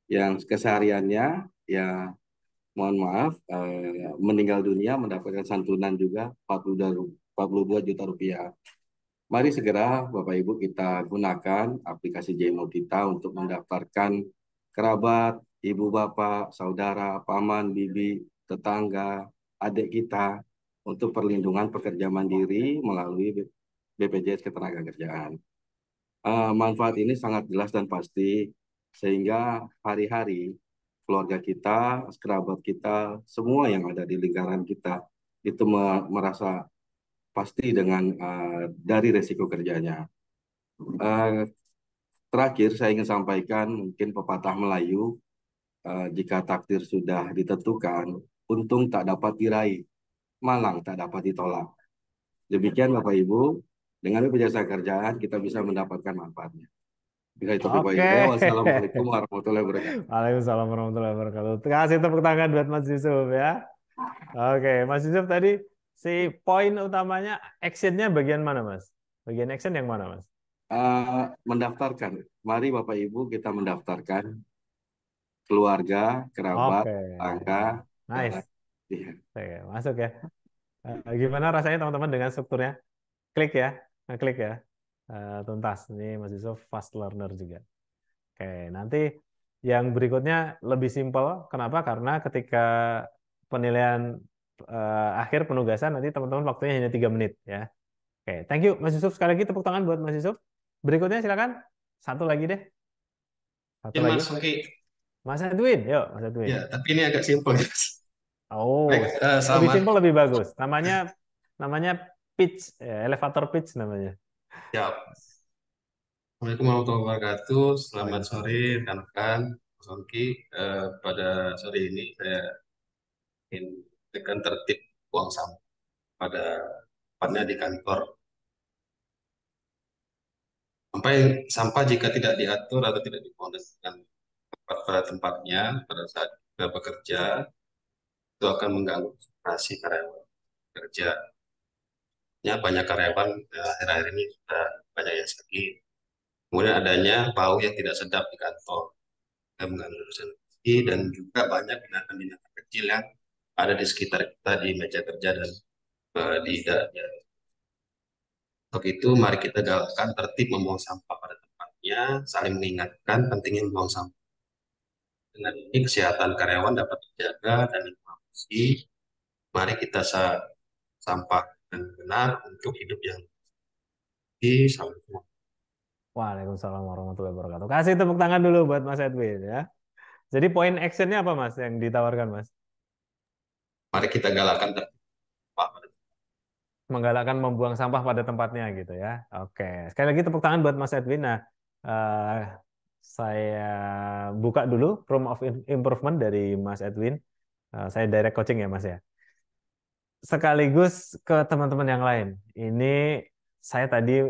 yang kesehariannya ya mohon maaf eh, meninggal dunia mendapatkan santunan juga 42 42 juta rupiah. Mari segera Bapak Ibu kita gunakan aplikasi JMO kita untuk mendaftarkan kerabat, ibu bapak, saudara, paman, bibi, tetangga, adik kita untuk perlindungan pekerja mandiri melalui BPJS Ketenagakerjaan. Uh, manfaat ini sangat jelas dan pasti sehingga hari-hari keluarga kita, kerabat kita, semua yang ada di lingkaran kita itu merasa pasti dengan uh, dari resiko kerjanya. Uh, terakhir saya ingin sampaikan mungkin pepatah Melayu uh, jika takdir sudah ditentukan untung tak dapat diraih, malang tak dapat ditolak. Demikian Bapak Ibu, dengan jasa kerjaan kita bisa mendapatkan manfaatnya. Bila itu Oke. Okay. Ya, wassalamualaikum warahmatullahi wabarakatuh. Waalaikumsalam warahmatullahi wabarakatuh. Terima kasih tepuk tangan buat Mas Yusuf ya. Oke, okay. Mas Yusuf tadi si poin utamanya actionnya bagian mana Mas? Bagian action yang mana Mas? Uh, mendaftarkan. Mari Bapak Ibu kita mendaftarkan keluarga, kerabat, okay. angka, Nice. Iya. Oke, masuk ya. Eh, gimana rasanya teman-teman dengan strukturnya? Klik ya, klik ya. Uh, tuntas. Ini Mas Yusuf fast learner juga. Oke, nanti yang berikutnya lebih simpel. Kenapa? Karena ketika penilaian eh, akhir penugasan nanti teman-teman waktunya hanya tiga menit ya. Oke, thank you Mas Yusuf sekali lagi tepuk tangan buat Mas Yusuf. Berikutnya silakan satu lagi deh. Satu ya, lagi. Mas okay. Mas Edwin, yuk Mas Edwin. Ya, tapi ini agak simpel. Ya, Oh, Baik, uh, eh, sama. lebih simpel lebih bagus. Namanya namanya pitch, ya, elevator pitch namanya. Ya. Assalamualaikum warahmatullahi wabarakatuh. Selamat sore rekan-rekan. Mas Ongki, uh, eh, pada sore ini saya ingin tekan tertib uang sampah pada tempatnya di kantor. Sampai sampah jika tidak diatur atau tidak dipondes pada tempatnya pada saat kita bekerja itu akan mengganggu konsentrasi karyawan kerja. Ya, banyak karyawan eh, akhir-akhir ya, ini sudah banyak yang sakit. Kemudian adanya bau yang tidak sedap di kantor Ya, mengganggu konsentrasi dan juga banyak binatang-binatang kecil yang ada di sekitar kita di meja kerja dan uh, di daerah. Untuk itu, mari kita galakkan tertib membuang sampah pada tempatnya, saling mengingatkan pentingnya membuang sampah. Dengan ini, kesehatan karyawan dapat terjaga dan bersih. Mari kita sampah dan benar untuk hidup yang di salam. Waalaikumsalam warahmatullahi wabarakatuh. Kasih tepuk tangan dulu buat Mas Edwin ya. Jadi poin actionnya apa Mas yang ditawarkan Mas? Mari kita galakkan menggalakkan membuang sampah pada tempatnya gitu ya. Oke, sekali lagi tepuk tangan buat Mas Edwin. Nah, uh, saya buka dulu room of improvement dari Mas Edwin. Eh, saya direct coaching ya Mas ya. Sekaligus ke teman-teman yang lain. Ini saya tadi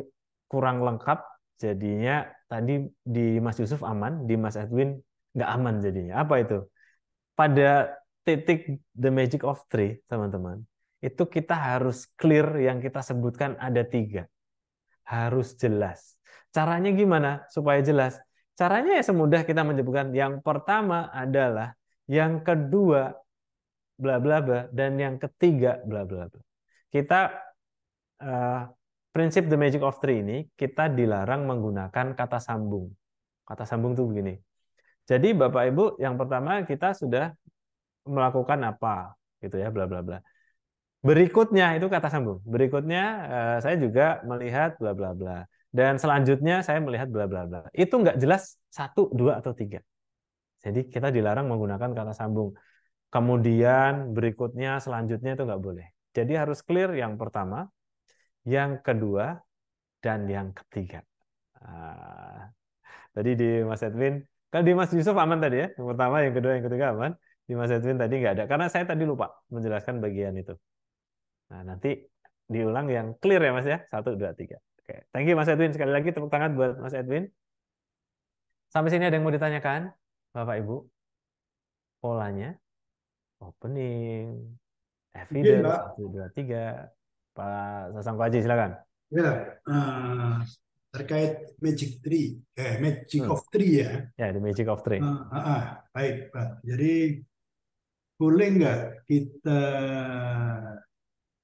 kurang lengkap jadinya tadi di Mas Yusuf aman, di Mas Edwin nggak aman jadinya. Apa itu? Pada titik the magic of three, teman-teman, itu kita harus clear yang kita sebutkan ada tiga. Harus jelas. Caranya gimana supaya jelas? Caranya ya semudah kita menyebutkan. Yang pertama adalah, yang kedua bla bla bla dan yang ketiga bla bla bla. Kita uh, prinsip the magic of three ini kita dilarang menggunakan kata sambung. Kata sambung tuh begini. Jadi Bapak Ibu yang pertama kita sudah melakukan apa gitu ya bla bla bla. Berikutnya itu kata sambung. Berikutnya uh, saya juga melihat bla bla bla. Dan selanjutnya saya melihat bla bla bla. Itu nggak jelas satu, dua atau tiga. Jadi kita dilarang menggunakan kata sambung kemudian berikutnya selanjutnya itu nggak boleh. Jadi harus clear yang pertama, yang kedua, dan yang ketiga. Ah, tadi di Mas Edwin, kalau di Mas Yusuf aman tadi ya, yang pertama, yang kedua, yang ketiga aman. Di Mas Edwin tadi nggak ada, karena saya tadi lupa menjelaskan bagian itu. Nah nanti diulang yang clear ya Mas ya, satu, dua, tiga. Oke, thank you Mas Edwin sekali lagi tepuk tangan buat Mas Edwin. Sampai sini ada yang mau ditanyakan, Bapak Ibu, polanya? opening, evidence, Gila. satu, dua, tiga. Pak Sasang Kwaji, silakan. Ya, uh, terkait Magic Tree, eh, Magic hmm. of Tree ya. Ya, the Magic of Tree. Uh, ah, uh, ah, uh, ah. baik, Pak. Jadi boleh nggak kita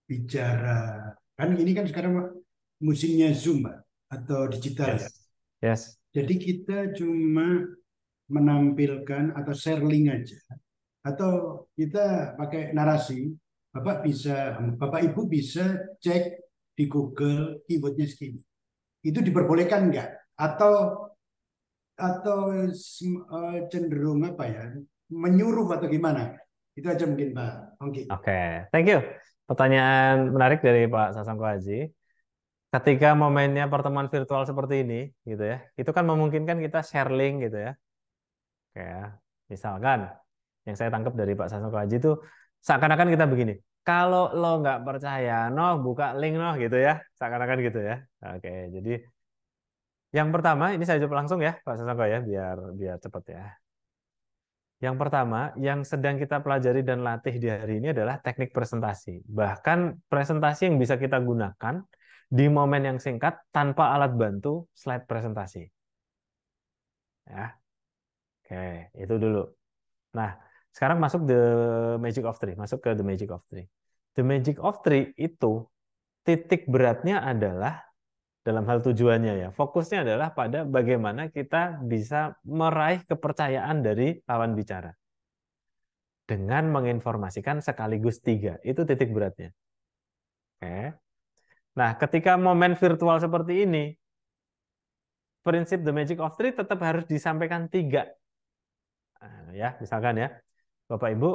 bicara, kan ini kan sekarang musimnya Zoom, atau digital yes. ya? Yes. Jadi kita cuma menampilkan atau share link aja atau kita pakai narasi bapak bisa bapak ibu bisa cek di Google keywordnya segini itu diperbolehkan nggak atau atau eh, cenderung apa ya menyuruh atau gimana itu aja mungkin pak Oke okay. oke okay. thank you pertanyaan menarik dari Pak Sasongko Haji ketika momennya pertemuan virtual seperti ini gitu ya itu kan memungkinkan kita sharing gitu ya kayak misalkan yang saya tangkap dari Pak Sasno Kelaji itu seakan-akan kita begini, kalau lo nggak percaya, no buka link no gitu ya, seakan-akan gitu ya. Oke, jadi yang pertama ini saya jawab langsung ya Pak Sasno ya, biar biar cepat ya. Yang pertama yang sedang kita pelajari dan latih di hari ini adalah teknik presentasi. Bahkan presentasi yang bisa kita gunakan di momen yang singkat tanpa alat bantu slide presentasi. Ya. Oke, itu dulu. Nah, sekarang masuk the magic of three, masuk ke the magic of three. The magic of three itu titik beratnya adalah dalam hal tujuannya ya. Fokusnya adalah pada bagaimana kita bisa meraih kepercayaan dari lawan bicara. Dengan menginformasikan sekaligus tiga. Itu titik beratnya. Oke. Nah, ketika momen virtual seperti ini, prinsip the magic of three tetap harus disampaikan tiga nah, ya misalkan ya Bapak Ibu,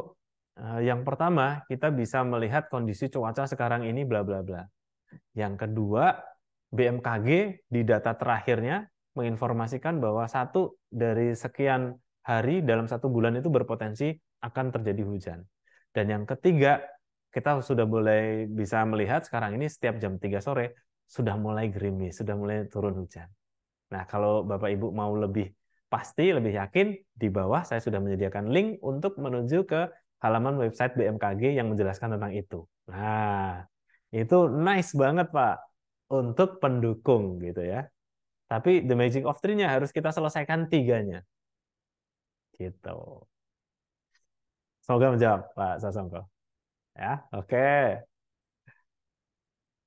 eh, yang pertama kita bisa melihat kondisi cuaca sekarang ini bla bla bla. Yang kedua, BMKG di data terakhirnya menginformasikan bahwa satu dari sekian hari dalam satu bulan itu berpotensi akan terjadi hujan. Dan yang ketiga, kita sudah mulai bisa melihat sekarang ini setiap jam 3 sore sudah mulai gerimis, sudah mulai turun hujan. Nah, kalau Bapak Ibu mau lebih pasti lebih yakin di bawah saya sudah menyediakan link untuk menuju ke halaman website BMKG yang menjelaskan tentang itu. Nah, itu nice banget Pak untuk pendukung gitu ya. Tapi the magic of three-nya harus kita selesaikan tiganya. Gitu. Semoga menjawab Pak Sasongko. Ya, oke. Okay.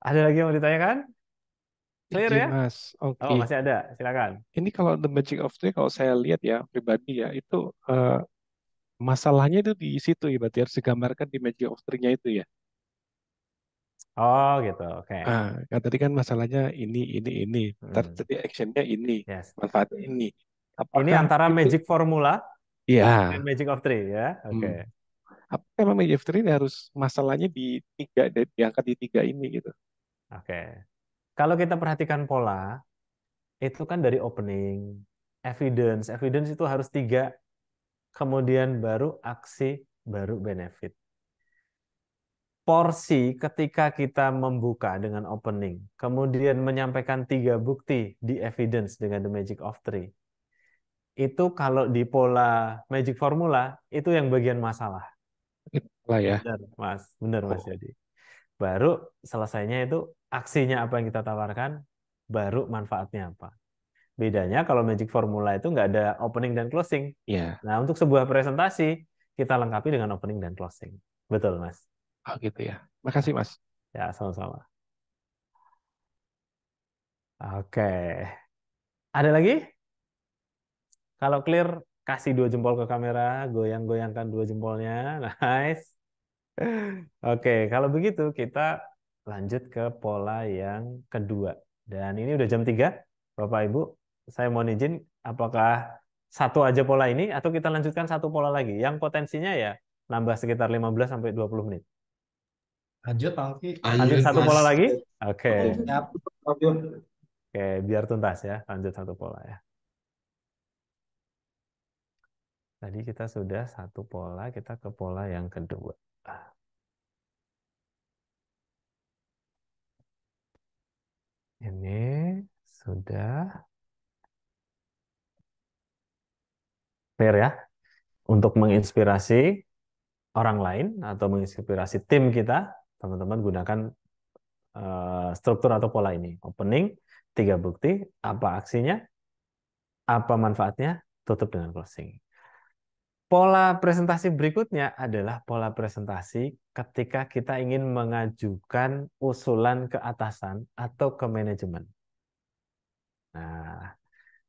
Ada lagi yang mau ditanyakan? Clear ya? Mas, oke. Okay. Oh, masih ada. Silakan. Ini kalau The Magic of Three, kalau saya lihat ya pribadi ya, itu uh, masalahnya itu di situ ya, berarti harus digambarkan di Magic of Three-nya itu ya. Oh gitu, oke. Okay. Nah, kan tadi kan masalahnya ini, ini, ini. Terjadi hmm. actionnya ini, yes. manfaatnya ini. Apakah ini antara itu... Magic Formula yeah. dan Magic of Three ya, hmm. oke. Okay. Hmm. Apa memang Magic of Three ini harus masalahnya di tiga, diangkat di tiga ini gitu? Oke. Okay. Kalau kita perhatikan pola, itu kan dari opening, evidence, evidence itu harus tiga, kemudian baru aksi, baru benefit. Porsi ketika kita membuka dengan opening, kemudian menyampaikan tiga bukti di evidence dengan the magic of three, itu kalau di pola magic formula itu yang bagian masalah. Lah ya. Benar, Mas. Benar, Mas. Oh. Jadi baru selesainya itu aksinya apa yang kita tawarkan, baru manfaatnya apa. Bedanya kalau magic formula itu nggak ada opening dan closing. Yeah. Nah, untuk sebuah presentasi, kita lengkapi dengan opening dan closing. Betul, Mas. Oh, gitu ya. Makasih, Mas. Ya, sama-sama. Oke. Ada lagi? Kalau clear, kasih dua jempol ke kamera, goyang-goyangkan dua jempolnya. Nice. Oke, kalau begitu kita lanjut ke pola yang kedua. Dan ini udah jam 3, Bapak Ibu. Saya mohon izin, apakah satu aja pola ini atau kita lanjutkan satu pola lagi yang potensinya ya nambah sekitar 15 sampai 20 menit. Lanjut Pak Lanjut satu pola lagi? Oke. Okay. Oke, okay, biar tuntas ya. Lanjut satu pola ya. Tadi kita sudah satu pola, kita ke pola yang kedua. Ini sudah clear ya. Untuk menginspirasi orang lain atau menginspirasi tim kita, teman-teman gunakan eh, struktur atau pola ini. Opening, tiga bukti, apa aksinya, apa manfaatnya, tutup dengan closing. Pola presentasi berikutnya adalah pola presentasi ketika kita ingin mengajukan usulan ke atasan atau ke manajemen. Nah,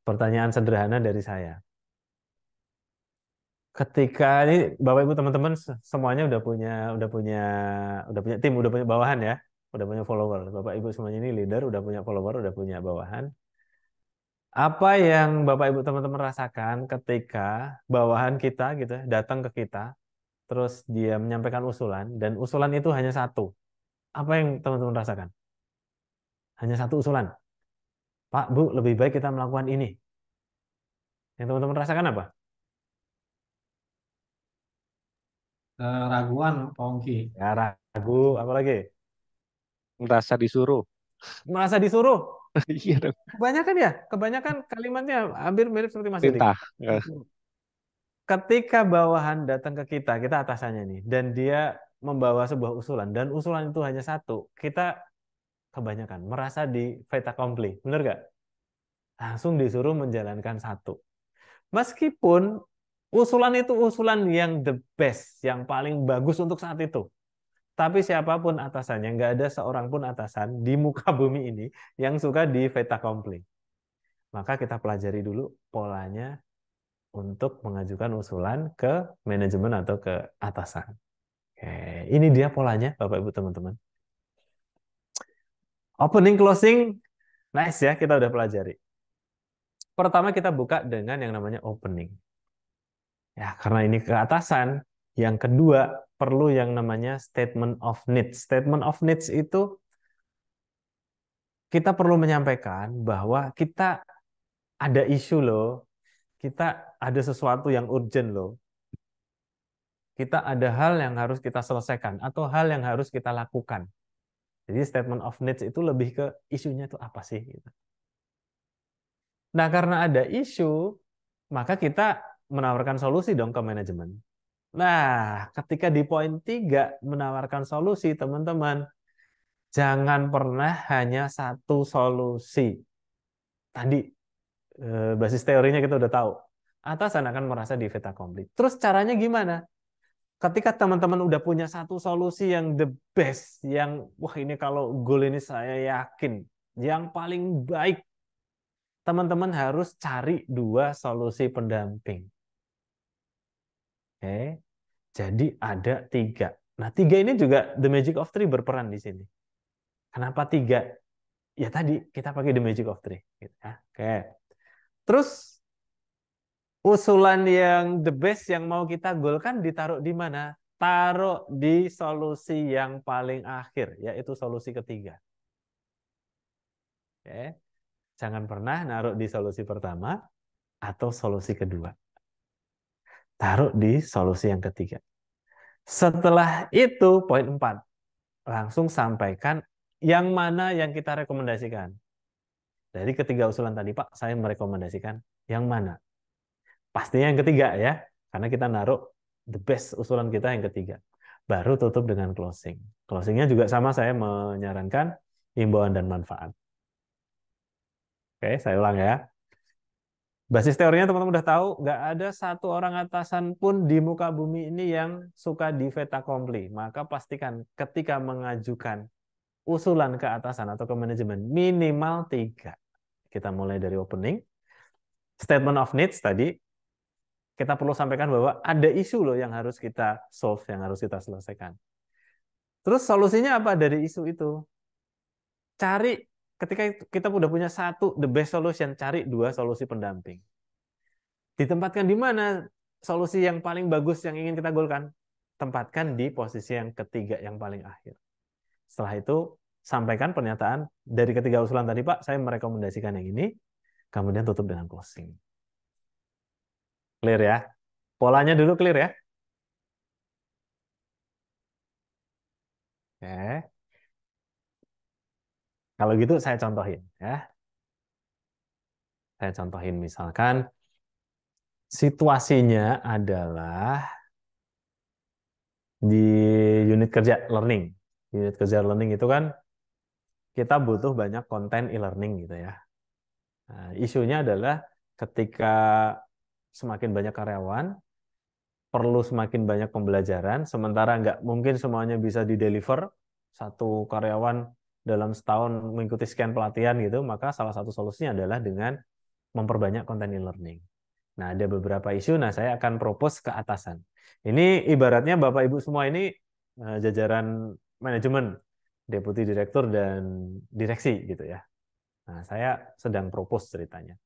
pertanyaan sederhana dari saya. Ketika ini Bapak Ibu teman-teman semuanya udah punya udah punya udah punya tim, udah punya bawahan ya, udah punya follower. Bapak Ibu semuanya ini leader, udah punya follower, udah punya bawahan. Apa yang Bapak Ibu teman-teman rasakan ketika bawahan kita gitu ya, datang ke kita, terus dia menyampaikan usulan dan usulan itu hanya satu. Apa yang teman-teman rasakan? Hanya satu usulan. Pak, Bu, lebih baik kita melakukan ini. Yang teman-teman rasakan apa? Eh, raguan, Pongki. Ya, ragu, lagi Merasa disuruh. Merasa disuruh? iya dong. Kebanyakan ya, kebanyakan kalimatnya hampir mirip seperti Mas Yudi. Iya. Ketika bawahan datang ke kita, kita atasannya nih, dan dia membawa sebuah usulan, dan usulan itu hanya satu, kita kebanyakan merasa di fait kompli, benar nggak? Langsung disuruh menjalankan satu. Meskipun usulan itu usulan yang the best, yang paling bagus untuk saat itu. Tapi siapapun atasannya, nggak ada seorang pun atasan di muka bumi ini yang suka di veta komplain. Maka kita pelajari dulu polanya untuk mengajukan usulan ke manajemen atau ke atasan. Oke, ini dia polanya, Bapak Ibu teman-teman. Opening closing, nice ya, kita udah pelajari. Pertama kita buka dengan yang namanya opening. Ya, karena ini ke atasan. Yang kedua, perlu yang namanya statement of needs. Statement of needs itu kita perlu menyampaikan bahwa kita ada isu loh, kita ada sesuatu yang urgent loh. Kita ada hal yang harus kita selesaikan atau hal yang harus kita lakukan. Jadi statement of needs itu lebih ke isunya itu apa sih gitu. Nah, karena ada isu, maka kita menawarkan solusi dong ke manajemen. Nah, ketika di poin tiga menawarkan solusi, teman-teman, jangan pernah hanya satu solusi. Tadi eh, basis teorinya kita udah tahu. Atasan akan merasa di veta komplit. Terus caranya gimana? Ketika teman-teman udah punya satu solusi yang the best, yang wah ini kalau goal ini saya yakin, yang paling baik, teman-teman harus cari dua solusi pendamping. Oke. Okay. Jadi ada tiga. Nah tiga ini juga the magic of three berperan di sini. Kenapa tiga? Ya tadi kita pakai the magic of three. Gitu ya. Oke. Terus usulan yang the best yang mau kita golkan ditaruh di mana? Taruh di solusi yang paling akhir, yaitu solusi ketiga. Oke. Jangan pernah naruh di solusi pertama atau solusi kedua taruh di solusi yang ketiga. Setelah itu poin 4. Langsung sampaikan yang mana yang kita rekomendasikan. Dari ketiga usulan tadi Pak, saya merekomendasikan yang mana. Pastinya yang ketiga ya, karena kita naruh the best usulan kita yang ketiga. Baru tutup dengan closing. Closingnya juga sama saya menyarankan imbauan dan manfaat. Oke, saya ulang ya. Basis teorinya teman-teman udah tahu, nggak ada satu orang atasan pun di muka bumi ini yang suka di veta kompli. Maka pastikan ketika mengajukan usulan ke atasan atau ke manajemen, minimal tiga. Kita mulai dari opening. Statement of needs tadi, kita perlu sampaikan bahwa ada isu loh yang harus kita solve, yang harus kita selesaikan. Terus solusinya apa dari isu itu? Cari ketika kita sudah punya satu the best solution cari dua solusi pendamping ditempatkan di mana solusi yang paling bagus yang ingin kita golkan tempatkan di posisi yang ketiga yang paling akhir setelah itu sampaikan pernyataan dari ketiga usulan tadi pak saya merekomendasikan yang ini kemudian tutup dengan closing clear ya polanya dulu clear ya oke okay. Kalau gitu saya contohin ya. Saya contohin misalkan situasinya adalah di unit kerja learning. Unit kerja learning itu kan kita butuh banyak konten e-learning gitu ya. Nah, isunya adalah ketika semakin banyak karyawan, perlu semakin banyak pembelajaran, sementara nggak mungkin semuanya bisa di deliver satu karyawan dalam setahun mengikuti sekian pelatihan gitu, maka salah satu solusinya adalah dengan memperbanyak konten e-learning. Nah, ada beberapa isu, nah saya akan propose ke atasan. Ini ibaratnya Bapak Ibu semua ini eh, jajaran manajemen, deputi direktur dan direksi gitu ya. Nah, saya sedang propose ceritanya.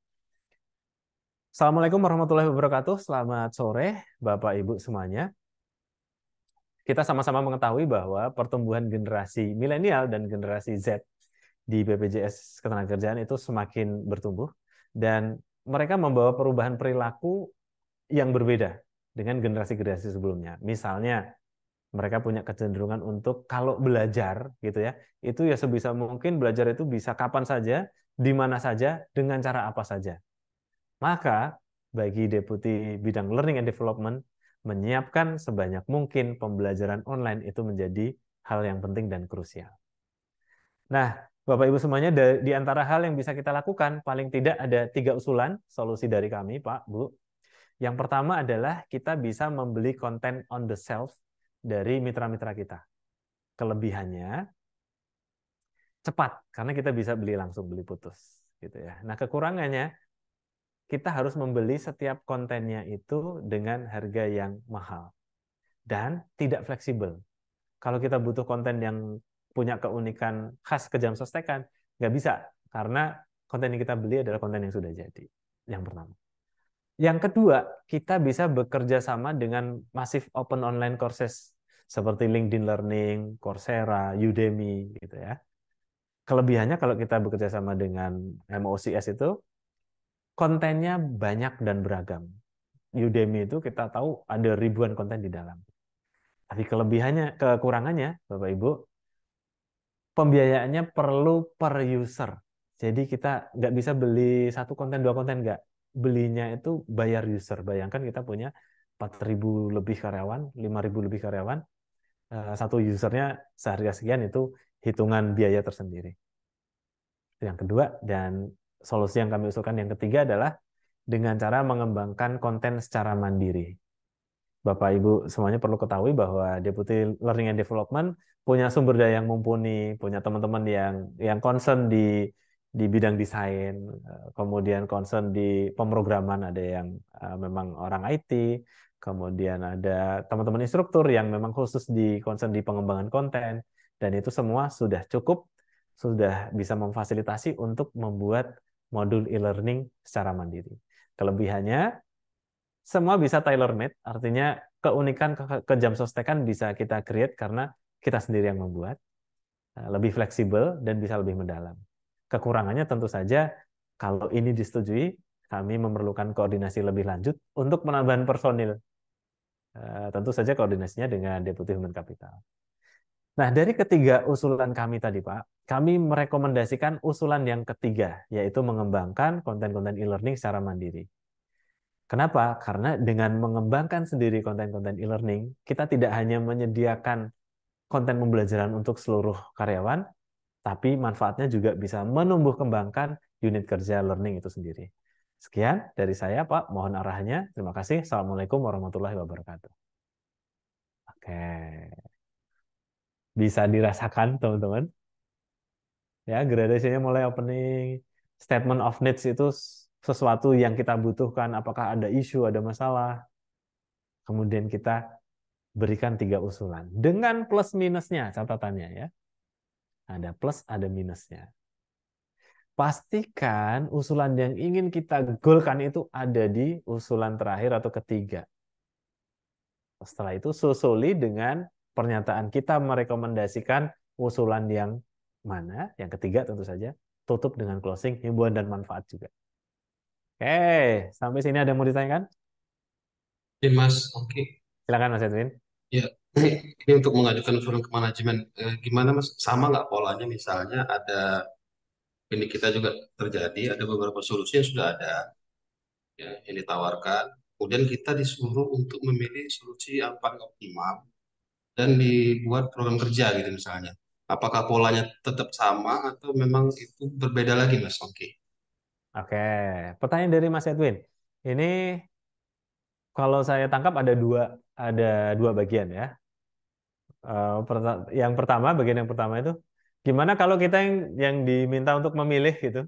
Assalamualaikum warahmatullahi wabarakatuh. Selamat sore Bapak Ibu semuanya kita sama-sama mengetahui bahwa pertumbuhan generasi milenial dan generasi Z di BPJS Ketenagakerjaan itu semakin bertumbuh dan mereka membawa perubahan perilaku yang berbeda dengan generasi-generasi sebelumnya. Misalnya mereka punya kecenderungan untuk kalau belajar gitu ya, itu ya sebisa mungkin belajar itu bisa kapan saja, di mana saja, dengan cara apa saja. Maka bagi deputi bidang learning and development menyiapkan sebanyak mungkin pembelajaran online itu menjadi hal yang penting dan krusial. Nah, Bapak Ibu semuanya, di antara hal yang bisa kita lakukan, paling tidak ada tiga usulan solusi dari kami, Pak, Bu. Yang pertama adalah kita bisa membeli konten on the shelf dari mitra-mitra kita. Kelebihannya cepat karena kita bisa beli langsung beli putus gitu ya. Nah, kekurangannya kita harus membeli setiap kontennya itu dengan harga yang mahal dan tidak fleksibel. Kalau kita butuh konten yang punya keunikan khas kejam sostekan, nggak bisa karena konten yang kita beli adalah konten yang sudah jadi. Yang pertama. Yang kedua, kita bisa bekerja sama dengan masif open online courses seperti LinkedIn Learning, Coursera, Udemy gitu ya. Kelebihannya kalau kita bekerja sama dengan MOCS itu kontennya banyak dan beragam. Udemy itu kita tahu ada ribuan konten di dalam. Tapi kelebihannya, kekurangannya, Bapak Ibu, pembiayaannya perlu per user. Jadi kita nggak bisa beli satu konten, dua konten, nggak. Belinya itu bayar user. Bayangkan kita punya 4.000 lebih karyawan, 5.000 lebih karyawan, eh, satu usernya seharga sekian itu hitungan biaya tersendiri. yang kedua, dan solusi yang kami usulkan yang ketiga adalah dengan cara mengembangkan konten secara mandiri. Bapak Ibu semuanya perlu ketahui bahwa Deputi Learning and Development punya sumber daya yang mumpuni, punya teman-teman yang yang concern di di bidang desain, eh, kemudian concern di pemrograman ada yang eh, memang orang IT, kemudian ada teman-teman instruktur yang memang khusus di concern di pengembangan konten dan itu semua sudah cukup sudah bisa memfasilitasi untuk membuat modul e-learning secara mandiri. Kelebihannya, semua bisa tailor-made, artinya keunikan, ke, ke jam sostekan bisa kita create karena kita sendiri yang membuat, eh, lebih fleksibel dan bisa lebih mendalam. Kekurangannya tentu saja, kalau ini disetujui, kami memerlukan koordinasi lebih lanjut untuk penambahan personil. Eh, tentu saja koordinasinya dengan Deputi Human Capital. Nah, dari ketiga usulan kami tadi, Pak, kami merekomendasikan usulan yang ketiga, yaitu mengembangkan konten-konten e-learning secara mandiri. Kenapa? Karena dengan mengembangkan sendiri konten-konten e-learning, kita tidak hanya menyediakan konten pembelajaran untuk seluruh karyawan, tapi manfaatnya juga bisa menumbuh kembangkan unit kerja learning itu sendiri. Sekian dari saya, Pak. Mohon arahannya. Terima kasih. Assalamualaikum warahmatullahi wabarakatuh. Oke. Okay bisa dirasakan teman-teman ya gradasinya mulai opening statement of needs itu sesuatu yang kita butuhkan apakah ada isu ada masalah kemudian kita berikan tiga usulan dengan plus minusnya catatannya ya ada plus ada minusnya pastikan usulan yang ingin kita golkan itu ada di usulan terakhir atau ketiga setelah itu susuli dengan pernyataan kita merekomendasikan usulan yang mana. Yang ketiga tentu saja tutup dengan closing himbauan dan manfaat juga. Oke, sampai sini ada yang mau ditanyakan? Ya, Mas. Oke. Okay. Silakan Mas Edwin. Ya, ini, untuk mengajukan usulan ke manajemen, eh, gimana mas? Sama nggak polanya misalnya ada ini kita juga terjadi ada beberapa solusi yang sudah ada ya, yang ditawarkan, kemudian kita disuruh untuk memilih solusi yang paling optimal dan dibuat program kerja gitu misalnya. Apakah polanya tetap sama atau memang itu berbeda lagi Mas Oke. Oke, pertanyaan dari Mas Edwin. Ini kalau saya tangkap ada dua ada dua bagian ya. Eh, yang pertama bagian yang pertama itu gimana kalau kita yang yang diminta untuk memilih gitu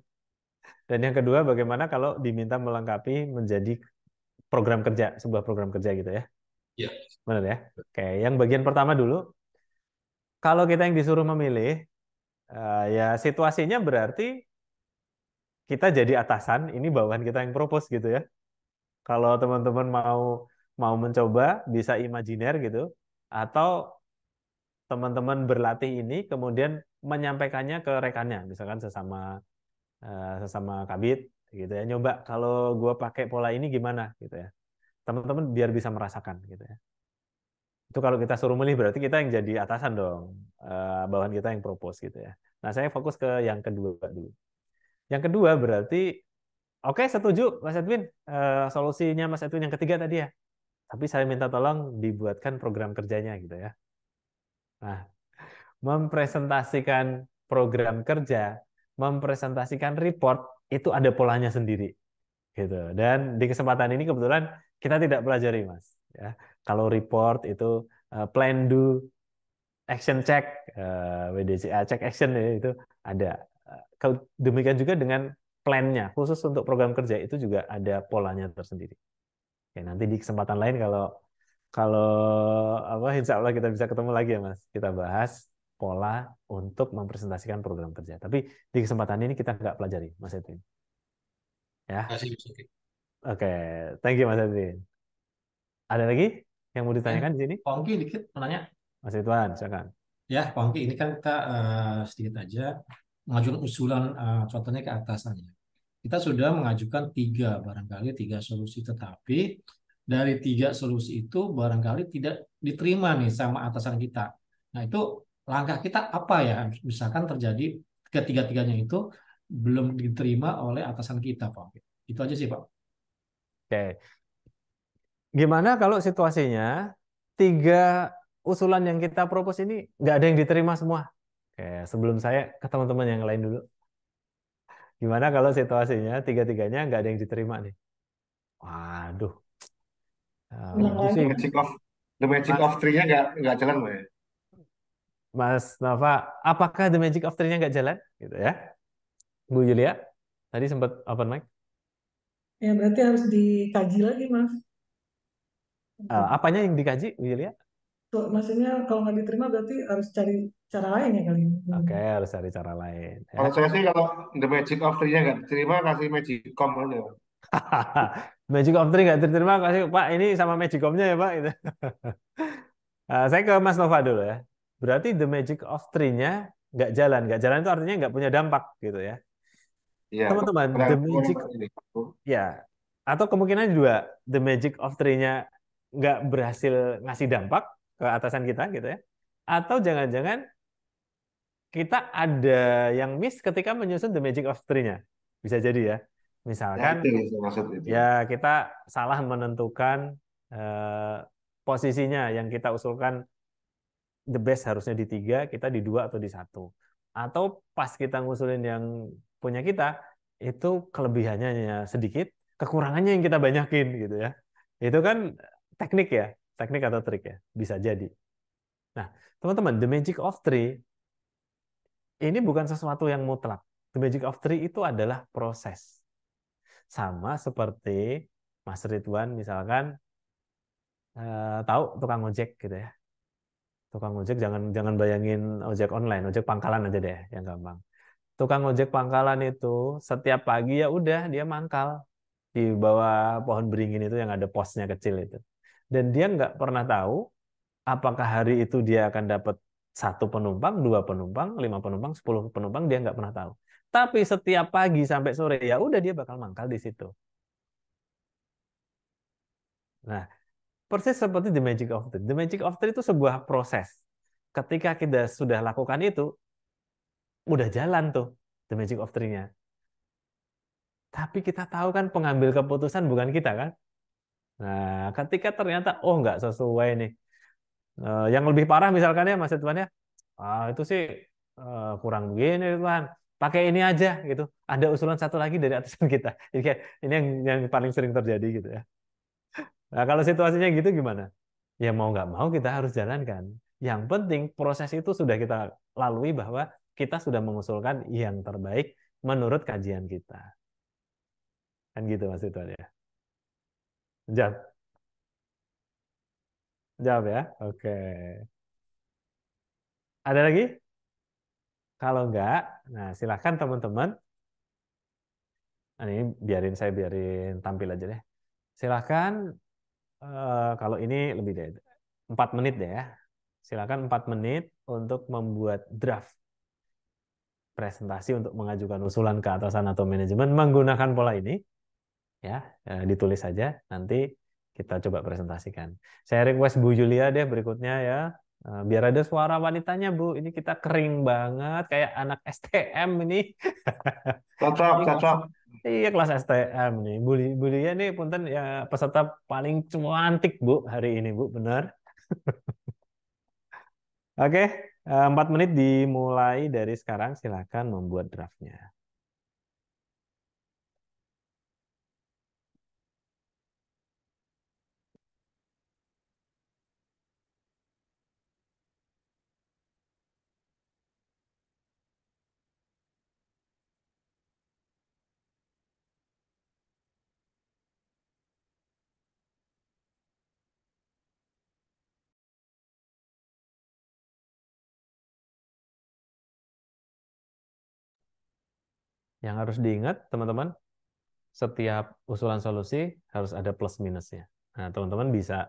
dan yang kedua bagaimana kalau diminta melengkapi menjadi program kerja sebuah program kerja gitu ya Iya. Benar ya? Oke, yang bagian pertama dulu. Kalau kita yang disuruh memilih, eh, ya situasinya berarti kita jadi atasan, ini bawahan kita yang propose gitu ya. Kalau teman-teman mau mau mencoba bisa imajiner gitu atau teman-teman berlatih ini kemudian menyampaikannya ke rekannya, misalkan sesama eh, sesama kabit gitu ya nyoba kalau gue pakai pola ini gimana gitu ya teman-teman biar bisa merasakan gitu ya. Itu kalau kita suruh milih berarti kita yang jadi atasan dong, eh, bawahan kita yang propose gitu ya. Nah saya fokus ke yang kedua dulu. Yang kedua berarti oke okay, setuju Mas Edwin, eh, solusinya Mas Edwin yang ketiga tadi ya. Tapi saya minta tolong dibuatkan program kerjanya gitu ya. Nah, mempresentasikan program kerja, mempresentasikan report itu ada polanya sendiri gitu. Dan di kesempatan ini kebetulan kita tidak pelajari mas ya kalau report itu eh, plan do action check uh, eh, WDCA check action ya, itu ada eh, kalau demikian juga dengan plannya khusus untuk program kerja itu juga ada polanya tersendiri ya nanti di kesempatan lain kalau kalau apa insya Allah kita bisa ketemu lagi ya mas kita bahas pola untuk mempresentasikan program kerja tapi di kesempatan ini kita nggak pelajari mas Edwin ya Terima kasih. Oke, thank you Mas Edwin. Ada lagi yang mau eh, ditanyakan di sini? Pongki dikit menanya. Mas Ridwan, silakan. Ya, Pongki ini kan kita uh, sedikit aja mengajukan usulan uh, contohnya ke atasannya. Kita sudah mengajukan tiga barangkali tiga solusi, tetapi dari tiga solusi itu barangkali tidak diterima nih sama atasan kita. Nah itu langkah kita apa ya? Misalkan terjadi ketiga-tiganya itu belum diterima oleh atasan kita, Pak. Itu aja sih, Pak. Oke. Gimana kalau situasinya tiga usulan yang kita propose ini nggak ada yang diterima semua? Oke, sebelum saya ke teman-teman yang lain dulu. Gimana kalau situasinya tiga-tiganya nggak ada yang diterima nih? Waduh. Uh, sih. Magic of, the magic of three-nya nggak nggak jalan, Mbak. Ya? Mas Nova, apakah the magic of three-nya nggak jalan? Gitu ya. Bu Julia, tadi sempat open mic. Ya berarti harus dikaji lagi, Mas. Uh, apanya yang dikaji, Wilia? Tuh maksudnya kalau nggak diterima berarti harus cari cara lain ya kali ini. Oke, harus cari cara lain. Ya. Kalau saya sih kalau the magic of three-nya nggak diterima kasih magic com aja. magic of three nggak diterima kasih Pak ini sama magic nya ya Pak. Gitu. Eh, saya ke Mas Nova dulu ya. Berarti the magic of three-nya nggak jalan, nggak jalan itu artinya nggak punya dampak gitu ya. Iya. Teman-teman, the magic ya atau kemungkinan juga the magic of three-nya nggak berhasil ngasih dampak ke atasan kita gitu ya. Atau jangan-jangan kita ada yang miss ketika menyusun the magic of three-nya. Bisa jadi ya. ya Misalkan ya, itu, itu. ya kita salah menentukan uh, posisinya yang kita usulkan the best harusnya di tiga, kita di dua atau di satu. Atau pas kita ngusulin yang punya kita itu kelebihannya sedikit, kekurangannya yang kita banyakin gitu ya. Itu kan teknik ya, teknik atau trik ya, bisa jadi. Nah, teman-teman, the magic of three ini bukan sesuatu yang mutlak. The magic of three itu adalah proses. Sama seperti Mas Ridwan misalkan eh, tahu tukang ojek gitu ya. Tukang ojek jangan jangan bayangin ojek online, ojek pangkalan aja deh yang gampang tukang ojek pangkalan itu setiap pagi ya udah dia mangkal di bawah pohon beringin itu yang ada posnya kecil itu. Dan dia nggak pernah tahu apakah hari itu dia akan dapat satu penumpang, dua penumpang, lima penumpang, sepuluh penumpang, dia nggak pernah tahu. Tapi setiap pagi sampai sore ya udah dia bakal mangkal di situ. Nah, persis seperti the magic of three. The magic of three itu sebuah proses. Ketika kita sudah lakukan itu, udah jalan tuh the magic of three-nya. Tapi kita tahu kan pengambil keputusan bukan kita kan? Nah, ketika ternyata oh nggak sesuai nih. Uh, yang lebih parah misalkan ya Mas Tuhan ya, ah, itu sih uh, kurang begini Tuhan. Pakai ini aja gitu. Ada usulan satu lagi dari atasan kita. Ini, ini yang yang paling sering terjadi gitu ya. Nah, kalau situasinya gitu gimana? Ya mau nggak mau kita harus jalankan. Yang penting proses itu sudah kita lalui bahwa kita sudah mengusulkan yang terbaik menurut kajian kita. Kan gitu Mas Ridwan ya. Jawab. Jawab ya. Oke. Ada lagi? Kalau enggak, nah silahkan teman-teman. Nah, ini biarin saya biarin tampil aja deh. Silahkan eh, kalau ini lebih dari 4 menit deh ya. Silahkan 4 menit untuk membuat draft presentasi untuk mengajukan usulan ke atasan atau manajemen menggunakan pola ini ya eh, ditulis saja nanti kita coba presentasikan saya request Bu Julia deh berikutnya ya eh, biar ada suara wanitanya Bu ini kita kering banget kayak anak STM ini cocok cocok iya kelas STM nih Bu, Bu Julia nih punten ya peserta paling cantik Bu hari ini Bu benar oke okay. Eh, empat menit dimulai dari sekarang, silakan membuat draftnya. Yang harus diingat, teman-teman, setiap usulan solusi harus ada plus minusnya. Nah, teman-teman bisa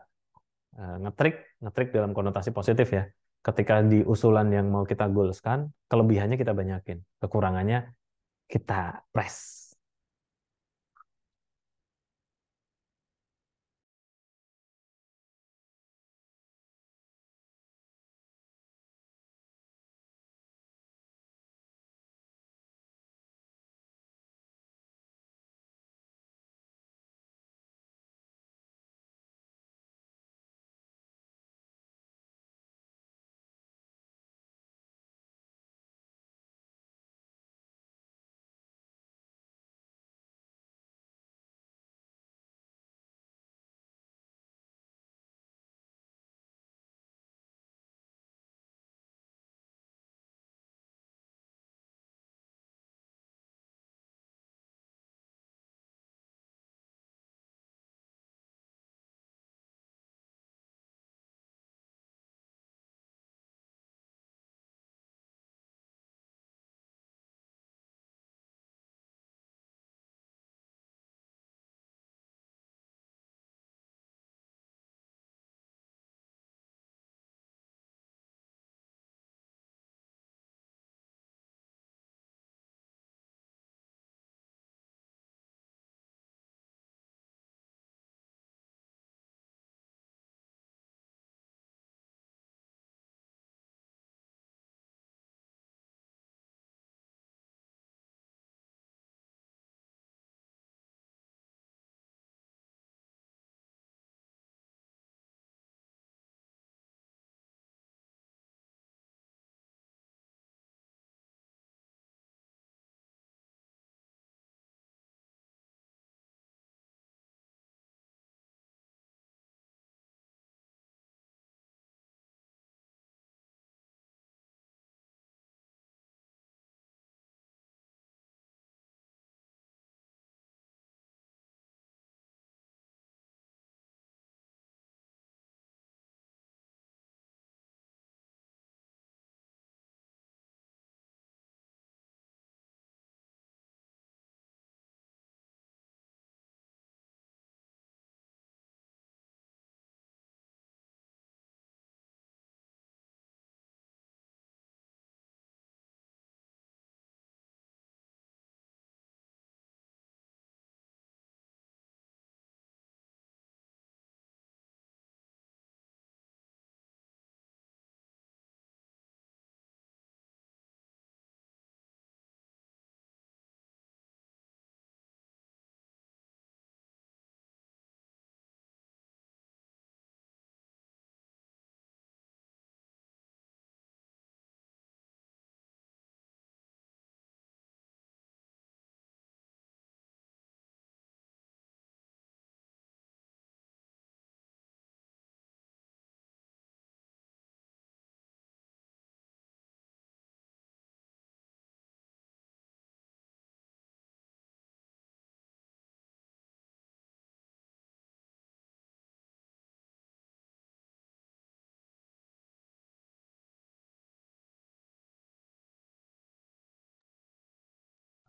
eh, ngetrik, ngetrik dalam konotasi positif ya. Ketika di usulan yang mau kita goalskan, kelebihannya kita banyakin, kekurangannya kita press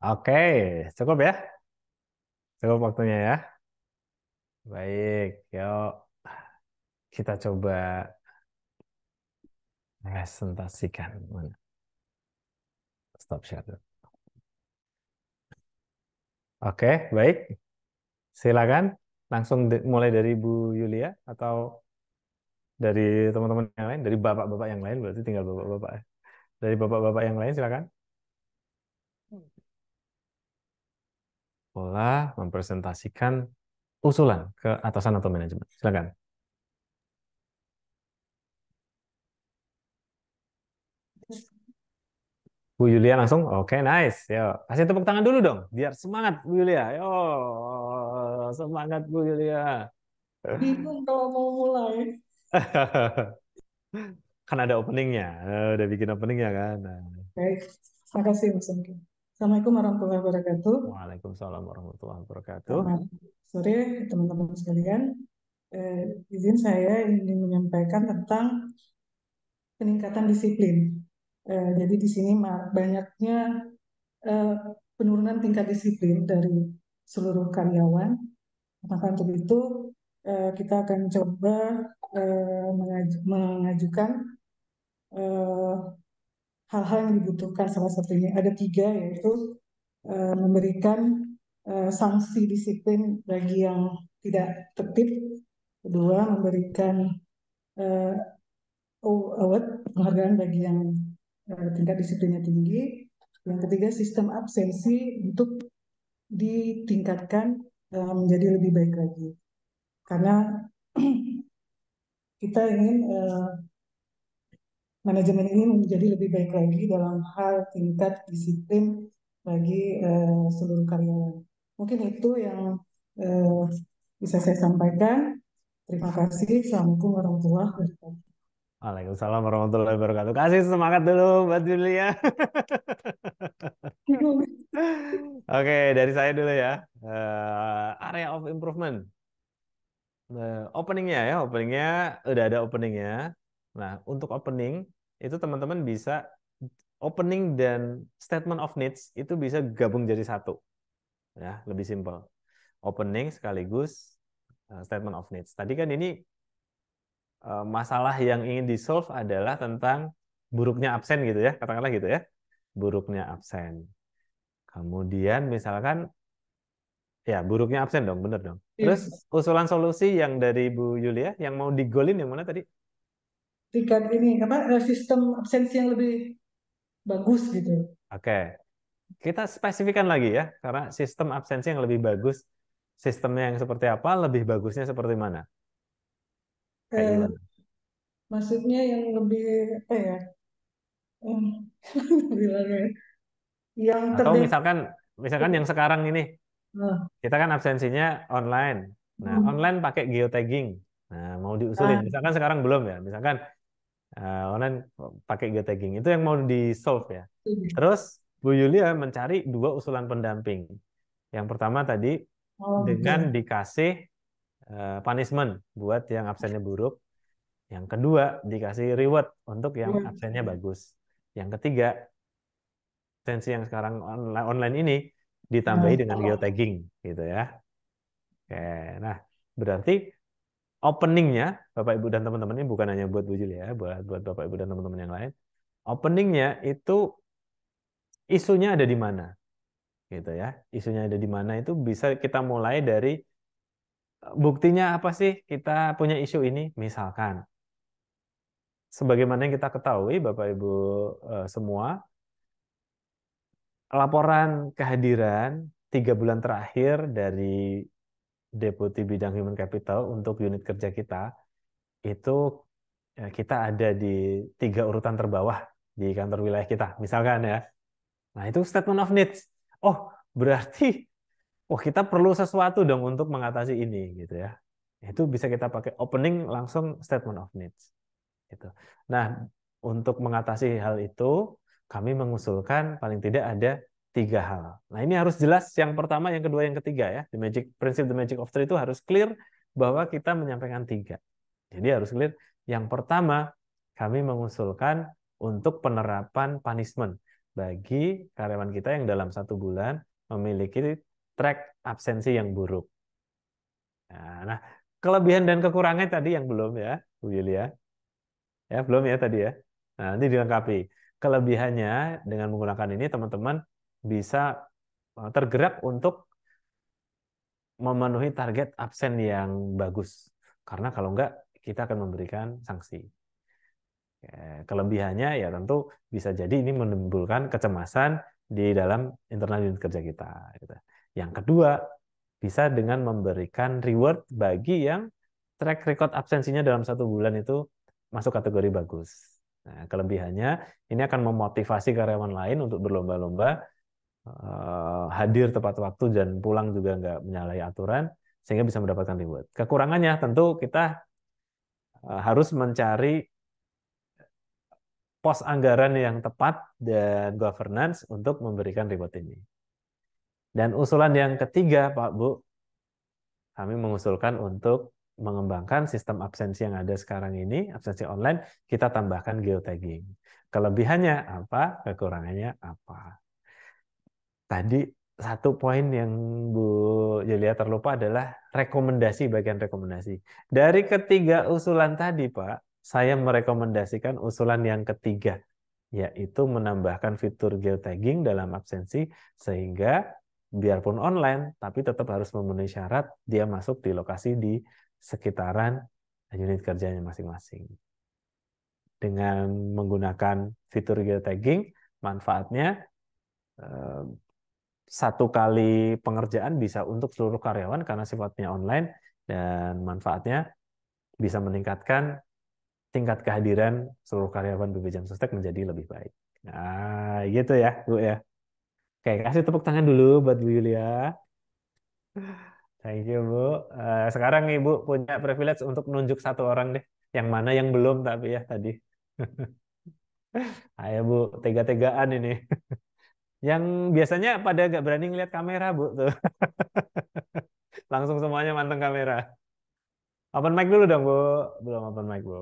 Oke, cukup ya? Cukup waktunya ya? Baik, yuk kita coba presentasikan. Stop share Oke, baik. Silakan langsung mulai dari Bu Yulia atau dari teman-teman yang lain, dari bapak-bapak yang lain berarti tinggal bapak-bapak. Ya. Dari bapak-bapak yang lain silakan. Pola mempresentasikan usulan ke atasan atau manajemen. Silakan. Bu Yulia langsung, oke okay, nice, yo kasih tepuk tangan dulu dong, biar semangat Bu Yulia, yo semangat Bu Yulia. Bingung kalau mau mulai. kan ada openingnya, eh, udah bikin openingnya kan. Oke, nah. okay. kasih Mas Mungkin. Assalamualaikum warahmatullahi wabarakatuh. Waalaikumsalam warahmatullahi wabarakatuh. Selamat sore teman-teman sekalian. Eh, izin saya ingin menyampaikan tentang peningkatan disiplin. Eh, jadi di sini banyaknya eh, penurunan tingkat disiplin dari seluruh karyawan. Maka untuk itu eh, kita akan coba eh, mengaj mengajukan eh, hal-hal yang dibutuhkan salah satunya ada tiga yaitu uh, memberikan uh, sanksi disiplin bagi yang tidak tertib kedua memberikan uh, award penghargaan bagi yang uh, tingkat disiplinnya tinggi yang ketiga sistem absensi untuk ditingkatkan uh, menjadi lebih baik lagi karena kita ingin uh, manajemen ini menjadi lebih baik lagi dalam hal tingkat disiplin bagi uh, seluruh karyawan. Mungkin itu yang uh, bisa saya sampaikan. Terima kasih. Assalamualaikum warahmatullahi wabarakatuh. Waalaikumsalam warahmatullahi wabarakatuh. Kasih semangat dulu Mbak Julia. Oke, dari saya dulu ya. Uh, area of improvement. Uh, openingnya ya, openingnya udah ada openingnya. Nah, untuk opening itu teman-teman bisa opening dan statement of needs itu bisa gabung jadi satu. Ya, lebih simpel. Opening sekaligus eh, statement of needs. Tadi kan ini eh, masalah yang ingin di solve adalah tentang buruknya absen gitu ya, katakanlah gitu ya. Buruknya absen. Kemudian misalkan ya buruknya absen dong, bener dong. Iya. Terus usulan solusi yang dari Bu Yulia yang mau digolin yang mana tadi? tingkat ini apa eh, sistem absensi yang lebih bagus gitu. Oke. Okay. Kita spesifikkan lagi ya, karena sistem absensi yang lebih bagus, sistemnya yang seperti apa, lebih bagusnya seperti mana? eh, maksudnya yang lebih apa ya? bilangnya yang atau misalkan misalkan yang sekarang ini ah. kita kan absensinya online nah hmm. online pakai geotagging nah mau diusulin ah. misalkan sekarang belum ya misalkan uh, online pakai geotagging. Itu yang mau di solve ya. Iya. Terus Bu Yulia mencari dua usulan pendamping. Yang pertama tadi oh, dengan iya. dikasih uh, punishment buat yang absennya buruk. Yang kedua dikasih reward untuk yang yeah. Hmm. absennya bagus. Yang ketiga tensi yang sekarang online, online ini ditambahi hmm. dengan geotagging gitu ya. Oke, nah berarti openingnya Bapak Ibu dan teman-teman ini bukan hanya buat Bu Juli ya, buat buat Bapak Ibu dan teman-teman yang lain. Openingnya itu isunya ada di mana, gitu ya. Isunya ada di mana itu bisa kita mulai dari e, buktinya apa sih kita punya isu ini, misalkan. Sebagaimana yang kita ketahui Bapak Ibu e, semua, laporan kehadiran tiga bulan terakhir dari deputi bidang human capital untuk unit kerja kita itu ya, kita ada di tiga urutan terbawah di kantor wilayah kita misalkan ya nah itu statement of needs oh berarti oh kita perlu sesuatu dong untuk mengatasi ini gitu ya itu bisa kita pakai opening langsung statement of needs gitu nah untuk mengatasi hal itu kami mengusulkan paling tidak ada tiga hal. Nah ini harus jelas yang pertama, yang kedua, yang ketiga ya. The magic prinsip the magic of three itu harus clear bahwa kita menyampaikan tiga. Jadi harus clear. Yang pertama kami mengusulkan untuk penerapan punishment bagi karyawan kita yang dalam satu bulan memiliki track absensi yang buruk. Nah, nah kelebihan dan kekurangan tadi yang belum ya, Bu Yulia. Ya, belum ya tadi ya. Nah, nanti dilengkapi. Kelebihannya dengan menggunakan ini teman-teman bisa eh, tergerak untuk memenuhi target absen yang bagus. Karena kalau enggak, kita akan memberikan sanksi. Ya, kelebihannya ya tentu bisa jadi ini menimbulkan kecemasan di dalam internal unit kerja kita. Gitu. Yang kedua, bisa dengan memberikan reward bagi yang track record absensinya dalam satu bulan itu masuk kategori bagus. Nah, kelebihannya ini akan memotivasi karyawan lain untuk berlomba-lomba Eh, hadir tepat waktu dan pulang juga nggak menyalahi aturan sehingga bisa mendapatkan reward. Kekurangannya tentu kita eh, harus mencari pos anggaran yang tepat dan governance untuk memberikan reward ini. Dan usulan yang ketiga, Pak Bu, kami mengusulkan untuk mengembangkan sistem absensi yang ada sekarang ini, absensi online, kita tambahkan geotagging. Kelebihannya apa, kekurangannya apa tadi satu poin yang Bu Julia terlupa adalah rekomendasi bagian rekomendasi. Dari ketiga usulan tadi, Pak, saya merekomendasikan usulan yang ketiga, yaitu menambahkan fitur geotagging dalam absensi sehingga biarpun online, tapi tetap harus memenuhi syarat dia masuk di lokasi di sekitaran unit kerjanya masing-masing. Dengan menggunakan fitur geotagging, manfaatnya eh, satu kali pengerjaan bisa untuk seluruh karyawan karena sifatnya online dan manfaatnya bisa meningkatkan tingkat kehadiran seluruh karyawan BB Jam Sostek menjadi lebih baik. Nah, gitu ya, Bu ya. Oke, kasih tepuk tangan dulu buat Bu Yulia. Thank you, Bu. Eh, sekarang Ibu punya privilege untuk menunjuk satu orang deh. Yang mana yang belum tapi ya tadi. Ayo, Bu. Tega-tegaan ini. yang biasanya pada gak berani ngeliat kamera bu tuh langsung semuanya manteng kamera open mic dulu dong bu belum open mic bu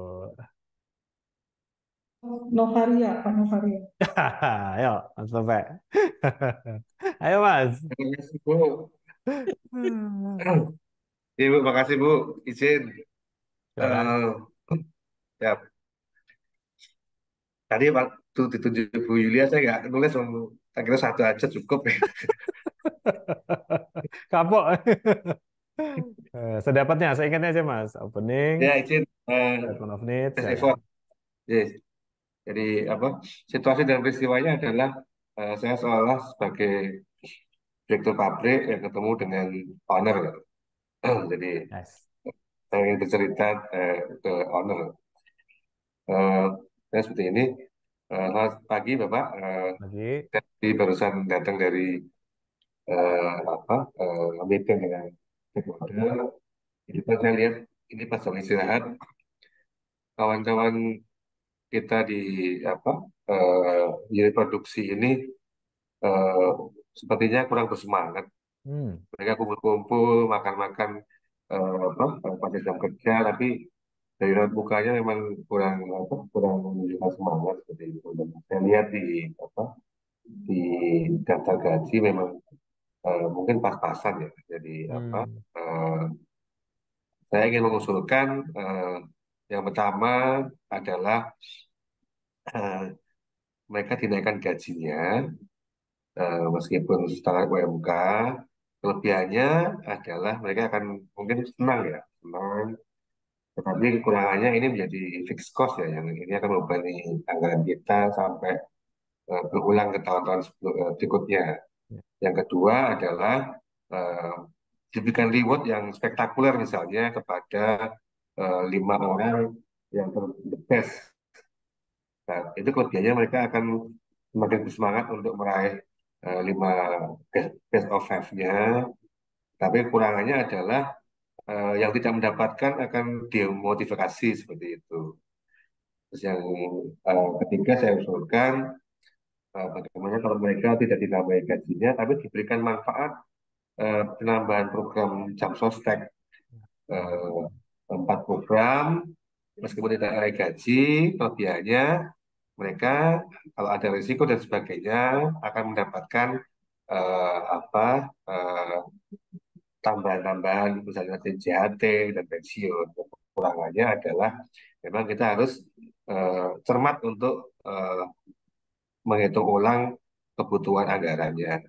Novaria Pak Novaria ayo Mas Nope ayo Mas terima kasih bu ya bu makasih bu izin uh, ya. tadi Pak tuh ditunjuk Bu Yulia saya nggak nulis akhirnya satu aja cukup ya. kapok eh, sedapatnya saya ingatnya aja mas opening ya izin eh, uh, of needs, ya, ya. Yes. jadi apa situasi dan peristiwanya adalah uh, saya seolah sebagai direktur pabrik yang ketemu dengan owner gitu. jadi nice. saya ingin bercerita uh, ke owner uh, seperti ini Eh, selamat pagi Bapak. Eh, pagi. Tadi barusan datang dari uh, apa uh, meeting dengan stakeholder. Jadi pas saya lihat ini pas jam istirahat, kawan-kawan kita di apa di produksi ini uh, sepertinya kurang bersemangat. Hmm. Mereka kumpul-kumpul, makan-makan uh, apa pada jam kerja, tapi raut bukanya memang kurang apa kurang menunjukkan semangat seperti itu dan saya lihat di apa di daftar gaji memang uh, mungkin pas-pasan ya jadi hmm. apa uh, eh, saya ingin mengusulkan uh, yang pertama adalah uh, mereka dinaikkan gajinya uh, meskipun setara UMK kelebihannya adalah mereka akan mungkin senang ya senang tetapi kekurangannya ini menjadi fixed cost ya, yang ini akan membebani anggaran kita sampai eh, berulang ke tahun-tahun eh, berikutnya. Ya. Yang kedua adalah uh, diberikan reward yang spektakuler misalnya kepada uh, lima orang yang the best. Nah, itu kelebihannya mereka akan semakin bersemangat untuk meraih uh, lima best, best of five-nya. Tapi kekurangannya adalah uh, yang tidak mendapatkan akan demotivasi seperti itu. Terus yang uh, ketiga saya usulkan uh, bagaimana kalau mereka tidak ditambah gajinya tapi diberikan manfaat uh, penambahan program jam sostek uh, empat program meskipun tidak ada gaji kelebihannya mereka kalau ada risiko dan sebagainya akan mendapatkan uh, apa uh, tambahan-tambahan misalnya TJHT dan pensiun. Kekurangannya adalah memang kita harus uh, cermat untuk uh, menghitung ulang kebutuhan anggarannya.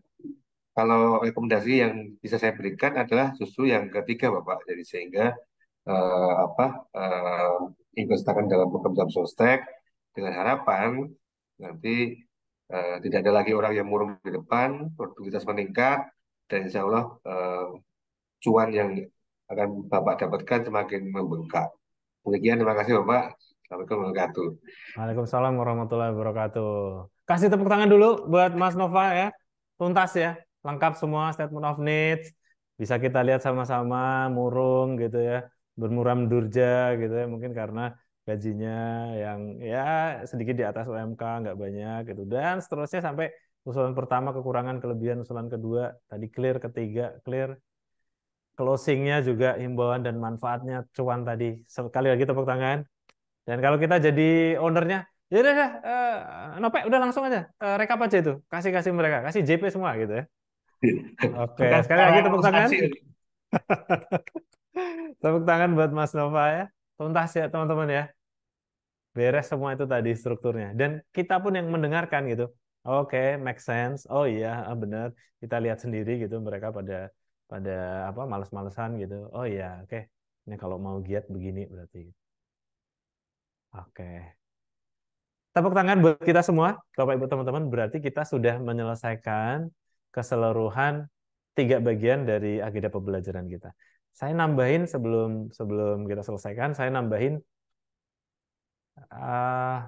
Kalau rekomendasi yang bisa saya berikan adalah susu yang ketiga, Bapak. Jadi sehingga uh, apa uh, investakan dalam program sostek dengan harapan nanti uh, tidak ada lagi orang yang murung di depan, produktivitas meningkat, dan insya Allah uh, cuan yang akan Bapak dapatkan semakin membengkak. Demikian, terima kasih Bapak. Assalamualaikum warahmatullahi wabarakatuh. Waalaikumsalam warahmatullahi wabarakatuh. Kasih tepuk tangan dulu buat Mas Nova ya. Tuntas ya. Lengkap semua statement of needs. Bisa kita lihat sama-sama murung gitu ya. Bermuram durja gitu ya. Mungkin karena gajinya yang ya sedikit di atas UMK, nggak banyak gitu. Dan seterusnya sampai usulan pertama kekurangan, kelebihan, usulan kedua, tadi clear, ketiga clear, closingnya juga himbauan dan manfaatnya cuan tadi sekali lagi tepuk tangan dan kalau kita jadi ownernya ya udah uh, eh, nope udah langsung aja uh, rekap aja itu kasih kasih mereka kasih JP semua gitu ya oke okay. sekali lagi tepuk tangan tepuk tangan buat Mas Nova ya tuntas ya teman-teman ya beres semua itu tadi strukturnya dan kita pun yang mendengarkan gitu oke okay, make sense oh iya benar kita lihat sendiri gitu mereka pada pada apa malas malesan gitu. Oh iya, oke. Okay. Ini kalau mau giat begini berarti. Oke. Okay. Tepuk tangan buat kita semua, Bapak Ibu teman-teman, berarti kita sudah menyelesaikan keseluruhan tiga bagian dari agenda pembelajaran kita. Saya nambahin sebelum sebelum kita selesaikan, saya nambahin uh,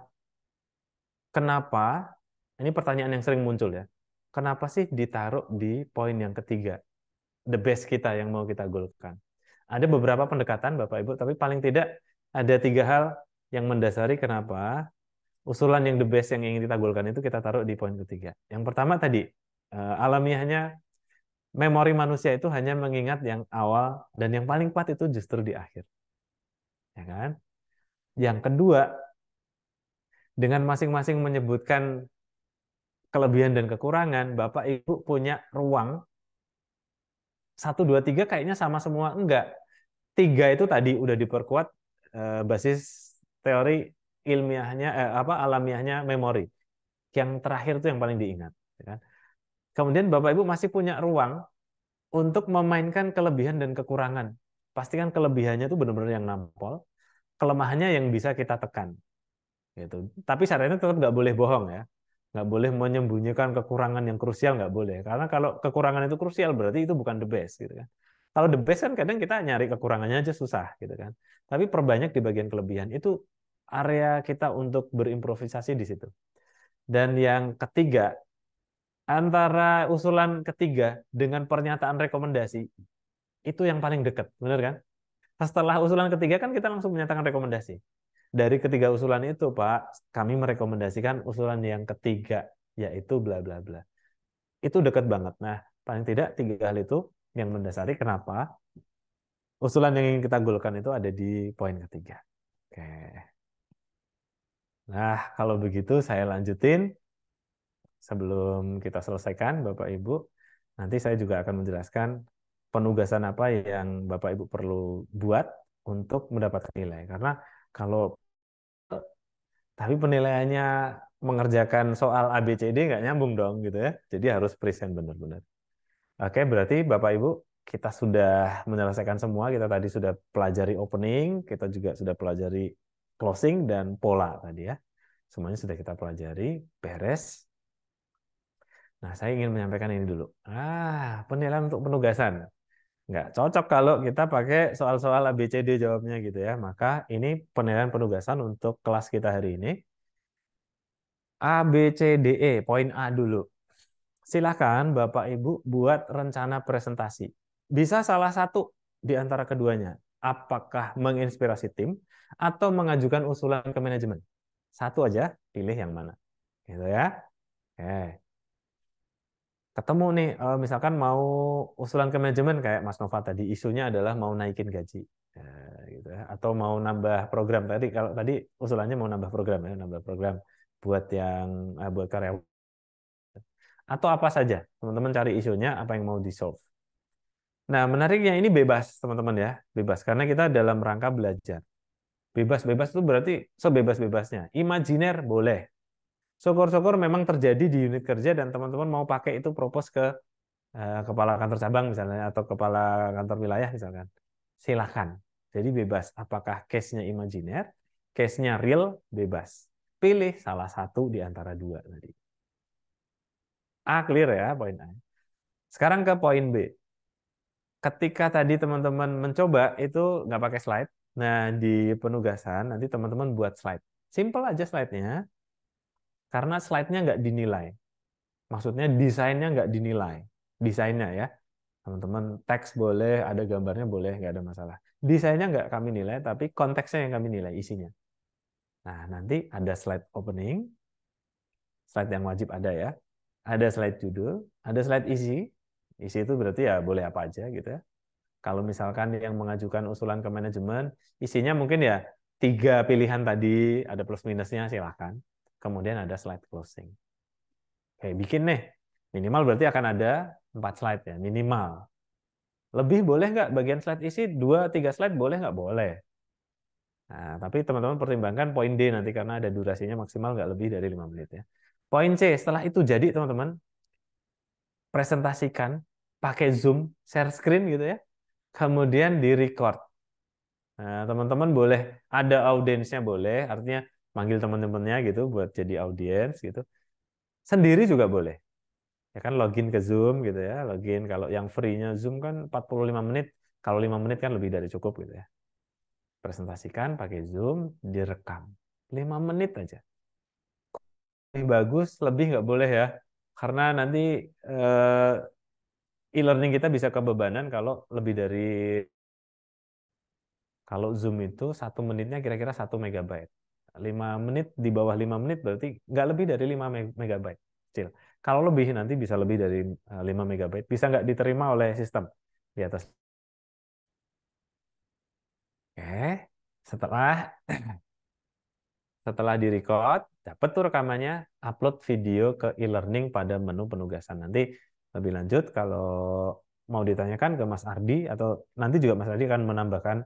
kenapa ini pertanyaan yang sering muncul ya. Kenapa sih ditaruh di poin yang ketiga? the best kita yang mau kita golkan. Ada beberapa pendekatan Bapak Ibu, tapi paling tidak ada tiga hal yang mendasari kenapa usulan yang the best yang ingin kita golkan itu kita taruh di poin ketiga. Yang pertama tadi, eh, alamiahnya memori manusia itu hanya mengingat yang awal dan yang paling kuat itu justru di akhir. Ya kan? Yang kedua, dengan masing-masing menyebutkan kelebihan dan kekurangan, Bapak Ibu punya ruang satu dua tiga kayaknya sama semua enggak tiga itu tadi udah diperkuat eh, basis teori ilmiahnya eh, apa alamiahnya memori yang terakhir itu yang paling diingat ya. Kan? kemudian bapak ibu masih punya ruang untuk memainkan kelebihan dan kekurangan pastikan kelebihannya itu benar-benar yang nampol kelemahannya yang bisa kita tekan gitu tapi saran itu tetap nggak boleh bohong ya nggak boleh menyembunyikan kekurangan yang krusial nggak boleh karena kalau kekurangan itu krusial berarti itu bukan the best gitu kan kalau the best kan kadang kita nyari kekurangannya aja susah gitu kan tapi perbanyak di bagian kelebihan itu area kita untuk berimprovisasi di situ dan yang ketiga antara usulan ketiga dengan pernyataan rekomendasi itu yang paling dekat benar kan setelah usulan ketiga kan kita langsung menyatakan rekomendasi dari ketiga usulan itu Pak, kami merekomendasikan usulan yang ketiga yaitu bla bla bla. Itu dekat banget. Nah, paling tidak tiga hal itu yang mendasari kenapa usulan yang ingin kita golkan itu ada di poin ketiga. Oke. Nah, kalau begitu saya lanjutin sebelum kita selesaikan Bapak Ibu. Nanti saya juga akan menjelaskan penugasan apa yang Bapak Ibu perlu buat untuk mendapatkan nilai. Karena kalau tapi penilaiannya mengerjakan soal ABCD nggak nyambung dong gitu ya. Jadi harus present benar-benar. Oke, berarti Bapak Ibu kita sudah menyelesaikan semua. Kita tadi sudah pelajari opening, kita juga sudah pelajari closing dan pola tadi ya. Semuanya sudah kita pelajari, beres. Nah, saya ingin menyampaikan ini dulu. Ah, penilaian untuk penugasan nggak cocok kalau kita pakai soal-soal ABCD jawabnya gitu ya. Maka ini penilaian penugasan untuk kelas kita hari ini. ABCDE, poin A dulu. silahkan Bapak Ibu buat rencana presentasi. Bisa salah satu di antara keduanya. Apakah menginspirasi tim atau mengajukan usulan ke manajemen? Satu aja, pilih yang mana. Gitu ya. Oke ketemu nih eh, misalkan mau usulan ke manajemen kayak Mas Nova tadi isunya adalah mau naikin gaji nah, gitu ya. atau mau nambah program tadi kalau tadi usulannya mau nambah program ya nambah program buat yang eh, buat karyawan atau apa saja teman-teman cari isunya apa yang mau di solve nah menariknya ini bebas teman-teman ya bebas karena kita dalam rangka belajar bebas-bebas itu berarti sebebas-bebasnya imajiner boleh syukur-syukur memang terjadi di unit kerja dan teman-teman mau pakai itu propose ke eh, kepala kantor cabang misalnya atau kepala kantor wilayah misalkan. Silahkan. Jadi bebas apakah case-nya imajiner, case-nya real, bebas. Pilih salah satu di antara dua tadi. A clear ya poin A. Sekarang ke poin B. Ketika tadi teman-teman mencoba itu nggak pakai slide. Nah di penugasan nanti teman-teman buat slide. Simple aja slide-nya. Karena slide-nya nggak dinilai. Maksudnya desainnya nggak dinilai. Desainnya ya. Teman-teman, teks boleh, ada gambarnya boleh, nggak ada masalah. Desainnya nggak kami nilai, tapi konteksnya yang kami nilai, isinya. Nah, nanti ada slide opening, slide yang wajib ada ya. Ada slide judul, ada slide isi. Isi itu berarti ya boleh apa aja gitu ya. Kalau misalkan yang mengajukan usulan ke manajemen, isinya mungkin ya tiga pilihan tadi, ada plus minusnya silahkan kemudian ada slide closing. Oke, bikin nih. Minimal berarti akan ada 4 slide ya, minimal. Lebih boleh nggak bagian slide isi? 2-3 slide boleh nggak? Boleh. Nah, tapi teman-teman pertimbangkan poin D nanti karena ada durasinya maksimal nggak lebih dari 5 menit ya. Poin C, setelah itu jadi teman-teman, presentasikan pakai Zoom, share screen gitu ya. Kemudian di-record. Nah, teman-teman boleh ada audiensnya boleh, artinya manggil teman-temannya gitu buat jadi audiens gitu. Sendiri juga boleh. Ya kan login ke Zoom gitu ya, login kalau yang free-nya Zoom kan 45 menit, kalau 5 menit kan lebih dari cukup gitu ya. Presentasikan pakai Zoom, direkam. 5 menit aja. Lebih bagus, lebih nggak boleh ya. Karena nanti eh, e-learning kita bisa kebebanan kalau lebih dari kalau Zoom itu satu menitnya kira-kira satu megabyte 5 menit di bawah 5 menit berarti nggak lebih dari 5 megabyte. Kecil. Kalau lebih nanti bisa lebih dari 5 eh, megabyte. Bisa nggak diterima oleh sistem di atas. Oke, setelah setelah direcord, dapat tuh rekamannya, upload video ke e-learning pada menu penugasan. Nanti lebih lanjut kalau mau ditanyakan ke Mas Ardi atau nanti juga Mas Ardi akan menambahkan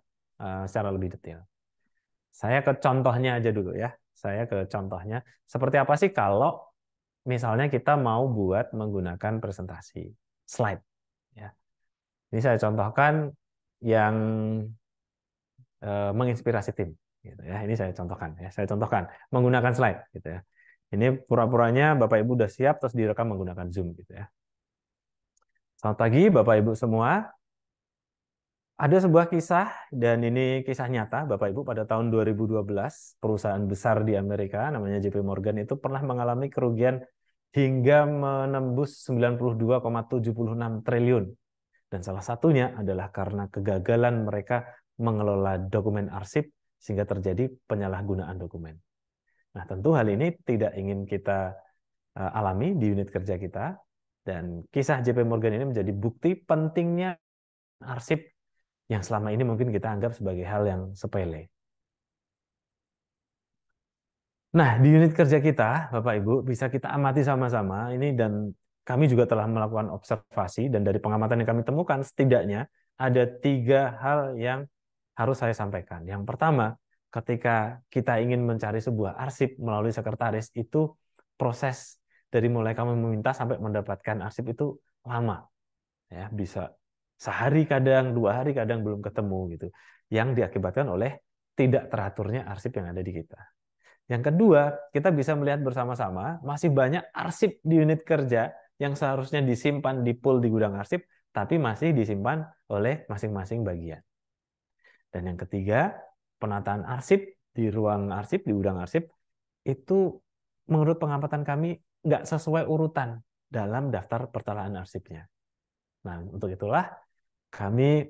eh, secara lebih detail. Saya ke contohnya aja dulu ya. Saya ke contohnya. Seperti apa sih kalau misalnya kita mau buat menggunakan presentasi slide. Ya. Ini saya contohkan yang e, menginspirasi tim. Gitu ya. Ini saya contohkan. Ya. Saya contohkan menggunakan slide. Gitu ya. Ini pura-puranya Bapak Ibu udah siap terus direkam menggunakan Zoom. Gitu ya. Selamat pagi Bapak Ibu semua. Ada sebuah kisah dan ini kisah nyata Bapak Ibu pada tahun 2012 perusahaan besar di Amerika namanya JP Morgan itu pernah mengalami kerugian hingga menembus 92,76 triliun. Dan salah satunya adalah karena kegagalan mereka mengelola dokumen arsip sehingga terjadi penyalahgunaan dokumen. Nah, tentu hal ini tidak ingin kita e, alami di unit kerja kita dan kisah JP Morgan ini menjadi bukti pentingnya arsip yang selama ini mungkin kita anggap sebagai hal yang sepele. Nah, di unit kerja kita, Bapak Ibu, bisa kita amati sama-sama ini dan kami juga telah melakukan observasi dan dari pengamatan yang kami temukan setidaknya ada tiga hal yang harus saya sampaikan. Yang pertama, ketika kita ingin mencari sebuah arsip melalui sekretaris itu proses dari mulai kamu meminta sampai mendapatkan arsip itu lama. Ya, bisa sehari kadang dua hari kadang belum ketemu gitu yang diakibatkan oleh tidak teraturnya arsip yang ada di kita. Yang kedua, kita bisa melihat bersama-sama masih banyak arsip di unit kerja yang seharusnya disimpan di pool di gudang arsip tapi masih disimpan oleh masing-masing bagian. Dan yang ketiga, penataan arsip di ruang arsip, di gudang arsip itu menurut pengamatan kami nggak sesuai urutan dalam daftar pertalaan arsipnya. Nah, untuk itulah kami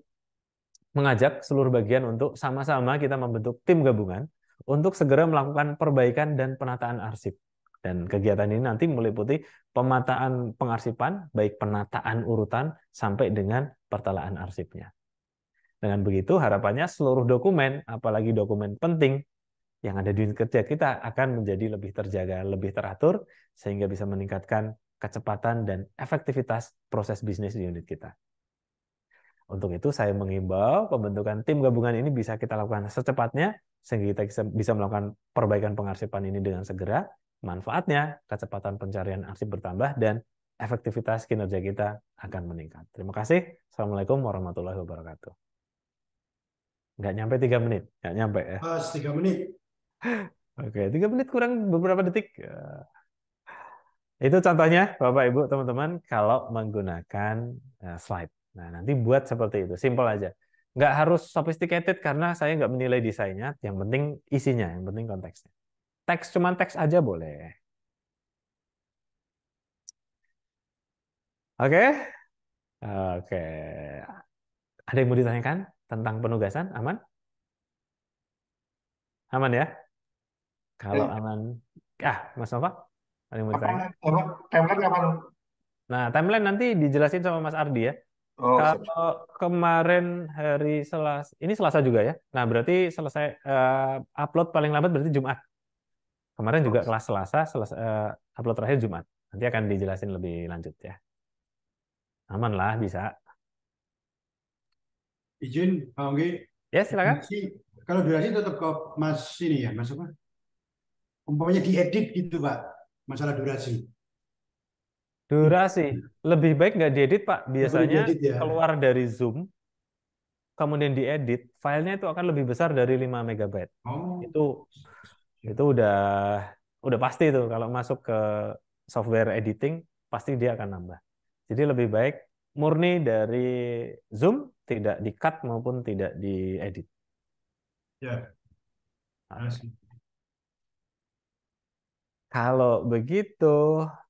mengajak seluruh bagian untuk sama-sama kita membentuk tim gabungan untuk segera melakukan perbaikan dan penataan arsip. Dan kegiatan ini nanti meliputi pemataan pengarsipan, baik penataan urutan sampai dengan pertelaan arsipnya. Dengan begitu harapannya seluruh dokumen, apalagi dokumen penting yang ada di unit kerja kita akan menjadi lebih terjaga, lebih teratur, sehingga bisa meningkatkan kecepatan dan efektivitas proses bisnis di unit kita. Untuk itu saya mengimbau pembentukan tim gabungan ini bisa kita lakukan secepatnya sehingga kita bisa melakukan perbaikan pengarsipan ini dengan segera. Manfaatnya kecepatan pencarian arsip bertambah dan efektivitas kinerja kita akan meningkat. Terima kasih. Assalamualaikum warahmatullahi wabarakatuh. Nggak nyampe tiga menit. Nggak nyampe ya. Pas tiga menit. Oke, tiga menit kurang beberapa detik. Ya. Itu contohnya, Bapak, Ibu, teman-teman, kalau menggunakan eh, slide. Nah, nanti buat seperti itu, simple aja. Nggak harus sophisticated karena saya nggak menilai desainnya, yang penting isinya, yang penting konteksnya. Teks cuman teks aja boleh. Oke? Okay? Oke. Okay. Ada yang mau ditanyakan tentang penugasan? Aman? Aman ya? Kalau ya. aman. Ah, Mas Nova? Ada yang mau ditanya? Timeline kapan? Nah, timeline nanti dijelasin sama Mas Ardi ya. Oh, Kalau kemarin hari Selasa, ini Selasa juga ya. Nah, berarti selesai uh, upload paling lambat berarti Jumat. Kemarin juga oh, kelas Selasa, selesa, uh, upload terakhir Jumat. Nanti akan dijelasin lebih lanjut ya. Aman lah, bisa. Izin, Pak Onggi. Ya, silakan. kalau durasi tetap ke Mas ini ya, Mas apa? Umpamanya diedit gitu, Pak. Masalah durasi. Durasi lebih baik nggak diedit Pak. Biasanya diedit, ya. keluar dari Zoom, kemudian diedit, filenya itu akan lebih besar dari 5 MB. Oh. Itu itu udah udah pasti itu kalau masuk ke software editing pasti dia akan nambah. Jadi lebih baik murni dari Zoom tidak di-cut maupun tidak diedit. Ya. kasih. Nah. Kalau begitu,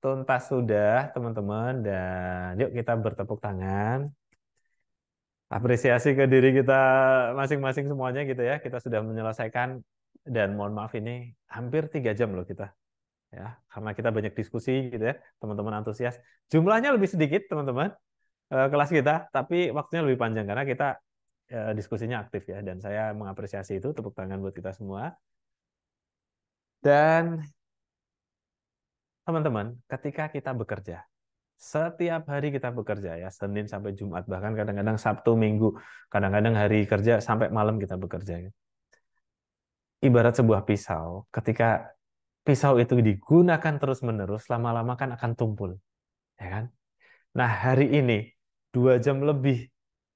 tuntas sudah teman-teman dan yuk kita bertepuk tangan. Apresiasi ke diri kita masing-masing semuanya gitu ya. Kita sudah menyelesaikan dan mohon maaf ini hampir tiga jam loh kita ya karena kita banyak diskusi gitu ya teman-teman antusias jumlahnya lebih sedikit teman-teman eh, kelas kita tapi waktunya lebih panjang karena kita eh, diskusinya aktif ya dan saya mengapresiasi itu tepuk tangan buat kita semua dan teman-teman, ketika kita bekerja, setiap hari kita bekerja ya, Senin sampai Jumat, bahkan kadang-kadang Sabtu, Minggu, kadang-kadang hari kerja sampai malam kita bekerja. Ya. Ibarat sebuah pisau, ketika pisau itu digunakan terus-menerus, lama-lama kan akan tumpul. Ya kan? Nah, hari ini, dua jam lebih,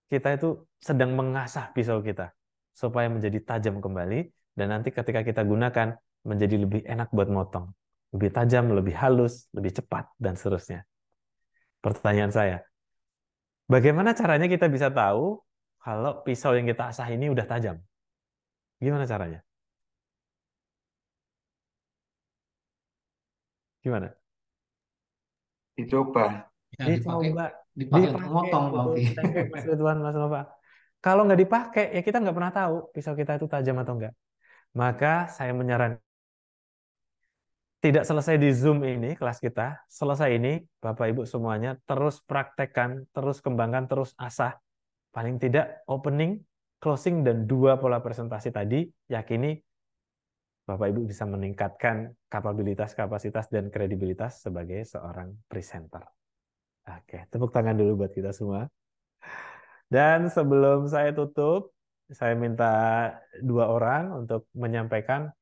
kita itu sedang mengasah pisau kita supaya menjadi tajam kembali dan nanti ketika kita gunakan menjadi lebih enak buat motong lebih tajam, lebih halus, lebih cepat, dan seterusnya. Pertanyaan saya, bagaimana caranya kita bisa tahu kalau pisau yang kita asah ini udah tajam? Gimana caranya? Gimana? Dicoba. Ya, dipakai, dicoba. Dipakai, dipakai motong, Bang. Mas Mas Nova. Kalau nggak dipakai, ya kita nggak pernah tahu pisau kita itu tajam atau nggak. Maka saya menyarankan tidak selesai di Zoom ini kelas kita, selesai ini Bapak Ibu semuanya terus praktekkan, terus kembangkan, terus asah. Paling tidak opening, closing dan dua pola presentasi tadi yakini Bapak Ibu bisa meningkatkan kapabilitas, kapasitas dan kredibilitas sebagai seorang presenter. Oke, tepuk tangan dulu buat kita semua. Dan sebelum saya tutup, saya minta dua orang untuk menyampaikan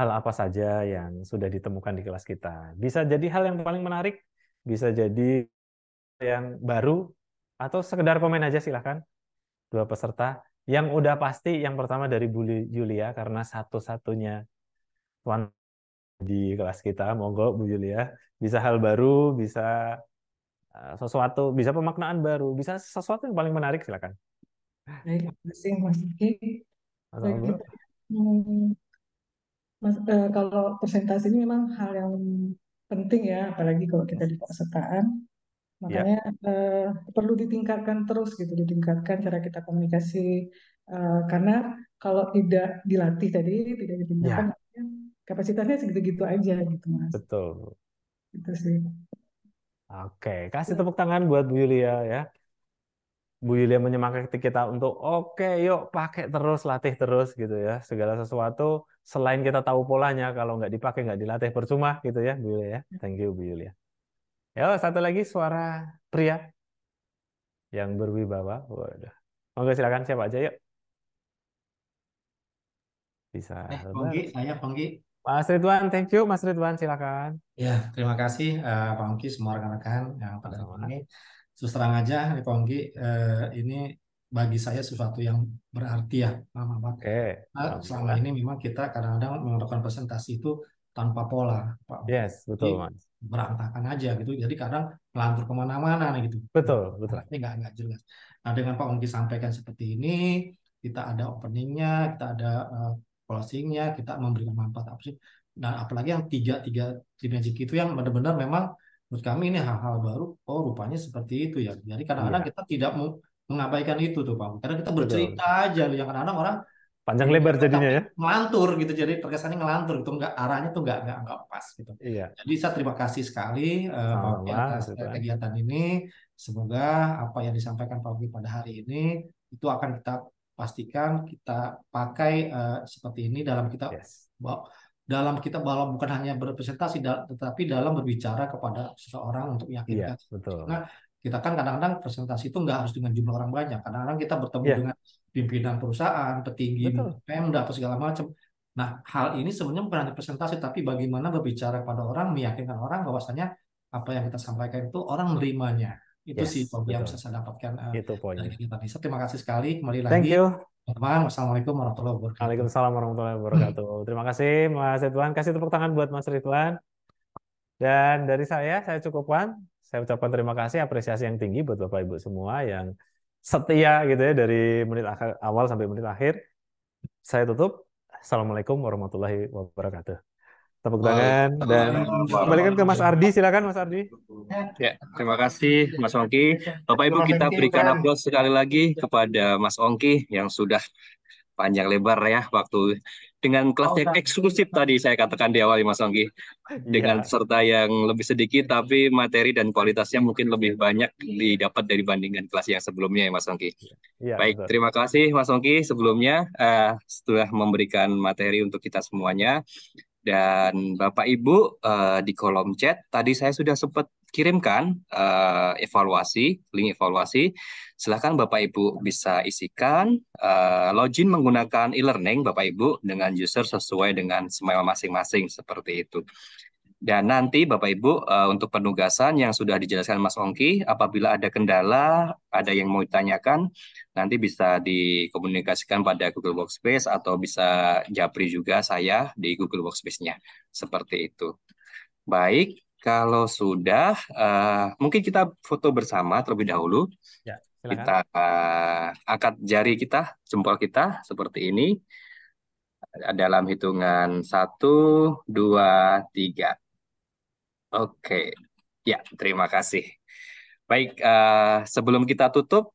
hal apa saja yang sudah ditemukan di kelas kita. Bisa jadi hal yang paling menarik, bisa jadi yang baru, atau sekedar komen aja silahkan. Dua peserta. Yang udah pasti, yang pertama dari Bu Julia karena satu-satunya tuan di kelas kita, monggo Bu Julia, Bisa hal baru, bisa eh, sesuatu, bisa pemaknaan baru, bisa sesuatu yang paling menarik, silakan. Baik, terima kasih Mas Kiki. Mas, eh, kalau presentasi ini memang hal yang penting ya, apalagi kalau kita di kepesertaan. Makanya ya. eh, perlu ditingkatkan terus gitu, ditingkatkan cara kita komunikasi eh, karena kalau tidak dilatih tadi, tidak ditingkatkan ya. kapasitasnya segitu-gitu aja gitu, Mas. Betul. Itu sih. Oke, kasih tepuk tangan buat Bu Yulia ya. Bu Yulia menyemangati kita untuk oke okay, yuk pakai terus latih terus gitu ya segala sesuatu selain kita tahu polanya kalau nggak dipakai nggak dilatih percuma gitu ya Bu Yulia ya thank you Bu Yulia ya satu lagi suara pria yang berwibawa waduh monggo silakan siapa aja yuk bisa eh, Ponggi saya Ponggi Mas Ridwan thank you Mas Ridwan silakan ya terima kasih uh, Ponggi semua rekan-rekan yang pada hari ini terus terang aja Nih Pongki eh, ini bagi saya sesuatu yang berarti ya Mama Oke. Okay. selama ini memang kita kadang-kadang melakukan presentasi itu tanpa pola Pak. Yes, betul Berantakan aja gitu. Jadi kadang melantur kemana-mana gitu. Betul, betul. Nah, ini nggak nggak jelas. Nah dengan Pak Ongki sampaikan seperti ini, kita ada openingnya, kita ada uh, closingnya, kita memberikan manfaat apa sih? Dan apalagi yang tiga tiga dimensi itu yang benar-benar memang menurut kami ini hal-hal baru oh rupanya seperti itu ya jadi kadang-kadang ya. kita tidak mau mengabaikan itu tuh Pak karena kita bercerita Betul. aja yang kadang-kadang orang panjang iya, lebar jadinya ya ngelantur gitu jadi terkesannya ngelantur itu enggak arahnya tuh enggak nggak enggak pas gitu iya. jadi saya terima kasih sekali uh, atas eh, kegiatan ini semoga apa yang disampaikan Pak Uki pada hari ini itu akan kita pastikan kita pakai uh, seperti ini dalam kita yes dalam kita dalam bukan hanya berpresentasi tetapi dalam berbicara kepada seseorang untuk meyakinkan. Yeah, betul. Nah, kita kan kadang-kadang presentasi itu nggak harus dengan jumlah orang banyak. Kadang-kadang kita bertemu yeah. dengan pimpinan perusahaan, petinggi, pemda, apa segala macam. Nah, hal ini sebenarnya bukan hanya presentasi, tapi bagaimana berbicara kepada orang, meyakinkan orang bahwasanya apa yang kita sampaikan itu orang menerimanya. Itu yes, sih yang bisa saya dapatkan eh, itu dari kita. terima kasih sekali. Kembali Thank lagi. You. Selamat Assalamualaikum warahmatullahi wabarakatuh. Waalaikumsalam warahmatullahi wabarakatuh. Terima kasih Mas Ridwan. Kasih tepuk tangan buat Mas Ridwan. Dan dari saya, saya cukupkan. Saya ucapkan terima kasih, apresiasi yang tinggi buat Bapak-Ibu semua yang setia gitu ya dari menit awal sampai menit akhir. Saya tutup. Assalamualaikum warahmatullahi wabarakatuh. Tepuk tangan dan kembalikan ke Mas Ardi, silakan Mas Ardi. Ya, ya terima kasih Mas Ongki. Bapak Ibu kita berikan aplaus sekali lagi kepada Mas Ongki yang sudah panjang lebar ya waktu dengan kelas yang oh, eksklusif tadi saya katakan di awal Mas Ongki iya. dengan serta yang lebih sedikit tapi materi dan kualitasnya mungkin lebih banyak didapat dari bandingan kelas yang sebelumnya ya Mas Ongki. Iya, Baik, terima kasih Mas Ongki sebelumnya uh, setelah memberikan materi untuk kita semuanya. Dan Bapak Ibu uh, di kolom chat tadi saya sudah sempat kirimkan uh, evaluasi, link evaluasi. Silahkan Bapak Ibu bisa isikan uh, login menggunakan e-learning Bapak Ibu dengan user sesuai dengan semua masing-masing seperti itu. Dan nanti Bapak Ibu eh, untuk penugasan yang sudah dijelaskan Mas Ongki, apabila ada kendala, ada yang mau ditanyakan, nanti bisa dikomunikasikan pada Google Workspace atau bisa japri juga saya di Google Workspace-nya. Seperti itu. Baik, kalau sudah, eh, mungkin kita foto bersama terlebih dahulu. Ya, kita uh, angkat jari kita, jempol kita seperti ini. Dalam hitungan satu, dua, tiga. Oke, ya terima kasih. Baik, uh, sebelum kita tutup,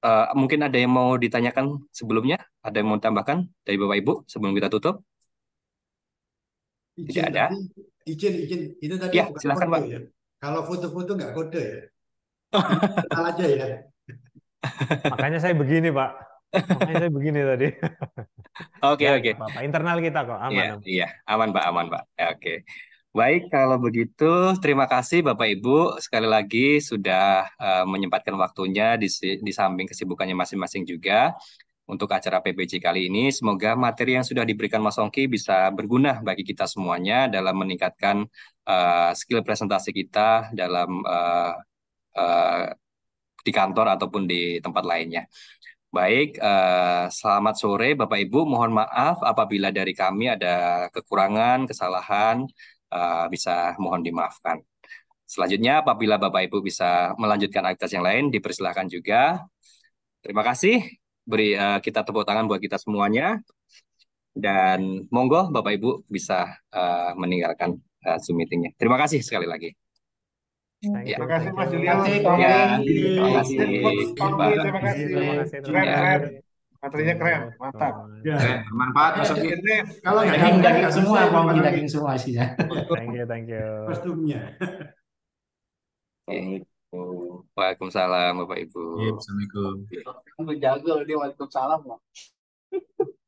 uh, mungkin ada yang mau ditanyakan sebelumnya, ada yang mau tambahkan dari Bapak Ibu sebelum kita tutup? Ijin, Tidak ada. Izin, izin, itu tadi ya, silakan, Pak. Ya. Kalau foto-foto nggak kode ya, salah aja ya. Makanya saya begini, Pak. Makanya saya begini tadi. Oke, ya, oke. Bapak okay. Internal kita kok aman. Iya, yeah. aman, Pak, aman, Pak. Ya, oke. Okay. Baik, kalau begitu terima kasih Bapak Ibu sekali lagi sudah uh, menyempatkan waktunya di, di samping kesibukannya masing-masing juga untuk acara PPJ kali ini. Semoga materi yang sudah diberikan Mas Ongki bisa berguna bagi kita semuanya dalam meningkatkan uh, skill presentasi kita dalam uh, uh, di kantor ataupun di tempat lainnya. Baik, eh, selamat sore Bapak Ibu. Mohon maaf apabila dari kami ada kekurangan, kesalahan, eh, bisa mohon dimaafkan. Selanjutnya, apabila Bapak Ibu bisa melanjutkan aktivitas yang lain, dipersilahkan juga. Terima kasih. Beri eh, kita tepuk tangan buat kita semuanya. Dan monggo Bapak Ibu bisa meninggalkan Zoom meetingnya. Terima kasih sekali lagi. Thank terima kasih Mas Julio. Terima kasih. Terima kasih. Keren, keren. Materinya keren, mantap. Ya. Bermanfaat Mas Kalau nggak daging daging semua, mau daging semua Thank you, thank you. Kostumnya. Waalaikumsalam Bapak Ibu. Assalamualaikum. Kamu jago dia Waalaikumsalam loh.